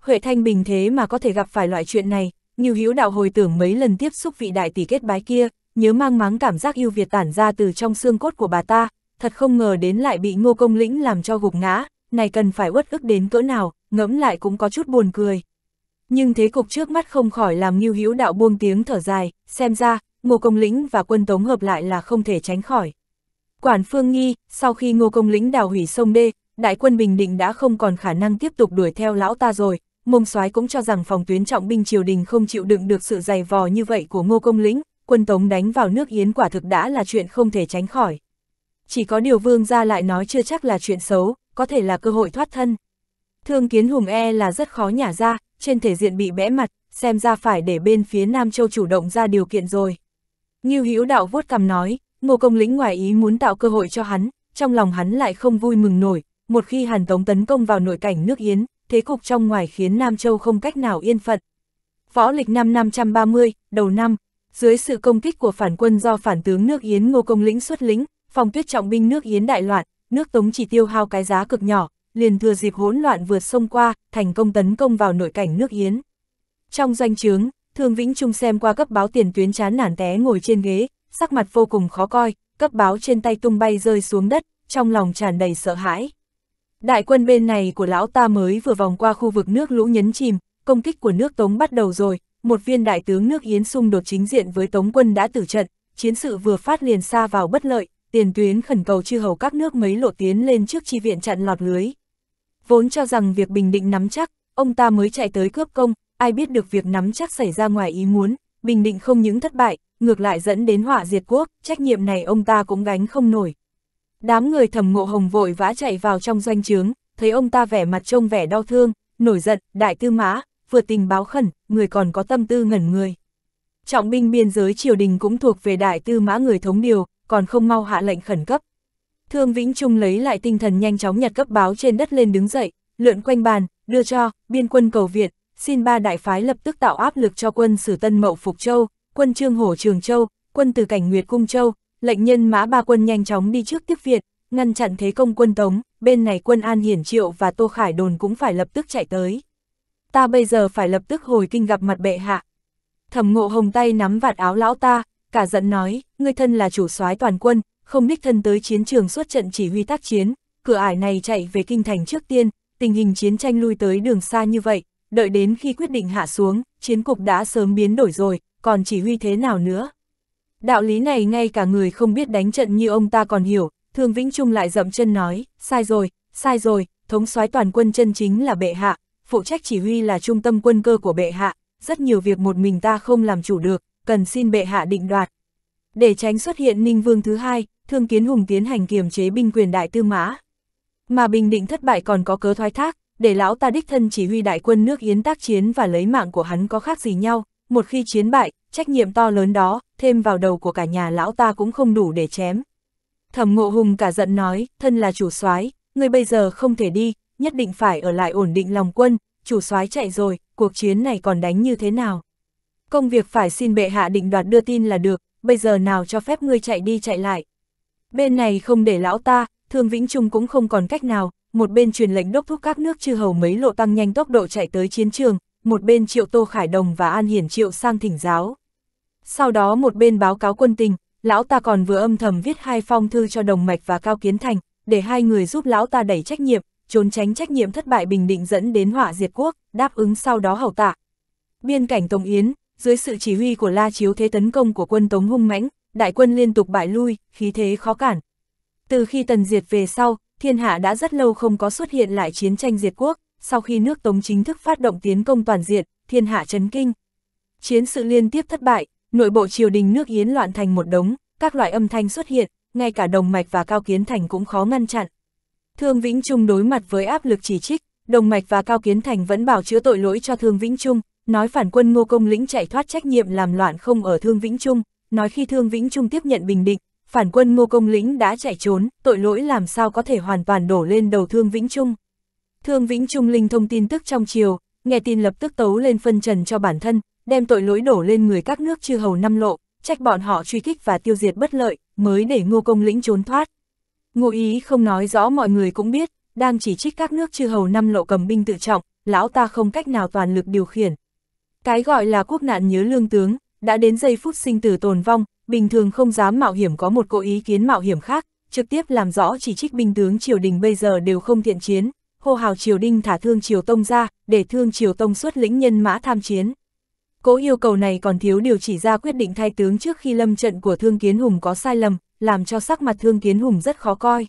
Huệ Thanh Bình thế mà có thể gặp phải loại chuyện này, nhiều hữu đạo hồi tưởng mấy lần tiếp xúc vị đại tỷ kết bái kia, nhớ mang máng cảm giác yêu Việt tản ra từ trong xương cốt của bà ta, thật không ngờ đến lại bị ngô công lĩnh làm cho gục ngã, này cần phải uất ức đến cỡ nào, ngẫm lại cũng có chút buồn cười. Nhưng thế cục trước mắt không khỏi làm Ngưu Hữu Đạo buông tiếng thở dài, xem ra, Ngô Công Lĩnh và quân Tống hợp lại là không thể tránh khỏi. Quản Phương Nghi, sau khi Ngô Công Lĩnh đào hủy sông Đê, đại quân Bình Định đã không còn khả năng tiếp tục đuổi theo lão ta rồi, mông soái cũng cho rằng phòng tuyến trọng binh triều đình không chịu đựng được sự dày vò như vậy của Ngô Công Lĩnh, quân Tống đánh vào nước Yến quả thực đã là chuyện không thể tránh khỏi chỉ có điều vương gia lại nói chưa chắc là chuyện xấu, có thể là cơ hội thoát thân. Thương kiến hùng e là rất khó nhả ra, trên thể diện bị bẽ mặt, xem ra phải để bên phía Nam Châu chủ động ra điều kiện rồi. Như hữu đạo vuốt cằm nói, ngô công lĩnh ngoài ý muốn tạo cơ hội cho hắn, trong lòng hắn lại không vui mừng nổi, một khi Hàn Tống tấn công vào nội cảnh nước Yến, thế cục trong ngoài khiến Nam Châu không cách nào yên phận. Võ lịch năm 530, đầu năm, dưới sự công kích của phản quân do phản tướng nước Yến Ngô Công Lĩnh xuất lĩnh, phong tuyết trọng binh nước Yến đại loạn, nước Tống chỉ tiêu hao cái giá cực nhỏ, liền thừa dịp hỗn loạn vượt sông qua, thành công tấn công vào nội cảnh nước Yến. Trong doanh trướng, Thương Vĩnh Trung xem qua cấp báo tiền tuyến chán nản té ngồi trên ghế, sắc mặt vô cùng khó coi, cấp báo trên tay tung bay rơi xuống đất, trong lòng tràn đầy sợ hãi. Đại quân bên này của lão ta mới vừa vòng qua khu vực nước lũ nhấn chìm, công kích của nước Tống bắt đầu rồi, một viên đại tướng nước Yến xung đột chính diện với Tống quân đã tử trận, chiến sự vừa phát liền xa vào bất lợi, tiền tuyến khẩn cầu chư hầu các nước mấy lộ tiến lên trước chi viện chặn lọt lưới. Vốn cho rằng việc Bình Định nắm chắc, ông ta mới chạy tới cướp công, ai biết được việc nắm chắc xảy ra ngoài ý muốn, Bình Định không những thất bại, ngược lại dẫn đến họa diệt quốc, trách nhiệm này ông ta cũng gánh không nổi. Đám người thầm ngộ hồng vội vã chạy vào trong doanh trướng, thấy ông ta vẻ mặt trông vẻ đau thương, nổi giận, đại tư mã, vừa tình báo khẩn, người còn có tâm tư ngẩn người. Trọng binh biên giới triều đình cũng thuộc về đại tư mã người thống điều, còn không mau hạ lệnh khẩn cấp. Thương Vĩnh Trung lấy lại tinh thần nhanh chóng nhặt cấp báo trên đất lên đứng dậy, lượn quanh bàn, đưa cho, biên quân cầu việt xin ba đại phái lập tức tạo áp lực cho quân Sử Tân Mậu Phục Châu, quân Trương Hổ Trường Châu, quân từ cảnh Nguyệt Cung Châu, lệnh nhân mã ba quân nhanh chóng đi trước tiếp việt ngăn chặn thế công quân Tống, bên này quân An Hiển Triệu và Tô Khải Đồn cũng phải lập tức chạy tới. Ta bây giờ phải lập tức hồi kinh gặp mặt bệ hạ. Thẩm ngộ hồng tay nắm vạt áo lão ta, cả giận nói, ngươi thân là chủ soái toàn quân, không đích thân tới chiến trường suốt trận chỉ huy tác chiến, cửa ải này chạy về kinh thành trước tiên, tình hình chiến tranh lui tới đường xa như vậy, đợi đến khi quyết định hạ xuống, chiến cục đã sớm biến đổi rồi, còn chỉ huy thế nào nữa. Đạo lý này ngay cả người không biết đánh trận như ông ta còn hiểu, Thương Vĩnh Trung lại dậm chân nói, sai rồi, sai rồi, thống soái toàn quân chân chính là bệ hạ, phụ trách chỉ huy là trung tâm quân cơ của bệ hạ, rất nhiều việc một mình ta không làm chủ được, cần xin bệ hạ định đoạt. Để tránh xuất hiện Ninh Vương thứ hai, Thương Kiến Hùng tiến hành kiềm chế binh quyền đại tư mã. Mà bình định thất bại còn có cớ thoái thác, để lão ta đích thân chỉ huy đại quân nước Yến tác chiến và lấy mạng của hắn có khác gì nhau, một khi chiến bại, trách nhiệm to lớn đó, thêm vào đầu của cả nhà lão ta cũng không đủ để chém. Thẩm Ngộ Hùng cả giận nói, thân là chủ soái, người bây giờ không thể đi, nhất định phải ở lại ổn định lòng quân, chủ soái chạy rồi, cuộc chiến này còn đánh như thế nào? Công việc phải xin bệ hạ định đoạt đưa tin là được, bây giờ nào cho phép ngươi chạy đi chạy lại. Bên này không để lão ta, Thương Vĩnh Trung cũng không còn cách nào, một bên truyền lệnh đốc thúc các nước chư hầu mấy lộ tăng nhanh tốc độ chạy tới chiến trường, một bên Triệu Tô Khải Đồng và An Hiển Triệu sang thỉnh giáo. Sau đó một bên báo cáo quân tình, lão ta còn vừa âm thầm viết hai phong thư cho Đồng Mạch và Cao Kiến Thành, để hai người giúp lão ta đẩy trách nhiệm, trốn tránh trách nhiệm thất bại bình định dẫn đến họa diệt quốc, đáp ứng sau đó hầu tạ. Biên cảnh Tổng Yến, dưới sự chỉ huy của La Chiếu thế tấn công của quân Tống hung mãnh, đại quân liên tục bại lui, khí thế khó cản. Từ khi Tần Diệt về sau, thiên hạ đã rất lâu không có xuất hiện lại chiến tranh diệt quốc, sau khi nước Tống chính thức phát động tiến công toàn diện, thiên hạ chấn kinh. Chiến sự liên tiếp thất bại, nội bộ triều đình nước Yến loạn thành một đống, các loại âm thanh xuất hiện, ngay cả Đồng Mạch và Cao Kiến Thành cũng khó ngăn chặn. Thương Vĩnh Trung đối mặt với áp lực chỉ trích, Đồng Mạch và Cao Kiến Thành vẫn bảo chữa tội lỗi cho Thương Vĩnh Trung, nói phản quân ngô công lĩnh chạy thoát trách nhiệm làm loạn không ở Thương Vĩnh Trung, nói khi Thương Vĩnh Trung tiếp nhận Bình Định, phản quân ngô công lĩnh đã chạy trốn, tội lỗi làm sao có thể hoàn toàn đổ lên đầu Thương Vĩnh Trung. Thương Vĩnh Trung linh thông tin tức trong chiều, nghe tin lập tức tấu lên phân trần cho bản thân, đem tội lỗi đổ lên người các nước chư hầu năm lộ, trách bọn họ truy kích và tiêu diệt bất lợi, mới để ngô công lĩnh trốn thoát. Ngụ ý không nói rõ mọi người cũng biết, đang chỉ trích các nước chư hầu năm lộ cầm binh tự trọng, lão ta không cách nào toàn lực điều khiển, cái gọi là quốc nạn nhớ lương tướng, đã đến giây phút sinh tử tồn vong, bình thường không dám mạo hiểm có một cố ý kiến mạo hiểm khác, trực tiếp làm rõ chỉ trích binh tướng triều đình bây giờ đều không thiện chiến, hô hào triều đình thả thương triều tông ra, để thương triều tông xuất lĩnh nhân mã tham chiến. Cố yêu cầu này còn thiếu điều chỉ ra quyết định thay tướng trước khi lâm trận của Thương Kiến Hùng có sai lầm, làm cho sắc mặt Thương Kiến Hùng rất khó coi.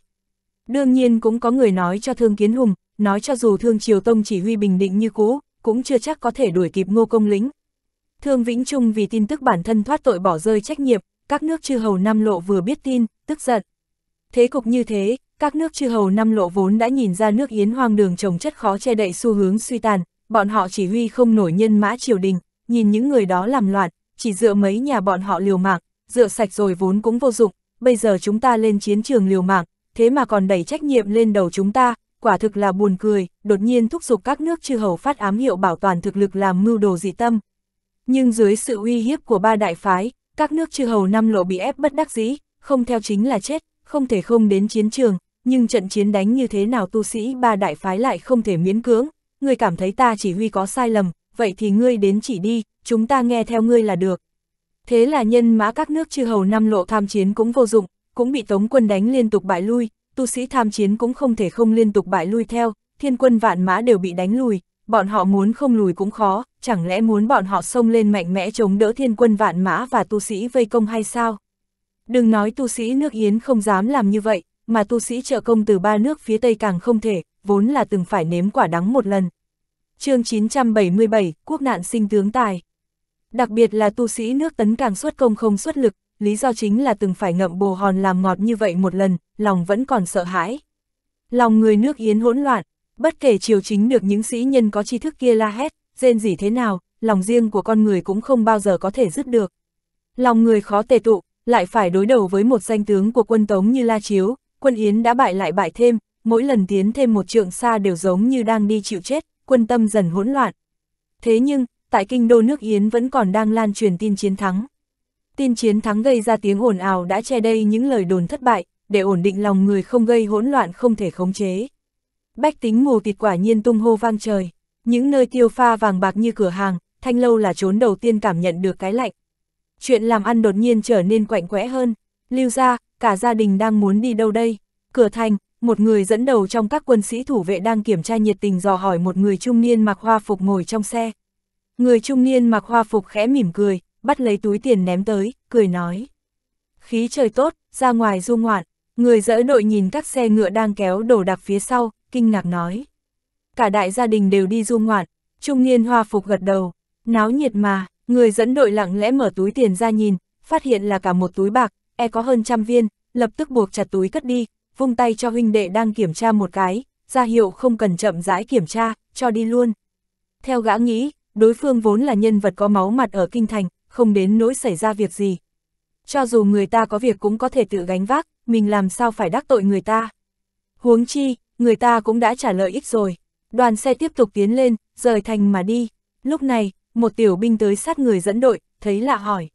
Đương nhiên cũng có người nói cho Thương Kiến Hùng, nói cho dù Thương Triều Tông chỉ huy bình định như cũ, cũng chưa chắc có thể đuổi kịp ngô công Lĩnh. Thương Vĩnh Trung vì tin tức bản thân thoát tội bỏ rơi trách nhiệm, các nước chư hầu Nam Lộ vừa biết tin, tức giận. Thế cục như thế, các nước chư hầu Nam Lộ vốn đã nhìn ra nước Yến hoang đường trồng chất khó che đậy xu hướng suy tàn, bọn họ chỉ huy không nổi nhân mã triều đình, nhìn những người đó làm loạn, chỉ dựa mấy nhà bọn họ liều mạng, dựa sạch rồi vốn cũng vô dụng, bây giờ chúng ta lên chiến trường liều mạng, thế mà còn đẩy trách nhiệm lên đầu chúng ta, quả thực là buồn cười, đột nhiên thúc giục các nước chư hầu phát ám hiệu bảo toàn thực lực làm mưu đồ dị tâm. Nhưng dưới sự uy hiếp của ba đại phái, các nước chư hầu năm lộ bị ép bất đắc dĩ, không theo chính là chết, không thể không đến chiến trường, nhưng trận chiến đánh như thế nào tu sĩ ba đại phái lại không thể miễn cưỡng, người cảm thấy ta chỉ huy có sai lầm, vậy thì ngươi đến chỉ đi, chúng ta nghe theo ngươi là được. Thế là nhân mã các nước chư hầu năm lộ tham chiến cũng vô dụng, cũng bị tống quân đánh liên tục bại lui, tu sĩ tham chiến cũng không thể không liên tục bại lui theo, thiên quân vạn mã đều bị đánh lùi, bọn họ muốn không lùi cũng khó, chẳng lẽ muốn bọn họ xông lên mạnh mẽ chống đỡ thiên quân vạn mã và tu sĩ vây công hay sao? Đừng nói tu sĩ nước Yến không dám làm như vậy, mà tu sĩ trợ công từ ba nước phía Tây càng không thể, vốn là từng phải nếm quả đắng một lần. chương 977, Quốc nạn sinh tướng tài. Đặc biệt là tu sĩ nước tấn càng xuất công không xuất lực, lý do chính là từng phải ngậm bồ hòn làm ngọt như vậy một lần, lòng vẫn còn sợ hãi. Lòng người nước Yến hỗn loạn, bất kể triều chính được những sĩ nhân có tri thức kia la hét, rên gì thế nào, lòng riêng của con người cũng không bao giờ có thể dứt được. Lòng người khó tề tụ, lại phải đối đầu với một danh tướng của quân Tống như La Chiếu, quân Yến đã bại lại bại thêm, mỗi lần tiến thêm một trượng xa đều giống như đang đi chịu chết, quân tâm dần hỗn loạn. Thế nhưng, tại kinh đô nước Yến vẫn còn đang lan truyền tin chiến thắng. Tin chiến thắng gây ra tiếng ồn ào đã che đây những lời đồn thất bại, để ổn định lòng người không gây hỗn loạn không thể khống chế. Bách tính mù tịt quả nhiên tung hô vang trời, những nơi tiêu pha vàng bạc như cửa hàng, thanh lâu là trốn đầu tiên cảm nhận được cái lạnh. Chuyện làm ăn đột nhiên trở nên quạnh quẽ hơn, lưu ra, cả gia đình đang muốn đi đâu đây, cửa thành, một người dẫn đầu trong các quân sĩ thủ vệ đang kiểm tra nhiệt tình dò hỏi một người trung niên mặc hoa phục ngồi trong xe. Người trung niên mặc hoa phục khẽ mỉm cười, bắt lấy túi tiền ném tới, cười nói. Khí trời tốt, ra ngoài du ngoạn, người dỡ đội nhìn các xe ngựa đang kéo đổ đạc phía sau, kinh ngạc nói. Cả đại gia đình đều đi du ngoạn, trung niên hoa phục gật đầu, náo nhiệt mà, người dẫn đội lặng lẽ mở túi tiền ra nhìn, phát hiện là cả một túi bạc, e có hơn trăm viên, lập tức buộc chặt túi cất đi, vung tay cho huynh đệ đang kiểm tra một cái, ra hiệu không cần chậm rãi kiểm tra, cho đi luôn. Theo gã nghĩ, đối phương vốn là nhân vật có máu mặt ở kinh thành, không đến nỗi xảy ra việc gì. Cho dù người ta có việc cũng có thể tự gánh vác, mình làm sao phải đắc tội người ta. Huống chi, người ta cũng đã trả lợi ích rồi. Đoàn xe tiếp tục tiến lên, rời thành mà đi. Lúc này, một tiểu binh tới sát người dẫn đội, thấy lạ hỏi.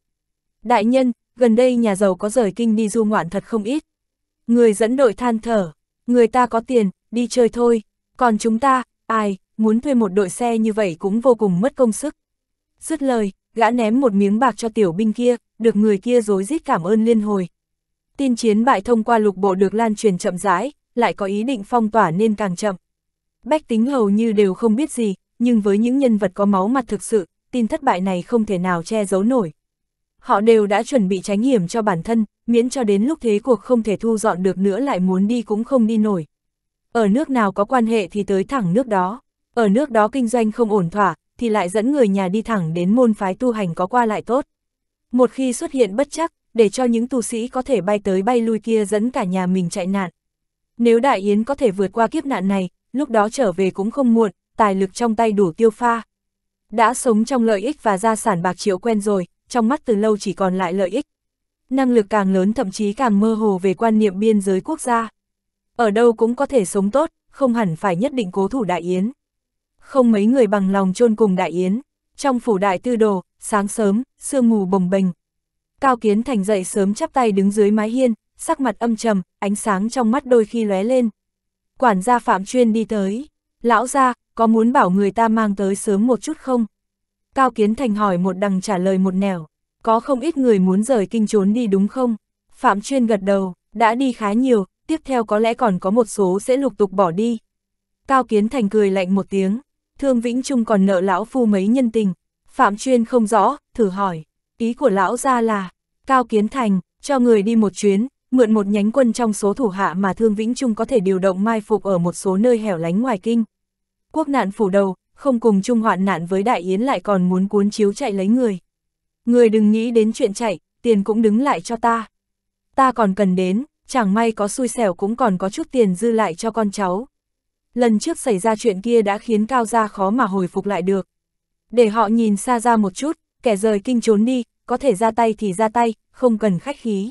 Đại nhân, gần đây nhà giàu có rời kinh đi du ngoạn thật không ít. Người dẫn đội than thở, người ta có tiền, đi chơi thôi. Còn chúng ta, ai, muốn thuê một đội xe như vậy cũng vô cùng mất công sức. Dứt lời, gã ném một miếng bạc cho tiểu binh kia, được người kia dối rít cảm ơn liên hồi. Tin chiến bại thông qua lục bộ được lan truyền chậm rãi, lại có ý định phong tỏa nên càng chậm. Bách tính hầu như đều không biết gì, nhưng với những nhân vật có máu mặt thực sự, tin thất bại này không thể nào che giấu nổi. Họ đều đã chuẩn bị tránh hiểm cho bản thân, miễn cho đến lúc thế cuộc không thể thu dọn được nữa lại muốn đi cũng không đi nổi. Ở nước nào có quan hệ thì tới thẳng nước đó. Ở nước đó kinh doanh không ổn thỏa, thì lại dẫn người nhà đi thẳng đến môn phái tu hành có qua lại tốt. Một khi xuất hiện bất chắc, để cho những tu sĩ có thể bay tới bay lui kia dẫn cả nhà mình chạy nạn. Nếu Đại Yến có thể vượt qua kiếp nạn này, lúc đó trở về cũng không muộn, tài lực trong tay đủ tiêu pha. Đã sống trong lợi ích và gia sản bạc triệu quen rồi, trong mắt từ lâu chỉ còn lại lợi ích. Năng lực càng lớn thậm chí càng mơ hồ về quan niệm biên giới quốc gia. Ở đâu cũng có thể sống tốt, không hẳn phải nhất định cố thủ Đại Yến không mấy người bằng lòng chôn cùng đại yến. Trong phủ đại tư đồ, sáng sớm, sương mù bồng bềnh. Cao Kiến Thành dậy sớm chắp tay đứng dưới mái hiên, sắc mặt âm trầm, ánh sáng trong mắt đôi khi lóe lên. Quản gia Phạm Chuyên đi tới, lão gia, có muốn bảo người ta mang tới sớm một chút không? Cao Kiến Thành hỏi một đằng trả lời một nẻo, có không ít người muốn rời kinh trốn đi đúng không? Phạm Chuyên gật đầu, đã đi khá nhiều, tiếp theo có lẽ còn có một số sẽ lục tục bỏ đi. Cao Kiến Thành cười lạnh một tiếng, Thương Vĩnh Trung còn nợ lão phu mấy nhân tình. Phạm Chuyên không rõ, thử hỏi. Ý của lão ra là, Cao Kiến Thành, cho người đi một chuyến, mượn một nhánh quân trong số thủ hạ mà Thương Vĩnh Trung có thể điều động mai phục ở một số nơi hẻo lánh ngoài kinh. Quốc nạn phủ đầu, không cùng chung hoạn nạn với Đại Yến lại còn muốn cuốn chiếu chạy lấy người. Người đừng nghĩ đến chuyện chạy, tiền cũng đứng lại cho ta. Ta còn cần đến, chẳng may có xui xẻo cũng còn có chút tiền dư lại cho con cháu lần trước xảy ra chuyện kia đã khiến Cao Gia khó mà hồi phục lại được. Để họ nhìn xa ra một chút, kẻ rời kinh trốn đi, có thể ra tay thì ra tay, không cần khách khí.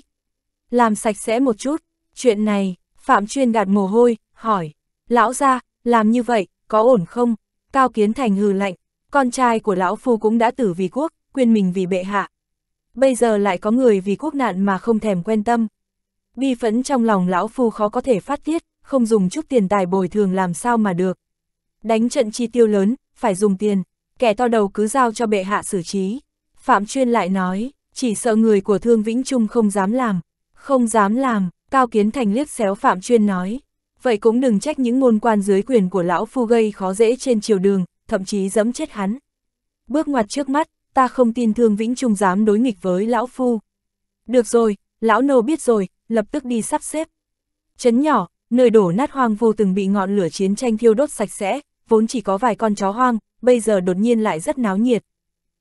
Làm sạch sẽ một chút, chuyện này, Phạm Chuyên gạt mồ hôi, hỏi, lão gia làm như vậy, có ổn không? Cao Kiến Thành hừ lạnh, con trai của lão phu cũng đã tử vì quốc, quyên mình vì bệ hạ. Bây giờ lại có người vì quốc nạn mà không thèm quan tâm. Bi phẫn trong lòng lão phu khó có thể phát tiết, không dùng chút tiền tài bồi thường làm sao mà được. Đánh trận chi tiêu lớn, phải dùng tiền, kẻ to đầu cứ giao cho bệ hạ xử trí. Phạm Chuyên lại nói, chỉ sợ người của Thương Vĩnh Trung không dám làm, không dám làm, Cao Kiến Thành liếc xéo Phạm Chuyên nói. Vậy cũng đừng trách những ngôn quan dưới quyền của lão phu gây khó dễ trên chiều đường, thậm chí dẫm chết hắn. Bước ngoặt trước mắt, ta không tin Thương Vĩnh Trung dám đối nghịch với lão phu. Được rồi, lão nô biết rồi, lập tức đi sắp xếp. Chấn nhỏ, Nơi đổ nát hoang vô từng bị ngọn lửa chiến tranh thiêu đốt sạch sẽ, vốn chỉ có vài con chó hoang, bây giờ đột nhiên lại rất náo nhiệt.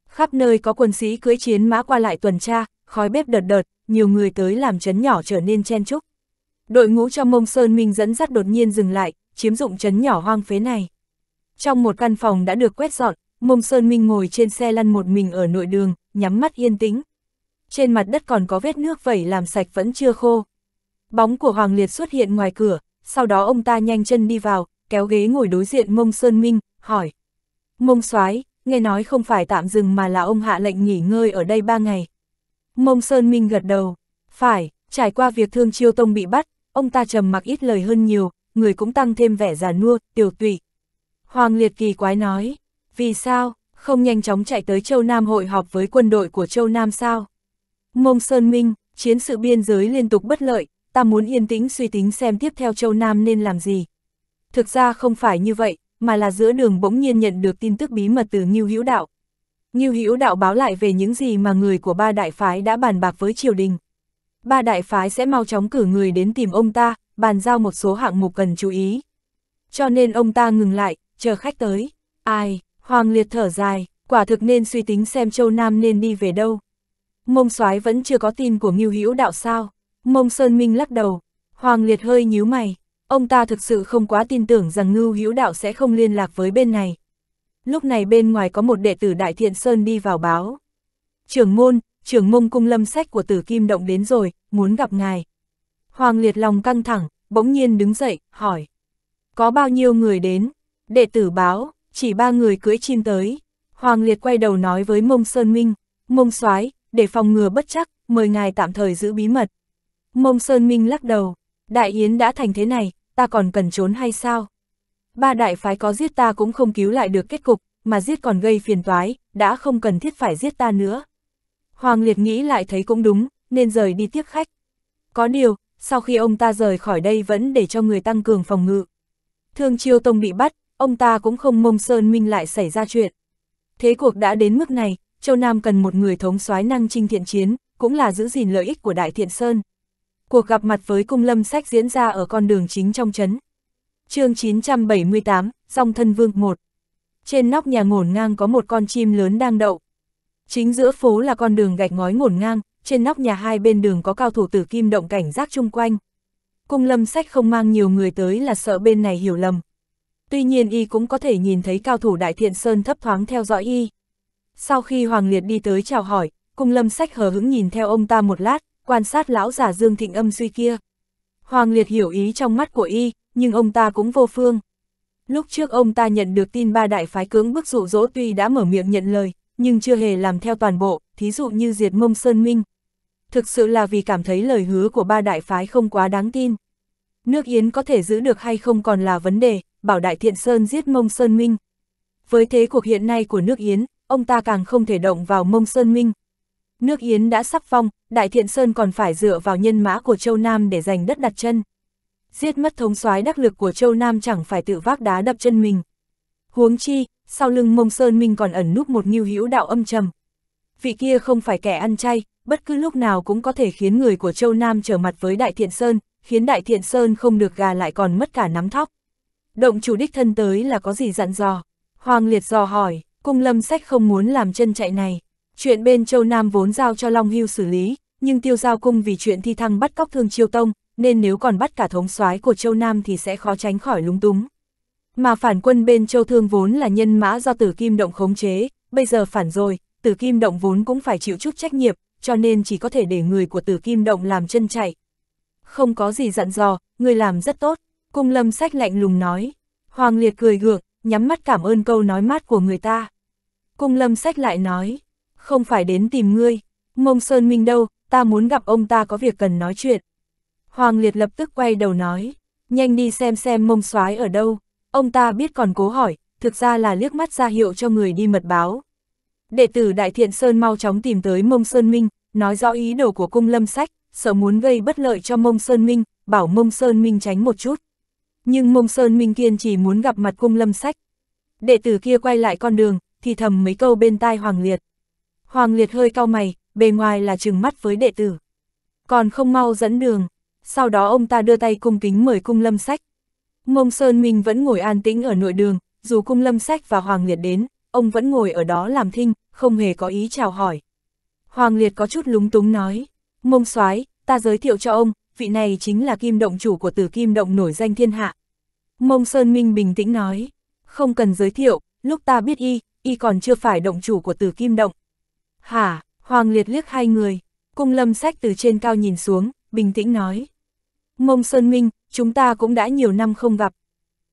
Khắp nơi có quân sĩ cưỡi chiến mã qua lại tuần tra, khói bếp đợt đợt, nhiều người tới làm trấn nhỏ trở nên chen chúc. Đội ngũ cho mông Sơn Minh dẫn dắt đột nhiên dừng lại, chiếm dụng trấn nhỏ hoang phế này. Trong một căn phòng đã được quét dọn, mông Sơn Minh ngồi trên xe lăn một mình ở nội đường, nhắm mắt yên tĩnh. Trên mặt đất còn có vết nước vẩy làm sạch vẫn chưa khô. Bóng của Hoàng Liệt xuất hiện ngoài cửa, sau đó ông ta nhanh chân đi vào, kéo ghế ngồi đối diện Mông Sơn Minh, hỏi. Mông soái nghe nói không phải tạm dừng mà là ông hạ lệnh nghỉ ngơi ở đây ba ngày. Mông Sơn Minh gật đầu, phải, trải qua việc Thương Chiêu Tông bị bắt, ông ta trầm mặc ít lời hơn nhiều, người cũng tăng thêm vẻ già nua, tiểu tụy. Hoàng Liệt kỳ quái nói, vì sao, không nhanh chóng chạy tới Châu Nam hội họp với quân đội của Châu Nam sao? Mông Sơn Minh, chiến sự biên giới liên tục bất lợi, ta muốn yên tĩnh suy tính xem tiếp theo Châu Nam nên làm gì. Thực ra không phải như vậy, mà là giữa đường bỗng nhiên nhận được tin tức bí mật từ Ngưu Hữu Đạo. Ngưu Hữu Đạo báo lại về những gì mà người của ba đại phái đã bàn bạc với triều đình. Ba đại phái sẽ mau chóng cử người đến tìm ông ta, bàn giao một số hạng mục cần chú ý. Cho nên ông ta ngừng lại, chờ khách tới. Ai, Hoàng Liệt thở dài, quả thực nên suy tính xem Châu Nam nên đi về đâu. Mông soái vẫn chưa có tin của Ngưu Hữu Đạo sao? Mông Sơn Minh lắc đầu, Hoàng Liệt hơi nhíu mày, ông ta thực sự không quá tin tưởng rằng Ngưu Hữu Đạo sẽ không liên lạc với bên này. Lúc này bên ngoài có một đệ tử Đại Thiện Sơn đi vào báo. Trưởng môn, trưởng mông cung lâm sách của tử kim động đến rồi, muốn gặp ngài. Hoàng Liệt lòng căng thẳng, bỗng nhiên đứng dậy, hỏi. Có bao nhiêu người đến? Đệ tử báo, chỉ ba người cưỡi chim tới. Hoàng Liệt quay đầu nói với mông Sơn Minh, mông soái để phòng ngừa bất chắc, mời ngài tạm thời giữ bí mật. Mông Sơn Minh lắc đầu, đại yến đã thành thế này, ta còn cần trốn hay sao? Ba đại phái có giết ta cũng không cứu lại được kết cục, mà giết còn gây phiền toái, đã không cần thiết phải giết ta nữa. Hoàng Liệt nghĩ lại thấy cũng đúng, nên rời đi tiếp khách. Có điều, sau khi ông ta rời khỏi đây vẫn để cho người tăng cường phòng ngự. Thương Chiêu Tông bị bắt, ông ta cũng không mông Sơn Minh lại xảy ra chuyện. Thế cuộc đã đến mức này, Châu Nam cần một người thống soái năng trinh thiện chiến, cũng là giữ gìn lợi ích của Đại Thiện Sơn. Cuộc gặp mặt với cung lâm sách diễn ra ở con đường chính trong trấn. chương 978, Dòng Thân Vương 1 Trên nóc nhà ngổn ngang có một con chim lớn đang đậu. Chính giữa phố là con đường gạch ngói ngổn ngang, trên nóc nhà hai bên đường có cao thủ tử kim động cảnh giác chung quanh. Cung lâm sách không mang nhiều người tới là sợ bên này hiểu lầm. Tuy nhiên y cũng có thể nhìn thấy cao thủ đại thiện sơn thấp thoáng theo dõi y. Sau khi Hoàng Liệt đi tới chào hỏi, cung lâm sách hờ hững nhìn theo ông ta một lát, quan sát lão giả Dương Thịnh âm suy kia. Hoàng Liệt hiểu ý trong mắt của y, nhưng ông ta cũng vô phương. Lúc trước ông ta nhận được tin ba đại phái cưỡng bức dụ dỗ tuy đã mở miệng nhận lời, nhưng chưa hề làm theo toàn bộ, thí dụ như diệt mông Sơn Minh. Thực sự là vì cảm thấy lời hứa của ba đại phái không quá đáng tin. Nước Yến có thể giữ được hay không còn là vấn đề, bảo đại thiện Sơn giết mông Sơn Minh. Với thế cuộc hiện nay của nước Yến, ông ta càng không thể động vào mông Sơn Minh, Nước Yến đã sắp phong, Đại Thiện Sơn còn phải dựa vào nhân mã của Châu Nam để giành đất đặt chân. Giết mất thống soái đắc lực của Châu Nam chẳng phải tự vác đá đập chân mình. Huống chi, sau lưng Mông Sơn Minh còn ẩn núp một nghiêu hữu đạo âm trầm. Vị kia không phải kẻ ăn chay, bất cứ lúc nào cũng có thể khiến người của Châu Nam trở mặt với Đại Thiện Sơn, khiến Đại Thiện Sơn không được gà lại còn mất cả nắm thóc. Động chủ đích thân tới là có gì dặn dò? Hoàng Liệt dò hỏi, cung lâm sách không muốn làm chân chạy này. Chuyện bên Châu Nam vốn giao cho Long Hưu xử lý, nhưng tiêu giao cung vì chuyện thi thăng bắt cóc thương chiêu tông, nên nếu còn bắt cả thống soái của Châu Nam thì sẽ khó tránh khỏi lúng túng. Mà phản quân bên Châu Thương vốn là nhân mã do Tử Kim Động khống chế, bây giờ phản rồi, Tử Kim Động vốn cũng phải chịu chút trách nhiệm, cho nên chỉ có thể để người của Tử Kim Động làm chân chạy. Không có gì dặn dò, người làm rất tốt, cung lâm sách lạnh lùng nói. Hoàng Liệt cười gượng, nhắm mắt cảm ơn câu nói mát của người ta. Cung lâm sách lại nói, không phải đến tìm ngươi, mông Sơn Minh đâu, ta muốn gặp ông ta có việc cần nói chuyện. Hoàng Liệt lập tức quay đầu nói, nhanh đi xem xem mông soái ở đâu, ông ta biết còn cố hỏi, thực ra là liếc mắt ra hiệu cho người đi mật báo. Đệ tử Đại Thiện Sơn mau chóng tìm tới mông Sơn Minh, nói rõ ý đồ của cung lâm sách, sợ muốn gây bất lợi cho mông Sơn Minh, bảo mông Sơn Minh tránh một chút. Nhưng mông Sơn Minh kiên trì muốn gặp mặt cung lâm sách. Đệ tử kia quay lại con đường, thì thầm mấy câu bên tai Hoàng Liệt. Hoàng Liệt hơi cau mày, bề ngoài là trừng mắt với đệ tử. Còn không mau dẫn đường. Sau đó ông ta đưa tay cung kính mời cung lâm sách. Mông Sơn Minh vẫn ngồi an tĩnh ở nội đường, dù cung lâm sách và Hoàng Liệt đến, ông vẫn ngồi ở đó làm thinh, không hề có ý chào hỏi. Hoàng Liệt có chút lúng túng nói, mông soái ta giới thiệu cho ông, vị này chính là kim động chủ của tử kim động nổi danh thiên hạ. Mông Sơn Minh bình tĩnh nói, không cần giới thiệu, lúc ta biết y, y còn chưa phải động chủ của tử kim động. Hả, Hoàng liệt liếc hai người, cung lâm sách từ trên cao nhìn xuống, bình tĩnh nói. Mông Sơn Minh, chúng ta cũng đã nhiều năm không gặp.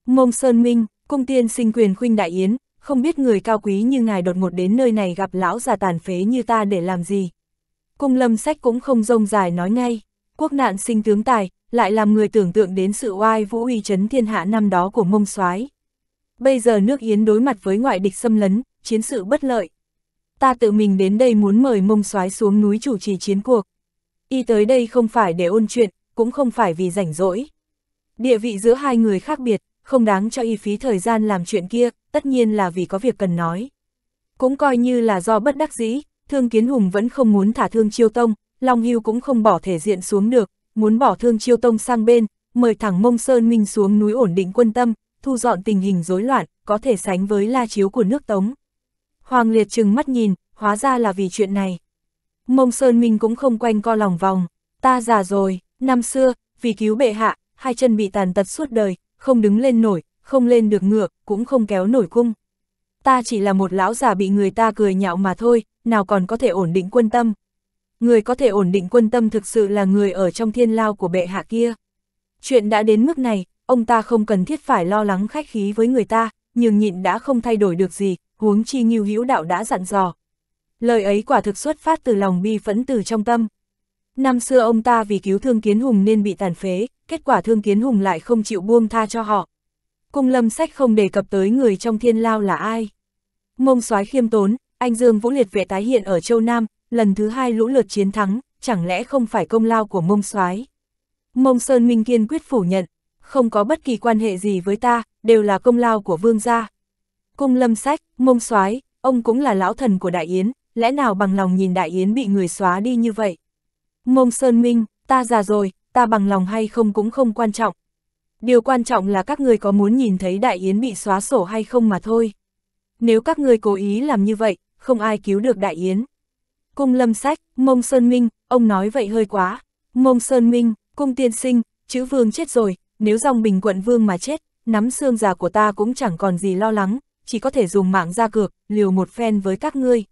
Mông Sơn Minh, cung tiên sinh quyền khuynh đại yến, không biết người cao quý như ngài đột ngột đến nơi này gặp lão già tàn phế như ta để làm gì. Cung lâm sách cũng không rông dài nói ngay, quốc nạn sinh tướng tài, lại làm người tưởng tượng đến sự oai vũ uy chấn thiên hạ năm đó của mông soái Bây giờ nước Yến đối mặt với ngoại địch xâm lấn, chiến sự bất lợi, ta tự mình đến đây muốn mời mông soái xuống núi chủ trì chiến cuộc. Y tới đây không phải để ôn chuyện, cũng không phải vì rảnh rỗi. Địa vị giữa hai người khác biệt, không đáng cho y phí thời gian làm chuyện kia, tất nhiên là vì có việc cần nói. Cũng coi như là do bất đắc dĩ, Thương Kiến Hùng vẫn không muốn thả Thương Chiêu Tông, Long Hưu cũng không bỏ thể diện xuống được, muốn bỏ Thương Chiêu Tông sang bên, mời thẳng Mông Sơn Minh xuống núi ổn định quân tâm, thu dọn tình hình rối loạn, có thể sánh với la chiếu của nước Tống. Hoàng Liệt chừng mắt nhìn, hóa ra là vì chuyện này. Mông Sơn Minh cũng không quanh co lòng vòng, ta già rồi, năm xưa, vì cứu bệ hạ, hai chân bị tàn tật suốt đời, không đứng lên nổi, không lên được ngược, cũng không kéo nổi cung. Ta chỉ là một lão già bị người ta cười nhạo mà thôi, nào còn có thể ổn định quân tâm. Người có thể ổn định quân tâm thực sự là người ở trong thiên lao của bệ hạ kia. Chuyện đã đến mức này, ông ta không cần thiết phải lo lắng khách khí với người ta, nhưng nhịn đã không thay đổi được gì, huống chi Ngưu hữu đạo đã dặn dò. Lời ấy quả thực xuất phát từ lòng bi phẫn từ trong tâm. Năm xưa ông ta vì cứu Thương Kiến Hùng nên bị tàn phế, kết quả Thương Kiến Hùng lại không chịu buông tha cho họ. Cung lâm sách không đề cập tới người trong thiên lao là ai. Mông soái khiêm tốn, anh Dương Vũ Liệt vệ tái hiện ở châu Nam, lần thứ hai lũ lượt chiến thắng, chẳng lẽ không phải công lao của mông soái Mông Sơn Minh kiên quyết phủ nhận, không có bất kỳ quan hệ gì với ta, đều là công lao của vương gia. Cung lâm sách, mông soái ông cũng là lão thần của Đại Yến, lẽ nào bằng lòng nhìn Đại Yến bị người xóa đi như vậy? Mông Sơn Minh, ta già rồi, ta bằng lòng hay không cũng không quan trọng. Điều quan trọng là các người có muốn nhìn thấy Đại Yến bị xóa sổ hay không mà thôi. Nếu các người cố ý làm như vậy, không ai cứu được Đại Yến. Cung lâm sách, mông Sơn Minh, ông nói vậy hơi quá. Mông Sơn Minh, cung tiên sinh, chữ vương chết rồi, nếu dòng bình quận vương mà chết, nắm xương già của ta cũng chẳng còn gì lo lắng, chỉ có thể dùng mạng ra cược, liều một phen với các ngươi.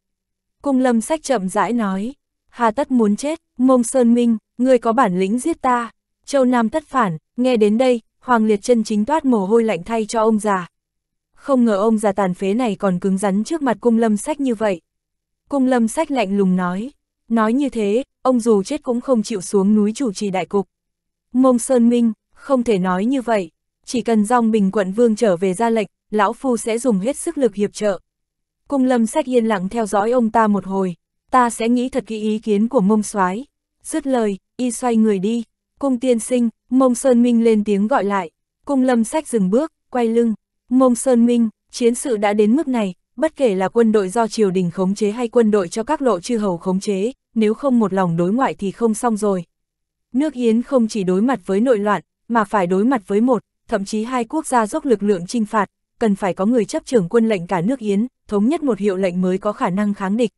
Cung lâm sách chậm rãi nói, hà tất muốn chết, mông sơn minh, ngươi có bản lĩnh giết ta, châu Nam tất phản, nghe đến đây, Hoàng Liệt chân chính toát mồ hôi lạnh thay cho ông già. Không ngờ ông già tàn phế này còn cứng rắn trước mặt cung lâm sách như vậy. Cung lâm sách lạnh lùng nói, nói như thế, ông dù chết cũng không chịu xuống núi chủ trì đại cục. Mông Sơn Minh, không thể nói như vậy, chỉ cần dòng bình quận vương trở về ra lệnh, lão phu sẽ dùng hết sức lực hiệp trợ. Cung lâm sách yên lặng theo dõi ông ta một hồi, ta sẽ nghĩ thật kỹ ý kiến của mông soái Dứt lời, y xoay người đi, cung tiên sinh, mông sơn minh lên tiếng gọi lại, cung lâm sách dừng bước, quay lưng, mông sơn minh, chiến sự đã đến mức này, bất kể là quân đội do triều đình khống chế hay quân đội cho các lộ chư hầu khống chế, nếu không một lòng đối ngoại thì không xong rồi. Nước Yến không chỉ đối mặt với nội loạn, mà phải đối mặt với một, thậm chí hai quốc gia dốc lực lượng chinh phạt, cần phải có người chấp trưởng quân lệnh cả nước Yến, thống nhất một hiệu lệnh mới có khả năng kháng địch.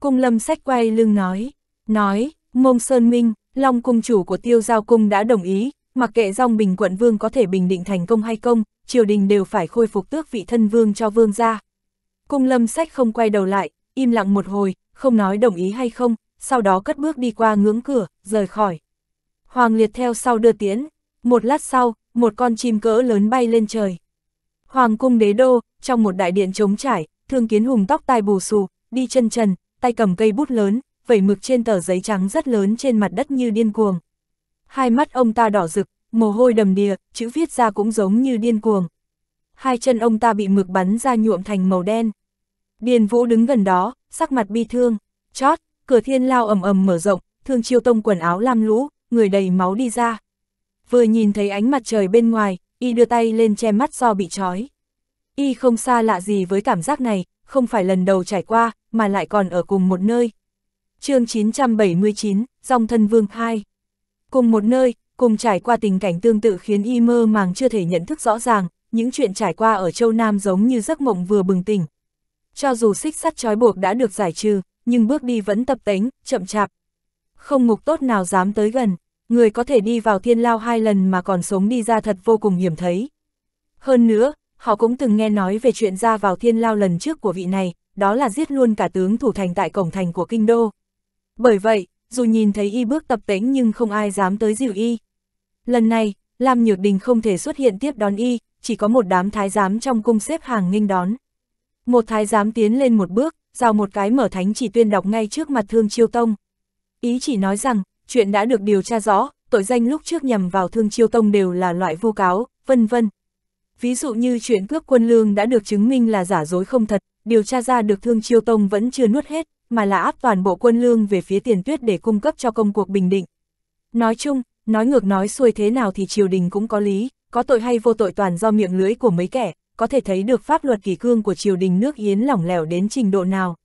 Cung lâm sách quay lưng nói, nói, Mông Sơn Minh, Long cung chủ của tiêu giao cung đã đồng ý, mặc kệ dòng bình quận vương có thể bình định thành công hay công, triều đình đều phải khôi phục tước vị thân vương cho vương gia. Cung lâm sách không quay đầu lại, im lặng một hồi, không nói đồng ý hay không, sau đó cất bước đi qua ngưỡng cửa, rời khỏi. Hoàng liệt theo sau đưa tiến một lát sau, một con chim cỡ lớn bay lên trời. Hoàng cung đế đô, trong một đại điện trống trải, thương kiến hùng tóc tai bù xù, đi chân trần, tay cầm cây bút lớn, vẩy mực trên tờ giấy trắng rất lớn trên mặt đất như điên cuồng. Hai mắt ông ta đỏ rực, mồ hôi đầm đìa, chữ viết ra cũng giống như điên cuồng. Hai chân ông ta bị mực bắn ra nhuộm thành màu đen. Điền vũ đứng gần đó, sắc mặt bi thương, chót, cửa thiên lao ầm ầm mở rộng, thương chiêu tông quần áo lam lũ, người đầy máu đi ra vừa nhìn thấy ánh mặt trời bên ngoài, y đưa tay lên che mắt do bị trói. Y không xa lạ gì với cảm giác này, không phải lần đầu trải qua, mà lại còn ở cùng một nơi. chương 979, Dòng Thân Vương 2 Cùng một nơi, cùng trải qua tình cảnh tương tự khiến y mơ màng chưa thể nhận thức rõ ràng, những chuyện trải qua ở châu Nam giống như giấc mộng vừa bừng tỉnh. Cho dù xích sắt trói buộc đã được giải trừ, nhưng bước đi vẫn tập tính, chậm chạp. Không ngục tốt nào dám tới gần người có thể đi vào thiên lao hai lần mà còn sống đi ra thật vô cùng hiểm thấy. Hơn nữa, họ cũng từng nghe nói về chuyện ra vào thiên lao lần trước của vị này, đó là giết luôn cả tướng thủ thành tại cổng thành của kinh đô. Bởi vậy, dù nhìn thấy y bước tập tễnh nhưng không ai dám tới dìu y. Lần này, Lam Nhược Đình không thể xuất hiện tiếp đón y, chỉ có một đám thái giám trong cung xếp hàng nghênh đón. Một thái giám tiến lên một bước, giao một cái mở thánh chỉ tuyên đọc ngay trước mặt Thương Chiêu Tông. Ý chỉ nói rằng, chuyện đã được điều tra rõ, tội danh lúc trước nhằm vào Thương Chiêu Tông đều là loại vô cáo, vân vân. Ví dụ như chuyện cướp quân lương đã được chứng minh là giả dối không thật, điều tra ra được Thương Chiêu Tông vẫn chưa nuốt hết, mà là áp toàn bộ quân lương về phía tiền tuyết để cung cấp cho công cuộc bình định. Nói chung, nói ngược nói xuôi thế nào thì triều đình cũng có lý, có tội hay vô tội toàn do miệng lưỡi của mấy kẻ, có thể thấy được pháp luật kỳ cương của triều đình nước Yến lỏng lẻo đến trình độ nào.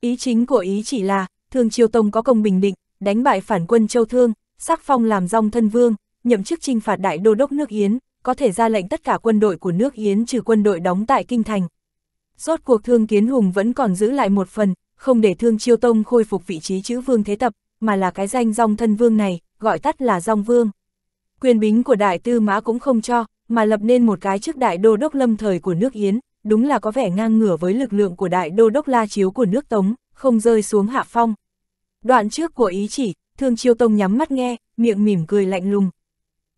Ý chính của ý chỉ là, Thương Chiêu Tông có công bình định, đánh bại phản quân Châu Thương, sắc phong làm rong thân vương, nhậm chức trinh phạt đại đô đốc nước Yến, có thể ra lệnh tất cả quân đội của nước Yến trừ quân đội đóng tại Kinh Thành. Rốt cuộc Thương Kiến Hùng vẫn còn giữ lại một phần, không để Thương Chiêu Tông khôi phục vị trí chữ vương thế tập, mà là cái danh rong thân vương này, gọi tắt là rong vương. Quyền bính của đại tư mã cũng không cho, mà lập nên một cái chức đại đô đốc lâm thời của nước Yến, đúng là có vẻ ngang ngửa với lực lượng của đại đô đốc La Chiếu của nước Tống, không rơi xuống hạ phong. Đoạn trước của ý chỉ, Thương Chiêu Tông nhắm mắt nghe, miệng mỉm cười lạnh lùng.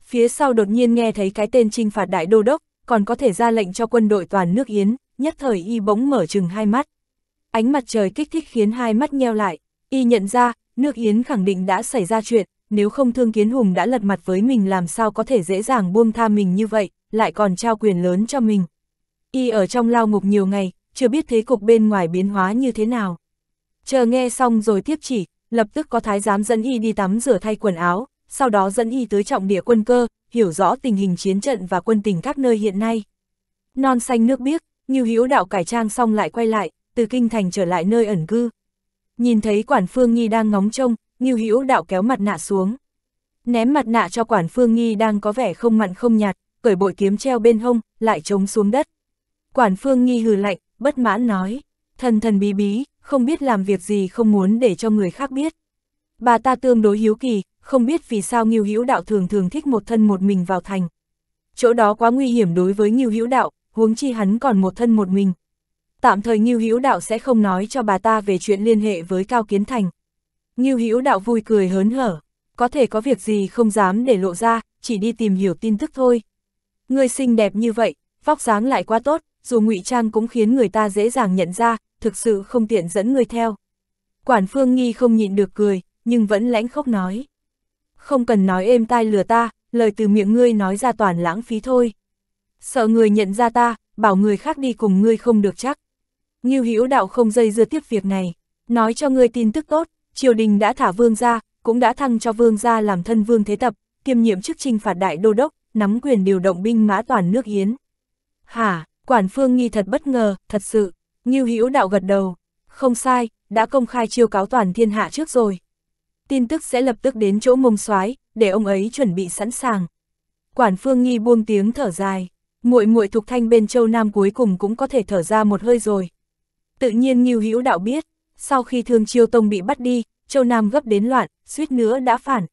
Phía sau đột nhiên nghe thấy cái tên trinh phạt đại đô đốc, còn có thể ra lệnh cho quân đội toàn nước Yến, nhất thời y bỗng mở chừng hai mắt. Ánh mặt trời kích thích khiến hai mắt nheo lại, y nhận ra, nước Yến khẳng định đã xảy ra chuyện, nếu không Thương Kiến Hùng đã lật mặt với mình làm sao có thể dễ dàng buông tha mình như vậy, lại còn trao quyền lớn cho mình. Y ở trong lao ngục nhiều ngày, chưa biết thế cục bên ngoài biến hóa như thế nào. Chờ nghe xong rồi tiếp chỉ, lập tức có thái giám dẫn y đi tắm rửa thay quần áo, sau đó dẫn y tới trọng địa quân cơ, hiểu rõ tình hình chiến trận và quân tình các nơi hiện nay. Non xanh nước biếc, như Hiếu đạo cải trang xong lại quay lại, từ kinh thành trở lại nơi ẩn cư. Nhìn thấy quản phương nghi đang ngóng trông, như Hiếu đạo kéo mặt nạ xuống. Ném mặt nạ cho quản phương nghi đang có vẻ không mặn không nhạt, cởi bội kiếm treo bên hông, lại trống xuống đất. Quản phương nghi hừ lạnh, bất mãn nói, thần thần bí bí, không biết làm việc gì không muốn để cho người khác biết. Bà ta tương đối hiếu kỳ, không biết vì sao Ngưu Hữu Đạo thường thường thích một thân một mình vào thành. Chỗ đó quá nguy hiểm đối với Ngưu Hữu Đạo, huống chi hắn còn một thân một mình. Tạm thời Ngưu Hữu Đạo sẽ không nói cho bà ta về chuyện liên hệ với Cao Kiến Thành. Ngưu Hữu Đạo vui cười hớn hở, có thể có việc gì không dám để lộ ra, chỉ đi tìm hiểu tin tức thôi. Người xinh đẹp như vậy, vóc dáng lại quá tốt, dù ngụy trang cũng khiến người ta dễ dàng nhận ra, thực sự không tiện dẫn người theo. Quản Phương Nghi không nhịn được cười, nhưng vẫn lãnh khóc nói. Không cần nói êm tai lừa ta, lời từ miệng ngươi nói ra toàn lãng phí thôi. Sợ người nhận ra ta, bảo người khác đi cùng ngươi không được chắc. Ngưu Hữu Đạo không dây dưa tiếp việc này, nói cho ngươi tin tức tốt, triều đình đã thả vương ra, cũng đã thăng cho vương ra làm thân vương thế tập, kiêm nhiệm chức trinh phạt đại đô đốc, nắm quyền điều động binh mã toàn nước Yến. Hả, Quản phương nghi thật bất ngờ, thật sự, Ngưu Hữu đạo gật đầu, không sai, đã công khai chiêu cáo toàn thiên hạ trước rồi. Tin tức sẽ lập tức đến chỗ mông soái, để ông ấy chuẩn bị sẵn sàng. Quản Phương Nghi buông tiếng thở dài, muội muội Thục thanh bên châu Nam cuối cùng cũng có thể thở ra một hơi rồi. Tự nhiên Ngưu Hữu đạo biết, sau khi Thương Chiêu Tông bị bắt đi, châu Nam gấp đến loạn, suýt nữa đã phản.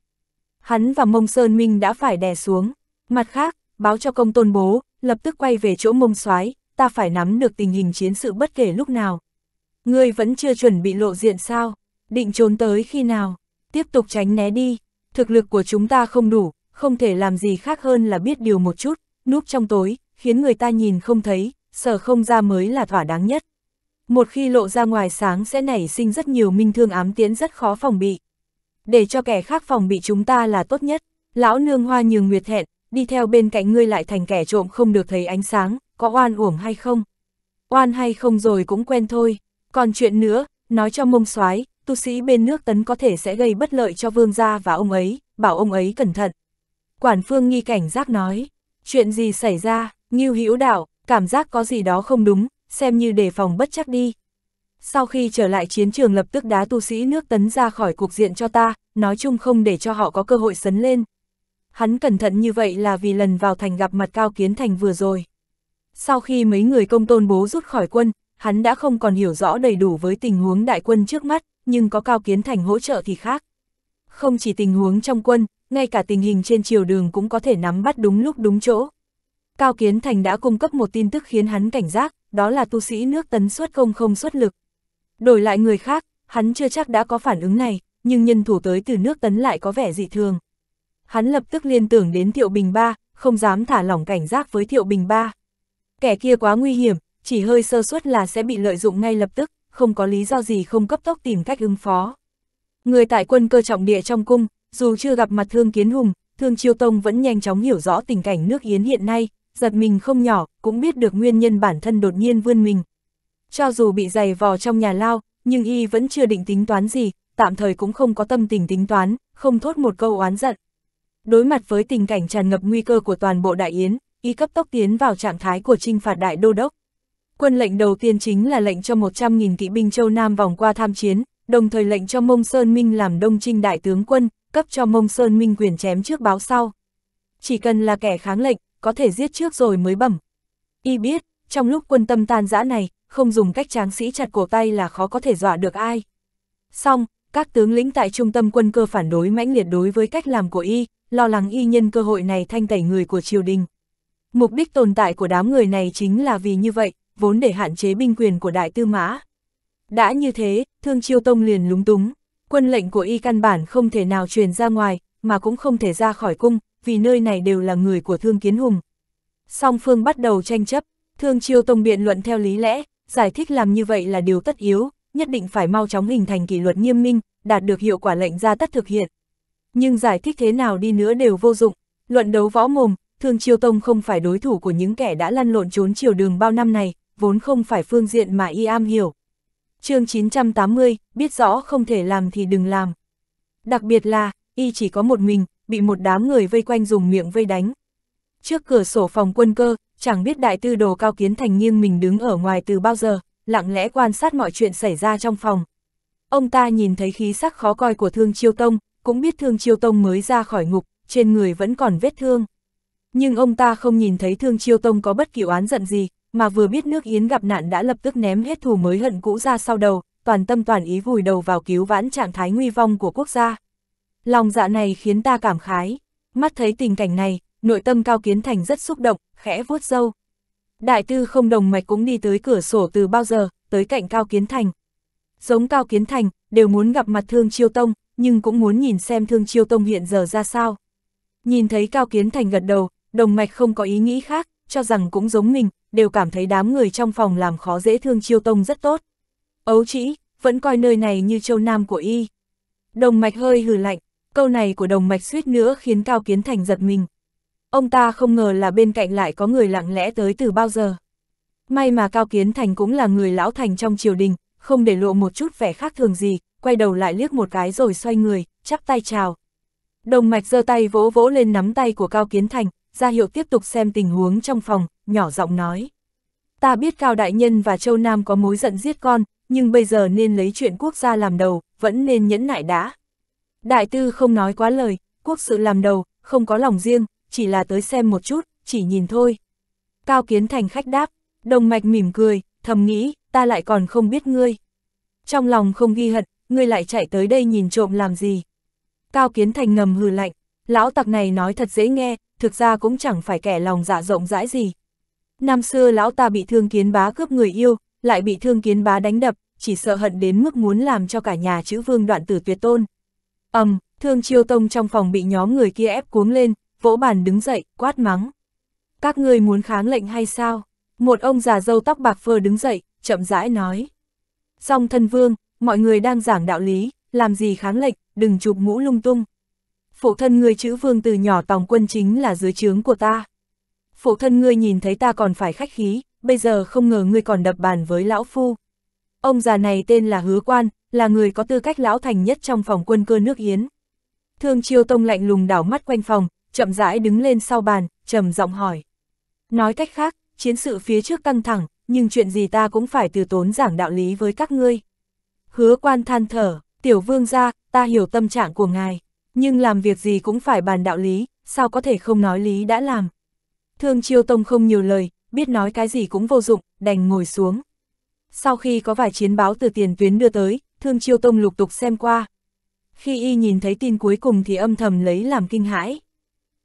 Hắn và Mông Sơn Minh đã phải đè xuống. Mặt khác, báo cho công tôn bố, lập tức quay về chỗ mông soái ta phải nắm được tình hình chiến sự bất kể lúc nào. Ngươi vẫn chưa chuẩn bị lộ diện sao, định trốn tới khi nào, tiếp tục tránh né đi, thực lực của chúng ta không đủ, không thể làm gì khác hơn là biết điều một chút, núp trong tối, khiến người ta nhìn không thấy, sở không ra mới là thỏa đáng nhất. Một khi lộ ra ngoài sáng sẽ nảy sinh rất nhiều minh thương ám tiễn rất khó phòng bị. Để cho kẻ khác phòng bị chúng ta là tốt nhất, lão nương hoa nhường nguyệt hẹn, đi theo bên cạnh ngươi lại thành kẻ trộm không được thấy ánh sáng, có oan uổng hay không? Oan hay không rồi cũng quen thôi. Còn chuyện nữa, nói cho mông soái tu sĩ bên nước tấn có thể sẽ gây bất lợi cho vương gia và ông ấy, bảo ông ấy cẩn thận. Quản phương nghi cảnh giác nói, chuyện gì xảy ra, nghiêu hữu đạo, cảm giác có gì đó không đúng, xem như đề phòng bất chắc đi. Sau khi trở lại chiến trường lập tức đá tu sĩ nước tấn ra khỏi cuộc diện cho ta, nói chung không để cho họ có cơ hội sấn lên, hắn cẩn thận như vậy là vì lần vào thành gặp mặt Cao Kiến Thành vừa rồi. Sau khi mấy người công tôn bố rút khỏi quân, hắn đã không còn hiểu rõ đầy đủ với tình huống đại quân trước mắt, nhưng có Cao Kiến Thành hỗ trợ thì khác. Không chỉ tình huống trong quân, ngay cả tình hình trên chiều đường cũng có thể nắm bắt đúng lúc đúng chỗ. Cao Kiến Thành đã cung cấp một tin tức khiến hắn cảnh giác, đó là tu sĩ nước tấn xuất công không xuất lực. Đổi lại người khác, hắn chưa chắc đã có phản ứng này, nhưng nhân thủ tới từ nước tấn lại có vẻ dị thường hắn lập tức liên tưởng đến Thiệu Bình Ba, không dám thả lỏng cảnh giác với Thiệu Bình Ba. Kẻ kia quá nguy hiểm, chỉ hơi sơ suất là sẽ bị lợi dụng ngay lập tức, không có lý do gì không cấp tốc tìm cách ứng phó. Người tại quân cơ trọng địa trong cung, dù chưa gặp mặt Thương Kiến Hùng, Thương Chiêu Tông vẫn nhanh chóng hiểu rõ tình cảnh nước Yến hiện nay, giật mình không nhỏ, cũng biết được nguyên nhân bản thân đột nhiên vươn mình. Cho dù bị giày vò trong nhà lao, nhưng y vẫn chưa định tính toán gì, tạm thời cũng không có tâm tình tính toán, không thốt một câu oán giận. Đối mặt với tình cảnh tràn ngập nguy cơ của toàn bộ đại yến, y cấp tốc tiến vào trạng thái của trinh phạt đại đô đốc. Quân lệnh đầu tiên chính là lệnh cho 100.000 kỵ binh châu Nam vòng qua tham chiến, đồng thời lệnh cho Mông Sơn Minh làm đông trinh đại tướng quân, cấp cho Mông Sơn Minh quyền chém trước báo sau. Chỉ cần là kẻ kháng lệnh, có thể giết trước rồi mới bẩm. Y biết, trong lúc quân tâm tan dã này, không dùng cách tráng sĩ chặt cổ tay là khó có thể dọa được ai. Xong, các tướng lĩnh tại trung tâm quân cơ phản đối mãnh liệt đối với cách làm của Y, lo lắng y nhân cơ hội này thanh tẩy người của triều đình. Mục đích tồn tại của đám người này chính là vì như vậy, vốn để hạn chế binh quyền của đại tư mã. Đã như thế, thương chiêu tông liền lúng túng, quân lệnh của y căn bản không thể nào truyền ra ngoài, mà cũng không thể ra khỏi cung, vì nơi này đều là người của thương kiến hùng. Song phương bắt đầu tranh chấp, thương chiêu tông biện luận theo lý lẽ, giải thích làm như vậy là điều tất yếu, nhất định phải mau chóng hình thành kỷ luật nghiêm minh, đạt được hiệu quả lệnh ra tất thực hiện. Nhưng giải thích thế nào đi nữa đều vô dụng, luận đấu võ mồm, Thương Chiêu Tông không phải đối thủ của những kẻ đã lăn lộn trốn chiều đường bao năm này, vốn không phải phương diện mà y am hiểu. chương 980, biết rõ không thể làm thì đừng làm. Đặc biệt là, y chỉ có một mình, bị một đám người vây quanh dùng miệng vây đánh. Trước cửa sổ phòng quân cơ, chẳng biết đại tư đồ cao kiến thành nghiêng mình đứng ở ngoài từ bao giờ, lặng lẽ quan sát mọi chuyện xảy ra trong phòng. Ông ta nhìn thấy khí sắc khó coi của Thương Chiêu Tông, cũng biết Thương Chiêu Tông mới ra khỏi ngục, trên người vẫn còn vết thương. Nhưng ông ta không nhìn thấy Thương Chiêu Tông có bất kỳ oán giận gì, mà vừa biết nước Yến gặp nạn đã lập tức ném hết thù mới hận cũ ra sau đầu, toàn tâm toàn ý vùi đầu vào cứu vãn trạng thái nguy vong của quốc gia. Lòng dạ này khiến ta cảm khái, mắt thấy tình cảnh này, nội tâm Cao Kiến Thành rất xúc động, khẽ vuốt râu Đại tư không đồng mạch cũng đi tới cửa sổ từ bao giờ, tới cạnh Cao Kiến Thành. Giống Cao Kiến Thành, đều muốn gặp mặt Thương Chiêu Tông, nhưng cũng muốn nhìn xem Thương Chiêu Tông hiện giờ ra sao. Nhìn thấy Cao Kiến Thành gật đầu, đồng mạch không có ý nghĩ khác, cho rằng cũng giống mình, đều cảm thấy đám người trong phòng làm khó dễ Thương Chiêu Tông rất tốt. Ấu chỉ, vẫn coi nơi này như châu Nam của y. Đồng mạch hơi hừ lạnh, câu này của đồng mạch suýt nữa khiến Cao Kiến Thành giật mình. Ông ta không ngờ là bên cạnh lại có người lặng lẽ tới từ bao giờ. May mà Cao Kiến Thành cũng là người lão thành trong triều đình, không để lộ một chút vẻ khác thường gì, quay đầu lại liếc một cái rồi xoay người, chắp tay chào. Đồng mạch giơ tay vỗ vỗ lên nắm tay của Cao Kiến Thành, ra hiệu tiếp tục xem tình huống trong phòng, nhỏ giọng nói. Ta biết Cao Đại Nhân và Châu Nam có mối giận giết con, nhưng bây giờ nên lấy chuyện quốc gia làm đầu, vẫn nên nhẫn nại đã. Đại tư không nói quá lời, quốc sự làm đầu, không có lòng riêng, chỉ là tới xem một chút, chỉ nhìn thôi. Cao Kiến Thành khách đáp, đồng mạch mỉm cười, thầm nghĩ, ta lại còn không biết ngươi. Trong lòng không ghi hận, ngươi lại chạy tới đây nhìn trộm làm gì? Cao Kiến Thành ngầm hừ lạnh, lão tặc này nói thật dễ nghe, thực ra cũng chẳng phải kẻ lòng dạ rộng rãi gì. Năm xưa lão ta bị thương kiến bá cướp người yêu, lại bị thương kiến bá đánh đập, chỉ sợ hận đến mức muốn làm cho cả nhà chữ vương đoạn tử tuyệt tôn. ầm, um, thương chiêu tông trong phòng bị nhóm người kia ép cuống lên, vỗ bàn đứng dậy, quát mắng. Các ngươi muốn kháng lệnh hay sao? Một ông già dâu tóc bạc phơ đứng dậy, chậm rãi nói. Song thân vương, mọi người đang giảng đạo lý, làm gì kháng lệch, đừng chụp mũ lung tung. Phụ thân ngươi chữ vương từ nhỏ tòng quân chính là dưới trướng của ta. Phụ thân ngươi nhìn thấy ta còn phải khách khí, bây giờ không ngờ ngươi còn đập bàn với lão phu. Ông già này tên là Hứa Quan, là người có tư cách lão thành nhất trong phòng quân cơ nước Yến. Thương Chiêu Tông lạnh lùng đảo mắt quanh phòng, chậm rãi đứng lên sau bàn, trầm giọng hỏi. Nói cách khác, chiến sự phía trước căng thẳng, nhưng chuyện gì ta cũng phải từ tốn giảng đạo lý với các ngươi hứa quan than thở, tiểu vương ra, ta hiểu tâm trạng của ngài, nhưng làm việc gì cũng phải bàn đạo lý, sao có thể không nói lý đã làm. Thương chiêu tông không nhiều lời, biết nói cái gì cũng vô dụng, đành ngồi xuống. Sau khi có vài chiến báo từ tiền tuyến đưa tới, thương chiêu tông lục tục xem qua. Khi y nhìn thấy tin cuối cùng thì âm thầm lấy làm kinh hãi.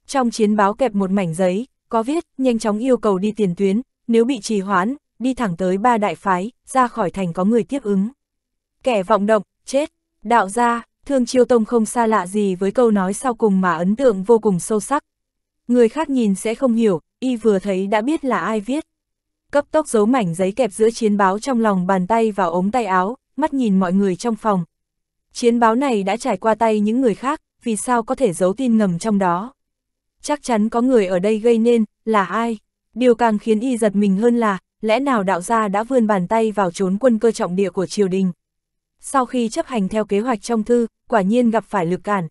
Trong chiến báo kẹp một mảnh giấy, có viết, nhanh chóng yêu cầu đi tiền tuyến, nếu bị trì hoãn, đi thẳng tới ba đại phái, ra khỏi thành có người tiếp ứng kẻ vọng động, chết, đạo gia, Thương Chiêu Tông không xa lạ gì với câu nói sau cùng mà ấn tượng vô cùng sâu sắc. Người khác nhìn sẽ không hiểu, y vừa thấy đã biết là ai viết. Cấp tốc giấu mảnh giấy kẹp giữa chiến báo trong lòng bàn tay vào ống tay áo, mắt nhìn mọi người trong phòng. Chiến báo này đã trải qua tay những người khác, vì sao có thể giấu tin ngầm trong đó? Chắc chắn có người ở đây gây nên, là ai? Điều càng khiến y giật mình hơn là, lẽ nào đạo gia đã vươn bàn tay vào trốn quân cơ trọng địa của triều đình? sau khi chấp hành theo kế hoạch trong thư, quả nhiên gặp phải lực cản.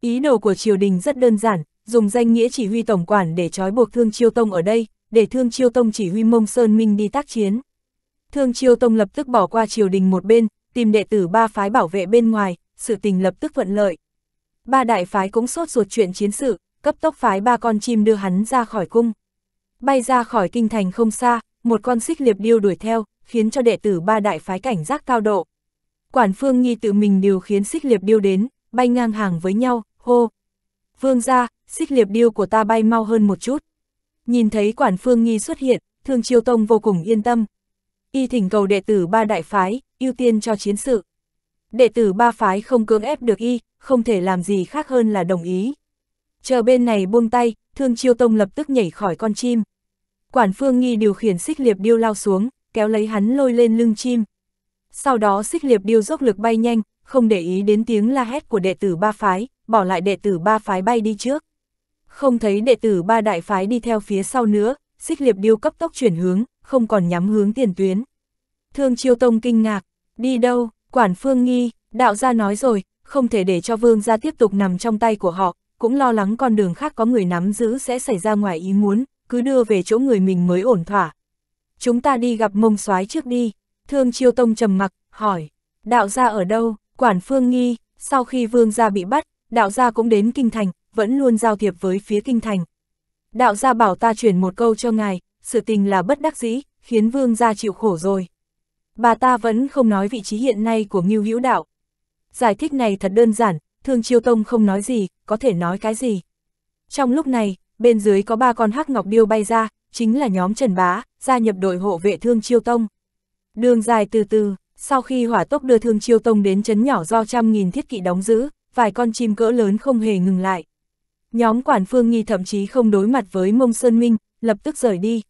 Ý đồ của triều đình rất đơn giản, dùng danh nghĩa chỉ huy tổng quản để trói buộc Thương Chiêu Tông ở đây, để Thương Chiêu Tông chỉ huy Mông Sơn Minh đi tác chiến. Thương Chiêu Tông lập tức bỏ qua triều đình một bên, tìm đệ tử ba phái bảo vệ bên ngoài, sự tình lập tức thuận lợi. Ba đại phái cũng sốt ruột chuyện chiến sự, cấp tốc phái ba con chim đưa hắn ra khỏi cung. Bay ra khỏi kinh thành không xa, một con xích liệp điêu đuổi theo, khiến cho đệ tử ba đại phái cảnh giác cao độ. Quản Phương Nghi tự mình điều khiến xích liệp điêu đến, bay ngang hàng với nhau, hô. Vương ra, xích liệp điêu của ta bay mau hơn một chút. Nhìn thấy Quản Phương Nghi xuất hiện, Thương Chiêu Tông vô cùng yên tâm. Y thỉnh cầu đệ tử ba đại phái, ưu tiên cho chiến sự. Đệ tử ba phái không cưỡng ép được y, không thể làm gì khác hơn là đồng ý. Chờ bên này buông tay, Thương Chiêu Tông lập tức nhảy khỏi con chim. Quản Phương Nghi điều khiển xích liệp điêu lao xuống, kéo lấy hắn lôi lên lưng chim sau đó xích liệp điêu dốc lực bay nhanh, không để ý đến tiếng la hét của đệ tử ba phái, bỏ lại đệ tử ba phái bay đi trước. Không thấy đệ tử ba đại phái đi theo phía sau nữa, xích liệp điêu cấp tốc chuyển hướng, không còn nhắm hướng tiền tuyến. Thương Chiêu Tông kinh ngạc, đi đâu, quản phương nghi, đạo gia nói rồi, không thể để cho vương gia tiếp tục nằm trong tay của họ, cũng lo lắng con đường khác có người nắm giữ sẽ xảy ra ngoài ý muốn, cứ đưa về chỗ người mình mới ổn thỏa. Chúng ta đi gặp mông soái trước đi, Thương Chiêu Tông trầm mặc, hỏi, đạo gia ở đâu, quản phương nghi, sau khi vương gia bị bắt, đạo gia cũng đến kinh thành, vẫn luôn giao thiệp với phía kinh thành. Đạo gia bảo ta chuyển một câu cho ngài, sự tình là bất đắc dĩ, khiến vương gia chịu khổ rồi. Bà ta vẫn không nói vị trí hiện nay của Ngưu Hữu Đạo. Giải thích này thật đơn giản, Thương Chiêu Tông không nói gì, có thể nói cái gì. Trong lúc này, bên dưới có ba con hắc ngọc điêu bay ra, chính là nhóm Trần Bá, gia nhập đội hộ vệ Thương Chiêu Tông. Đường dài từ từ, sau khi hỏa tốc đưa thương chiêu tông đến chấn nhỏ do trăm nghìn thiết kỵ đóng giữ, vài con chim cỡ lớn không hề ngừng lại. Nhóm quản phương nghi thậm chí không đối mặt với mông sơn minh, lập tức rời đi.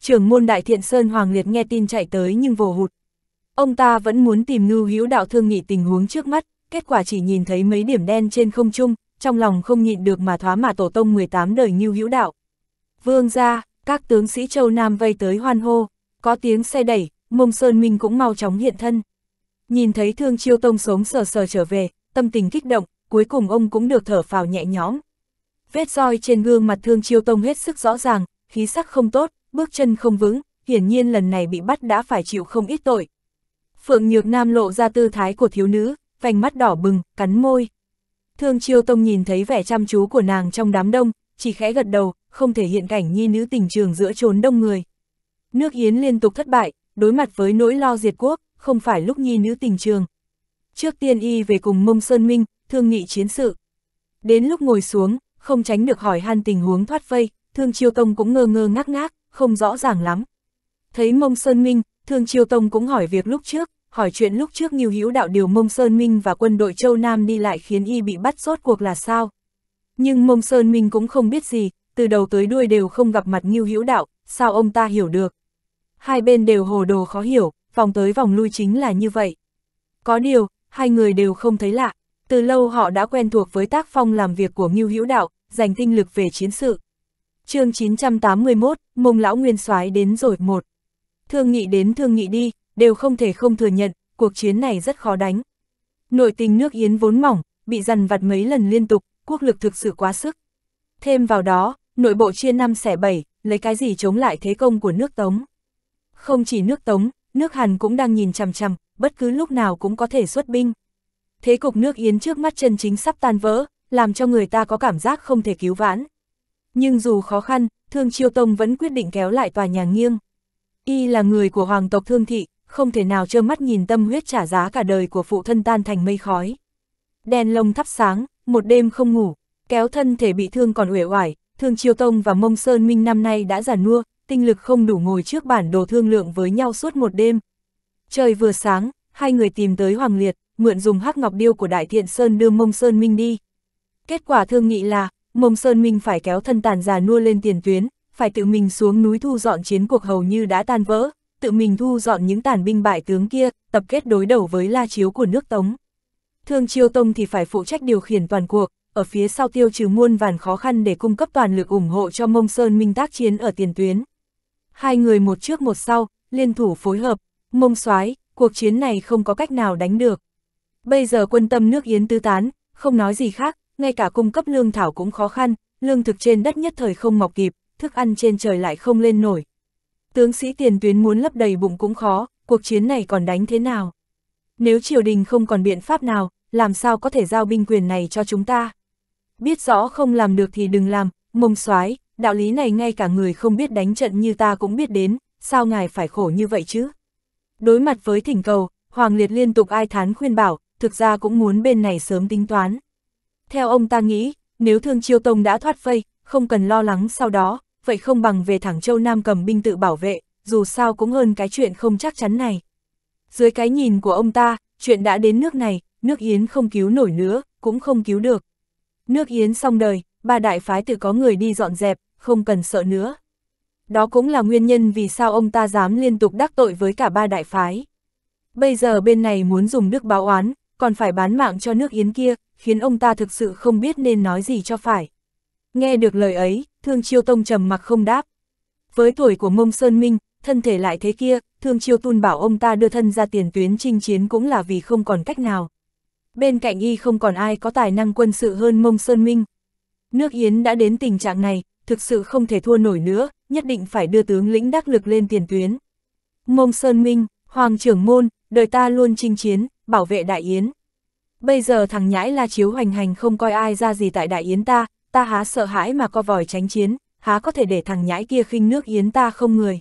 Trưởng môn đại thiện Sơn Hoàng Liệt nghe tin chạy tới nhưng vồ hụt. Ông ta vẫn muốn tìm ngưu hữu đạo thương nghị tình huống trước mắt, kết quả chỉ nhìn thấy mấy điểm đen trên không trung, trong lòng không nhịn được mà thoá mà tổ tông 18 đời ngưu hữu đạo. Vương ra, các tướng sĩ châu Nam vây tới hoan hô, có tiếng xe đẩy, Mông Sơn Minh cũng mau chóng hiện thân. Nhìn thấy Thương Chiêu Tông sống sờ sờ trở về, tâm tình kích động, cuối cùng ông cũng được thở phào nhẹ nhõm. Vết roi trên gương mặt Thương Chiêu Tông hết sức rõ ràng, khí sắc không tốt, bước chân không vững, hiển nhiên lần này bị bắt đã phải chịu không ít tội. Phượng Nhược Nam lộ ra tư thái của thiếu nữ, vành mắt đỏ bừng, cắn môi. Thương Chiêu Tông nhìn thấy vẻ chăm chú của nàng trong đám đông, chỉ khẽ gật đầu, không thể hiện cảnh nhi nữ tình trường giữa trốn đông người. Nước Yến liên tục thất bại, đối mặt với nỗi lo diệt quốc, không phải lúc nhi nữ tình trường. Trước tiên y về cùng mông Sơn Minh, thương nghị chiến sự. Đến lúc ngồi xuống, không tránh được hỏi han tình huống thoát vây, thương chiêu tông cũng ngơ ngơ ngác ngác, không rõ ràng lắm. Thấy mông Sơn Minh, thương chiêu tông cũng hỏi việc lúc trước, hỏi chuyện lúc trước nghiêu hữu đạo điều mông Sơn Minh và quân đội Châu Nam đi lại khiến y bị bắt rốt cuộc là sao. Nhưng mông Sơn Minh cũng không biết gì, từ đầu tới đuôi đều không gặp mặt nghiêu hữu đạo, sao ông ta hiểu được hai bên đều hồ đồ khó hiểu, vòng tới vòng lui chính là như vậy. Có điều, hai người đều không thấy lạ, từ lâu họ đã quen thuộc với tác phong làm việc của Ngưu Hữu Đạo, dành tinh lực về chiến sự. chương 981, Mông Lão Nguyên soái đến rồi một. Thương nghị đến thương nghị đi, đều không thể không thừa nhận, cuộc chiến này rất khó đánh. Nội tình nước Yến vốn mỏng, bị dằn vặt mấy lần liên tục, quốc lực thực sự quá sức. Thêm vào đó, nội bộ chia năm xẻ bảy, lấy cái gì chống lại thế công của nước Tống. Không chỉ nước Tống, nước Hàn cũng đang nhìn chằm chằm, bất cứ lúc nào cũng có thể xuất binh. Thế cục nước Yến trước mắt chân chính sắp tan vỡ, làm cho người ta có cảm giác không thể cứu vãn. Nhưng dù khó khăn, Thương Chiêu Tông vẫn quyết định kéo lại tòa nhà nghiêng. Y là người của hoàng tộc Thương Thị, không thể nào trơ mắt nhìn tâm huyết trả giá cả đời của phụ thân tan thành mây khói. Đèn lồng thắp sáng, một đêm không ngủ, kéo thân thể bị thương còn uể oải, Thương Chiêu Tông và Mông Sơn Minh năm nay đã già nua, tinh lực không đủ ngồi trước bản đồ thương lượng với nhau suốt một đêm. Trời vừa sáng, hai người tìm tới Hoàng Liệt, mượn dùng hắc ngọc điêu của Đại Thiện Sơn đưa Mông Sơn Minh đi. Kết quả thương nghị là, Mông Sơn Minh phải kéo thân tàn già nua lên tiền tuyến, phải tự mình xuống núi thu dọn chiến cuộc hầu như đã tan vỡ, tự mình thu dọn những tàn binh bại tướng kia, tập kết đối đầu với la chiếu của nước Tống. Thương Chiêu Tông thì phải phụ trách điều khiển toàn cuộc, ở phía sau tiêu trừ muôn vàn khó khăn để cung cấp toàn lực ủng hộ cho Mông Sơn Minh tác chiến ở tiền tuyến hai người một trước một sau, liên thủ phối hợp, mông soái cuộc chiến này không có cách nào đánh được. Bây giờ quân tâm nước Yến tứ tán, không nói gì khác, ngay cả cung cấp lương thảo cũng khó khăn, lương thực trên đất nhất thời không mọc kịp, thức ăn trên trời lại không lên nổi. Tướng sĩ tiền tuyến muốn lấp đầy bụng cũng khó, cuộc chiến này còn đánh thế nào? Nếu triều đình không còn biện pháp nào, làm sao có thể giao binh quyền này cho chúng ta? Biết rõ không làm được thì đừng làm, mông soái đạo lý này ngay cả người không biết đánh trận như ta cũng biết đến, sao ngài phải khổ như vậy chứ? Đối mặt với thỉnh cầu, Hoàng Liệt liên tục ai thán khuyên bảo, thực ra cũng muốn bên này sớm tính toán. Theo ông ta nghĩ, nếu Thương Chiêu Tông đã thoát vây, không cần lo lắng sau đó, vậy không bằng về thẳng Châu Nam cầm binh tự bảo vệ, dù sao cũng hơn cái chuyện không chắc chắn này. Dưới cái nhìn của ông ta, chuyện đã đến nước này, nước Yến không cứu nổi nữa, cũng không cứu được. Nước Yến xong đời, ba đại phái tự có người đi dọn dẹp, không cần sợ nữa. Đó cũng là nguyên nhân vì sao ông ta dám liên tục đắc tội với cả ba đại phái. Bây giờ bên này muốn dùng nước báo oán, còn phải bán mạng cho nước Yến kia, khiến ông ta thực sự không biết nên nói gì cho phải. Nghe được lời ấy, Thương Chiêu Tông trầm mặc không đáp. Với tuổi của Mông Sơn Minh, thân thể lại thế kia, Thương Chiêu Tun bảo ông ta đưa thân ra tiền tuyến chinh chiến cũng là vì không còn cách nào. Bên cạnh y không còn ai có tài năng quân sự hơn Mông Sơn Minh. Nước Yến đã đến tình trạng này, thực sự không thể thua nổi nữa, nhất định phải đưa tướng lĩnh đắc lực lên tiền tuyến. Mông Sơn Minh, Hoàng trưởng môn, đời ta luôn chinh chiến, bảo vệ Đại Yến. Bây giờ thằng nhãi la chiếu hoành hành không coi ai ra gì tại Đại Yến ta, ta há sợ hãi mà co vòi tránh chiến, há có thể để thằng nhãi kia khinh nước Yến ta không người.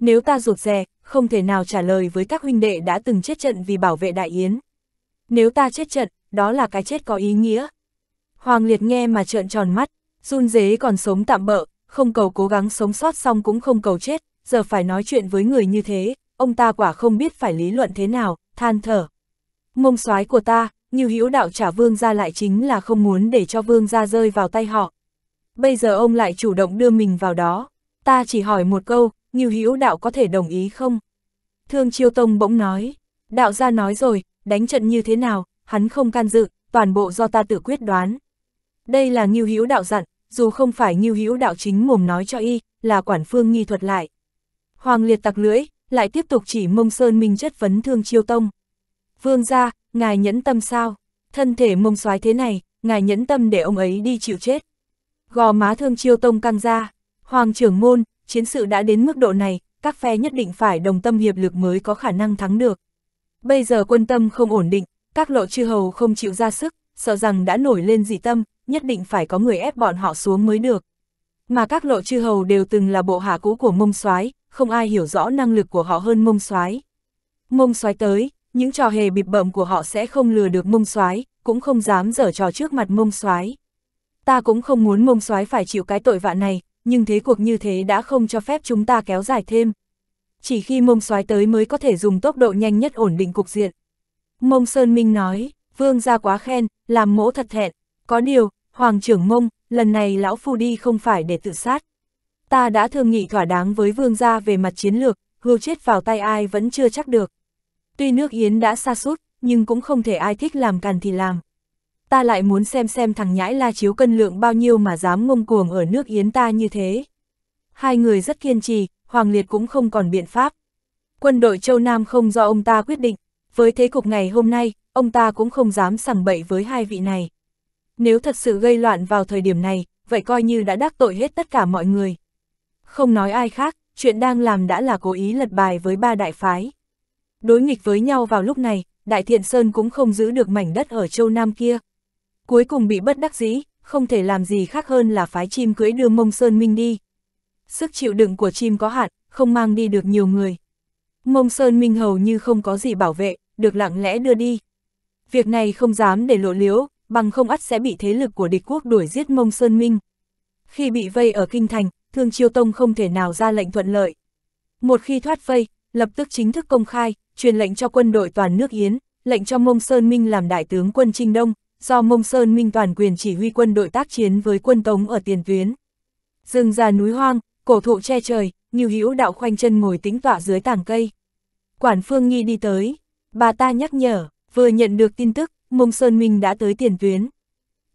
Nếu ta rụt rè, không thể nào trả lời với các huynh đệ đã từng chết trận vì bảo vệ Đại Yến. Nếu ta chết trận, đó là cái chết có ý nghĩa. Hoàng Liệt nghe mà trợn tròn mắt, Run dế còn sống tạm bỡ, không cầu cố gắng sống sót xong cũng không cầu chết, giờ phải nói chuyện với người như thế, ông ta quả không biết phải lý luận thế nào, than thở. Mông soái của ta, như hữu đạo trả vương ra lại chính là không muốn để cho vương ra rơi vào tay họ. Bây giờ ông lại chủ động đưa mình vào đó. Ta chỉ hỏi một câu, như hữu đạo có thể đồng ý không? Thương Chiêu Tông bỗng nói, đạo gia nói rồi, đánh trận như thế nào, hắn không can dự, toàn bộ do ta tự quyết đoán. Đây là Ngưu Hữu đạo dặn, dù không phải như hữu đạo chính mồm nói cho y, là quản phương nghi thuật lại. Hoàng liệt tặc lưỡi, lại tiếp tục chỉ mông sơn minh chất vấn thương chiêu tông. Vương ra, ngài nhẫn tâm sao? Thân thể mông soái thế này, ngài nhẫn tâm để ông ấy đi chịu chết. Gò má thương chiêu tông căng ra, hoàng trưởng môn, chiến sự đã đến mức độ này, các phe nhất định phải đồng tâm hiệp lực mới có khả năng thắng được. Bây giờ quân tâm không ổn định, các lộ chư hầu không chịu ra sức, sợ rằng đã nổi lên dị tâm, nhất định phải có người ép bọn họ xuống mới được. Mà các lộ chư hầu đều từng là bộ hạ cũ của mông soái không ai hiểu rõ năng lực của họ hơn mông soái Mông soái tới, những trò hề bịp bợm của họ sẽ không lừa được mông soái cũng không dám dở trò trước mặt mông soái Ta cũng không muốn mông soái phải chịu cái tội vạ này, nhưng thế cuộc như thế đã không cho phép chúng ta kéo dài thêm. Chỉ khi mông soái tới mới có thể dùng tốc độ nhanh nhất ổn định cục diện. Mông Sơn Minh nói, vương ra quá khen, làm mỗ thật thẹn, có điều, Hoàng trưởng mông, lần này lão phu đi không phải để tự sát. Ta đã thương nghị thỏa đáng với vương gia về mặt chiến lược, hưu chết vào tay ai vẫn chưa chắc được. Tuy nước Yến đã xa sút nhưng cũng không thể ai thích làm càn thì làm. Ta lại muốn xem xem thằng nhãi la chiếu cân lượng bao nhiêu mà dám ngông cuồng ở nước Yến ta như thế. Hai người rất kiên trì, Hoàng Liệt cũng không còn biện pháp. Quân đội châu Nam không do ông ta quyết định, với thế cục ngày hôm nay, ông ta cũng không dám sẳng bậy với hai vị này nếu thật sự gây loạn vào thời điểm này, vậy coi như đã đắc tội hết tất cả mọi người. Không nói ai khác, chuyện đang làm đã là cố ý lật bài với ba đại phái. Đối nghịch với nhau vào lúc này, Đại Thiện Sơn cũng không giữ được mảnh đất ở châu Nam kia. Cuối cùng bị bất đắc dĩ, không thể làm gì khác hơn là phái chim cưỡi đưa Mông Sơn Minh đi. Sức chịu đựng của chim có hạn, không mang đi được nhiều người. Mông Sơn Minh hầu như không có gì bảo vệ, được lặng lẽ đưa đi. Việc này không dám để lộ liễu, bằng không ắt sẽ bị thế lực của địch quốc đuổi giết Mông Sơn Minh. Khi bị vây ở Kinh Thành, Thương Chiêu Tông không thể nào ra lệnh thuận lợi. Một khi thoát vây, lập tức chính thức công khai, truyền lệnh cho quân đội toàn nước Yến, lệnh cho Mông Sơn Minh làm đại tướng quân Trinh Đông, do Mông Sơn Minh toàn quyền chỉ huy quân đội tác chiến với quân Tống ở tiền tuyến. Rừng già núi hoang, cổ thụ che trời, Nhiêu Hữu đạo khoanh chân ngồi tính tọa dưới tảng cây. Quản Phương Nghi đi tới, bà ta nhắc nhở, vừa nhận được tin tức, Mông Sơn Minh đã tới tiền tuyến.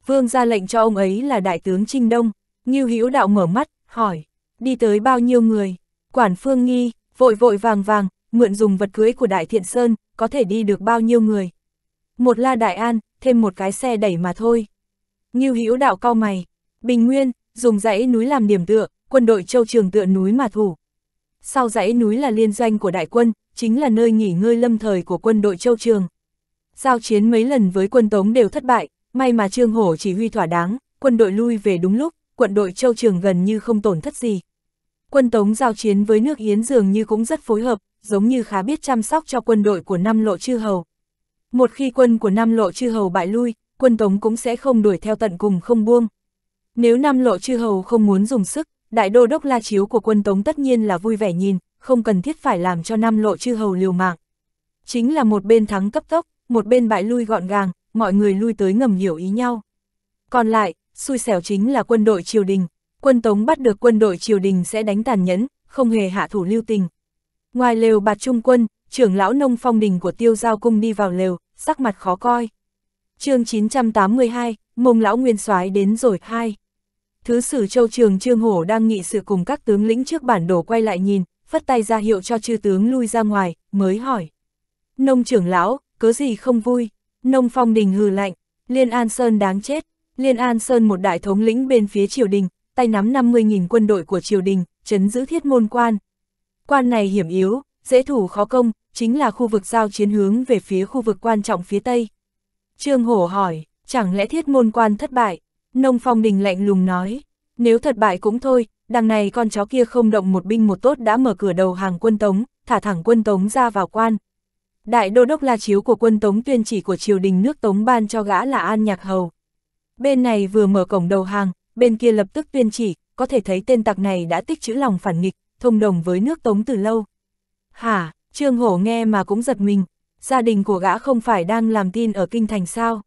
Vương ra lệnh cho ông ấy là đại tướng Trinh Đông, Ngưu Hữu Đạo mở mắt, hỏi, đi tới bao nhiêu người? Quản Phương Nghi, vội vội vàng vàng, mượn dùng vật cưới của Đại Thiện Sơn, có thể đi được bao nhiêu người? Một la Đại An, thêm một cái xe đẩy mà thôi. Ngưu Hữu Đạo cau mày, Bình Nguyên, dùng dãy núi làm điểm tựa, quân đội châu trường tựa núi mà thủ. Sau dãy núi là liên doanh của đại quân, chính là nơi nghỉ ngơi lâm thời của quân đội châu trường. Giao chiến mấy lần với quân Tống đều thất bại, may mà Trương Hổ chỉ huy thỏa đáng, quân đội lui về đúng lúc, quận đội Châu Trường gần như không tổn thất gì. Quân Tống giao chiến với nước Yến dường như cũng rất phối hợp, giống như khá biết chăm sóc cho quân đội của nam lộ chư hầu. Một khi quân của nam lộ chư hầu bại lui, quân Tống cũng sẽ không đuổi theo tận cùng không buông. Nếu nam lộ chư hầu không muốn dùng sức, đại đô đốc la chiếu của quân Tống tất nhiên là vui vẻ nhìn, không cần thiết phải làm cho nam lộ chư hầu liều mạng. Chính là một bên thắng cấp tốc, một bên bại lui gọn gàng, mọi người lui tới ngầm hiểu ý nhau. Còn lại, xui xẻo chính là quân đội triều đình, quân Tống bắt được quân đội triều đình sẽ đánh tàn nhẫn, không hề hạ thủ lưu tình. Ngoài lều bạt trung quân, trưởng lão nông phong đình của tiêu giao cung đi vào lều, sắc mặt khó coi. chương 982, mông lão nguyên soái đến rồi, hai. Thứ sử châu trường Trương Hổ đang nghị sự cùng các tướng lĩnh trước bản đồ quay lại nhìn, phất tay ra hiệu cho chư tướng lui ra ngoài, mới hỏi. Nông trưởng lão, cớ gì không vui, nông phong đình hừ lạnh, Liên An Sơn đáng chết, Liên An Sơn một đại thống lĩnh bên phía triều đình, tay nắm 50.000 quân đội của triều đình, chấn giữ thiết môn quan. Quan này hiểm yếu, dễ thủ khó công, chính là khu vực giao chiến hướng về phía khu vực quan trọng phía Tây. Trương Hổ hỏi, chẳng lẽ thiết môn quan thất bại? Nông Phong Đình lạnh lùng nói, nếu thất bại cũng thôi, đằng này con chó kia không động một binh một tốt đã mở cửa đầu hàng quân Tống, thả thẳng quân Tống ra vào quan, Đại đô đốc la chiếu của quân Tống tuyên chỉ của triều đình nước Tống ban cho gã là An Nhạc Hầu. Bên này vừa mở cổng đầu hàng, bên kia lập tức tuyên chỉ, có thể thấy tên tặc này đã tích chữ lòng phản nghịch, thông đồng với nước Tống từ lâu. Hả, Trương Hổ nghe mà cũng giật mình, gia đình của gã không phải đang làm tin ở kinh thành sao.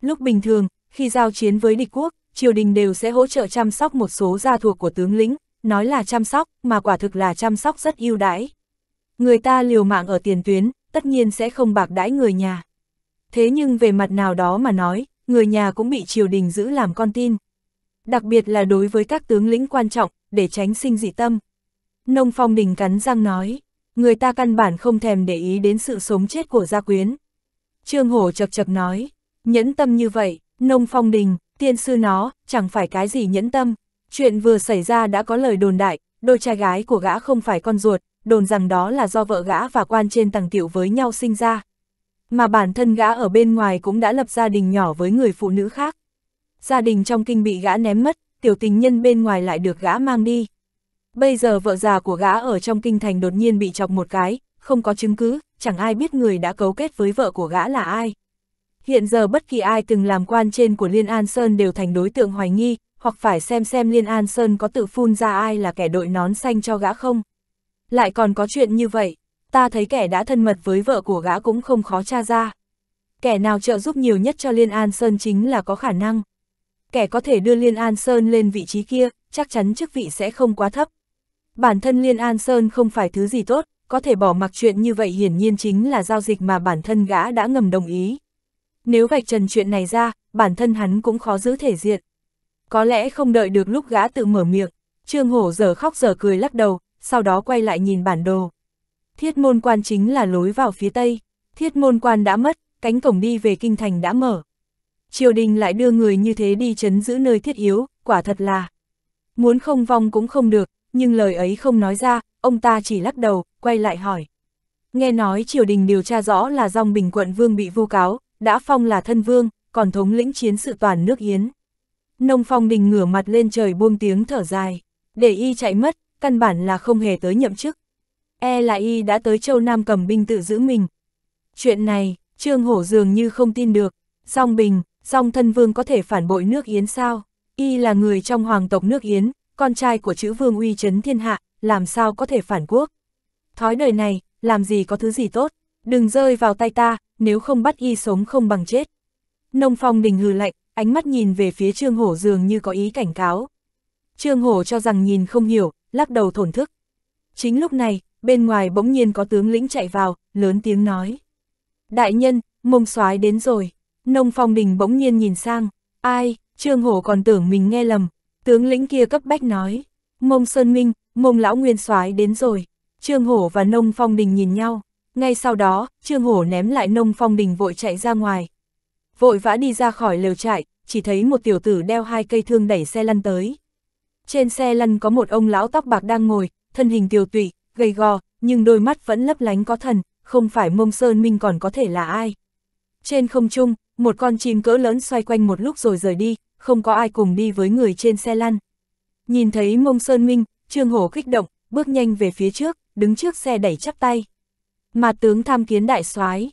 Lúc bình thường, khi giao chiến với địch quốc, triều đình đều sẽ hỗ trợ chăm sóc một số gia thuộc của tướng lĩnh, nói là chăm sóc, mà quả thực là chăm sóc rất ưu đãi. Người ta liều mạng ở tiền tuyến, tất nhiên sẽ không bạc đãi người nhà. Thế nhưng về mặt nào đó mà nói, người nhà cũng bị triều đình giữ làm con tin. Đặc biệt là đối với các tướng lĩnh quan trọng, để tránh sinh dị tâm. Nông phong đình cắn răng nói, người ta căn bản không thèm để ý đến sự sống chết của gia quyến. Trương Hổ chập chập nói, nhẫn tâm như vậy, nông phong đình, tiên sư nó, chẳng phải cái gì nhẫn tâm. Chuyện vừa xảy ra đã có lời đồn đại, đôi trai gái của gã không phải con ruột, đồn rằng đó là do vợ gã và quan trên tầng tiểu với nhau sinh ra. Mà bản thân gã ở bên ngoài cũng đã lập gia đình nhỏ với người phụ nữ khác. Gia đình trong kinh bị gã ném mất, tiểu tình nhân bên ngoài lại được gã mang đi. Bây giờ vợ già của gã ở trong kinh thành đột nhiên bị chọc một cái, không có chứng cứ, chẳng ai biết người đã cấu kết với vợ của gã là ai. Hiện giờ bất kỳ ai từng làm quan trên của Liên An Sơn đều thành đối tượng hoài nghi, hoặc phải xem xem Liên An Sơn có tự phun ra ai là kẻ đội nón xanh cho gã không lại còn có chuyện như vậy, ta thấy kẻ đã thân mật với vợ của gã cũng không khó tra ra. Kẻ nào trợ giúp nhiều nhất cho Liên An Sơn chính là có khả năng. Kẻ có thể đưa Liên An Sơn lên vị trí kia, chắc chắn chức vị sẽ không quá thấp. Bản thân Liên An Sơn không phải thứ gì tốt, có thể bỏ mặc chuyện như vậy hiển nhiên chính là giao dịch mà bản thân gã đã ngầm đồng ý. Nếu gạch trần chuyện này ra, bản thân hắn cũng khó giữ thể diện. Có lẽ không đợi được lúc gã tự mở miệng, Trương Hổ giờ khóc giờ cười lắc đầu, sau đó quay lại nhìn bản đồ. Thiết môn quan chính là lối vào phía tây, thiết môn quan đã mất, cánh cổng đi về kinh thành đã mở. Triều đình lại đưa người như thế đi chấn giữ nơi thiết yếu, quả thật là muốn không vong cũng không được, nhưng lời ấy không nói ra, ông ta chỉ lắc đầu, quay lại hỏi. Nghe nói triều đình điều tra rõ là dòng bình quận vương bị vu cáo, đã phong là thân vương, còn thống lĩnh chiến sự toàn nước Yến. Nông phong đình ngửa mặt lên trời buông tiếng thở dài, để y chạy mất, căn bản là không hề tới nhậm chức. E là y đã tới châu Nam cầm binh tự giữ mình. Chuyện này, Trương Hổ dường như không tin được, song bình, song thân vương có thể phản bội nước Yến sao? Y là người trong hoàng tộc nước Yến, con trai của chữ vương uy chấn thiên hạ, làm sao có thể phản quốc? Thói đời này, làm gì có thứ gì tốt, đừng rơi vào tay ta, nếu không bắt y sống không bằng chết. Nông phong đình hừ lạnh, ánh mắt nhìn về phía Trương Hổ dường như có ý cảnh cáo. Trương Hổ cho rằng nhìn không hiểu, lắc đầu thổn thức. Chính lúc này, bên ngoài bỗng nhiên có tướng lĩnh chạy vào, lớn tiếng nói. Đại nhân, mông soái đến rồi. Nông phong đình bỗng nhiên nhìn sang, ai, trương hổ còn tưởng mình nghe lầm. Tướng lĩnh kia cấp bách nói, mông sơn minh, mông lão nguyên soái đến rồi. Trương hổ và nông phong đình nhìn nhau. Ngay sau đó, trương hổ ném lại nông phong đình vội chạy ra ngoài. Vội vã đi ra khỏi lều trại, chỉ thấy một tiểu tử đeo hai cây thương đẩy xe lăn tới. Trên xe lăn có một ông lão tóc bạc đang ngồi, thân hình tiều tụy, gầy gò, nhưng đôi mắt vẫn lấp lánh có thần, không phải mông sơn minh còn có thể là ai. Trên không trung, một con chim cỡ lớn xoay quanh một lúc rồi rời đi, không có ai cùng đi với người trên xe lăn. Nhìn thấy mông sơn minh, trương hổ kích động, bước nhanh về phía trước, đứng trước xe đẩy chắp tay. Mà tướng tham kiến đại soái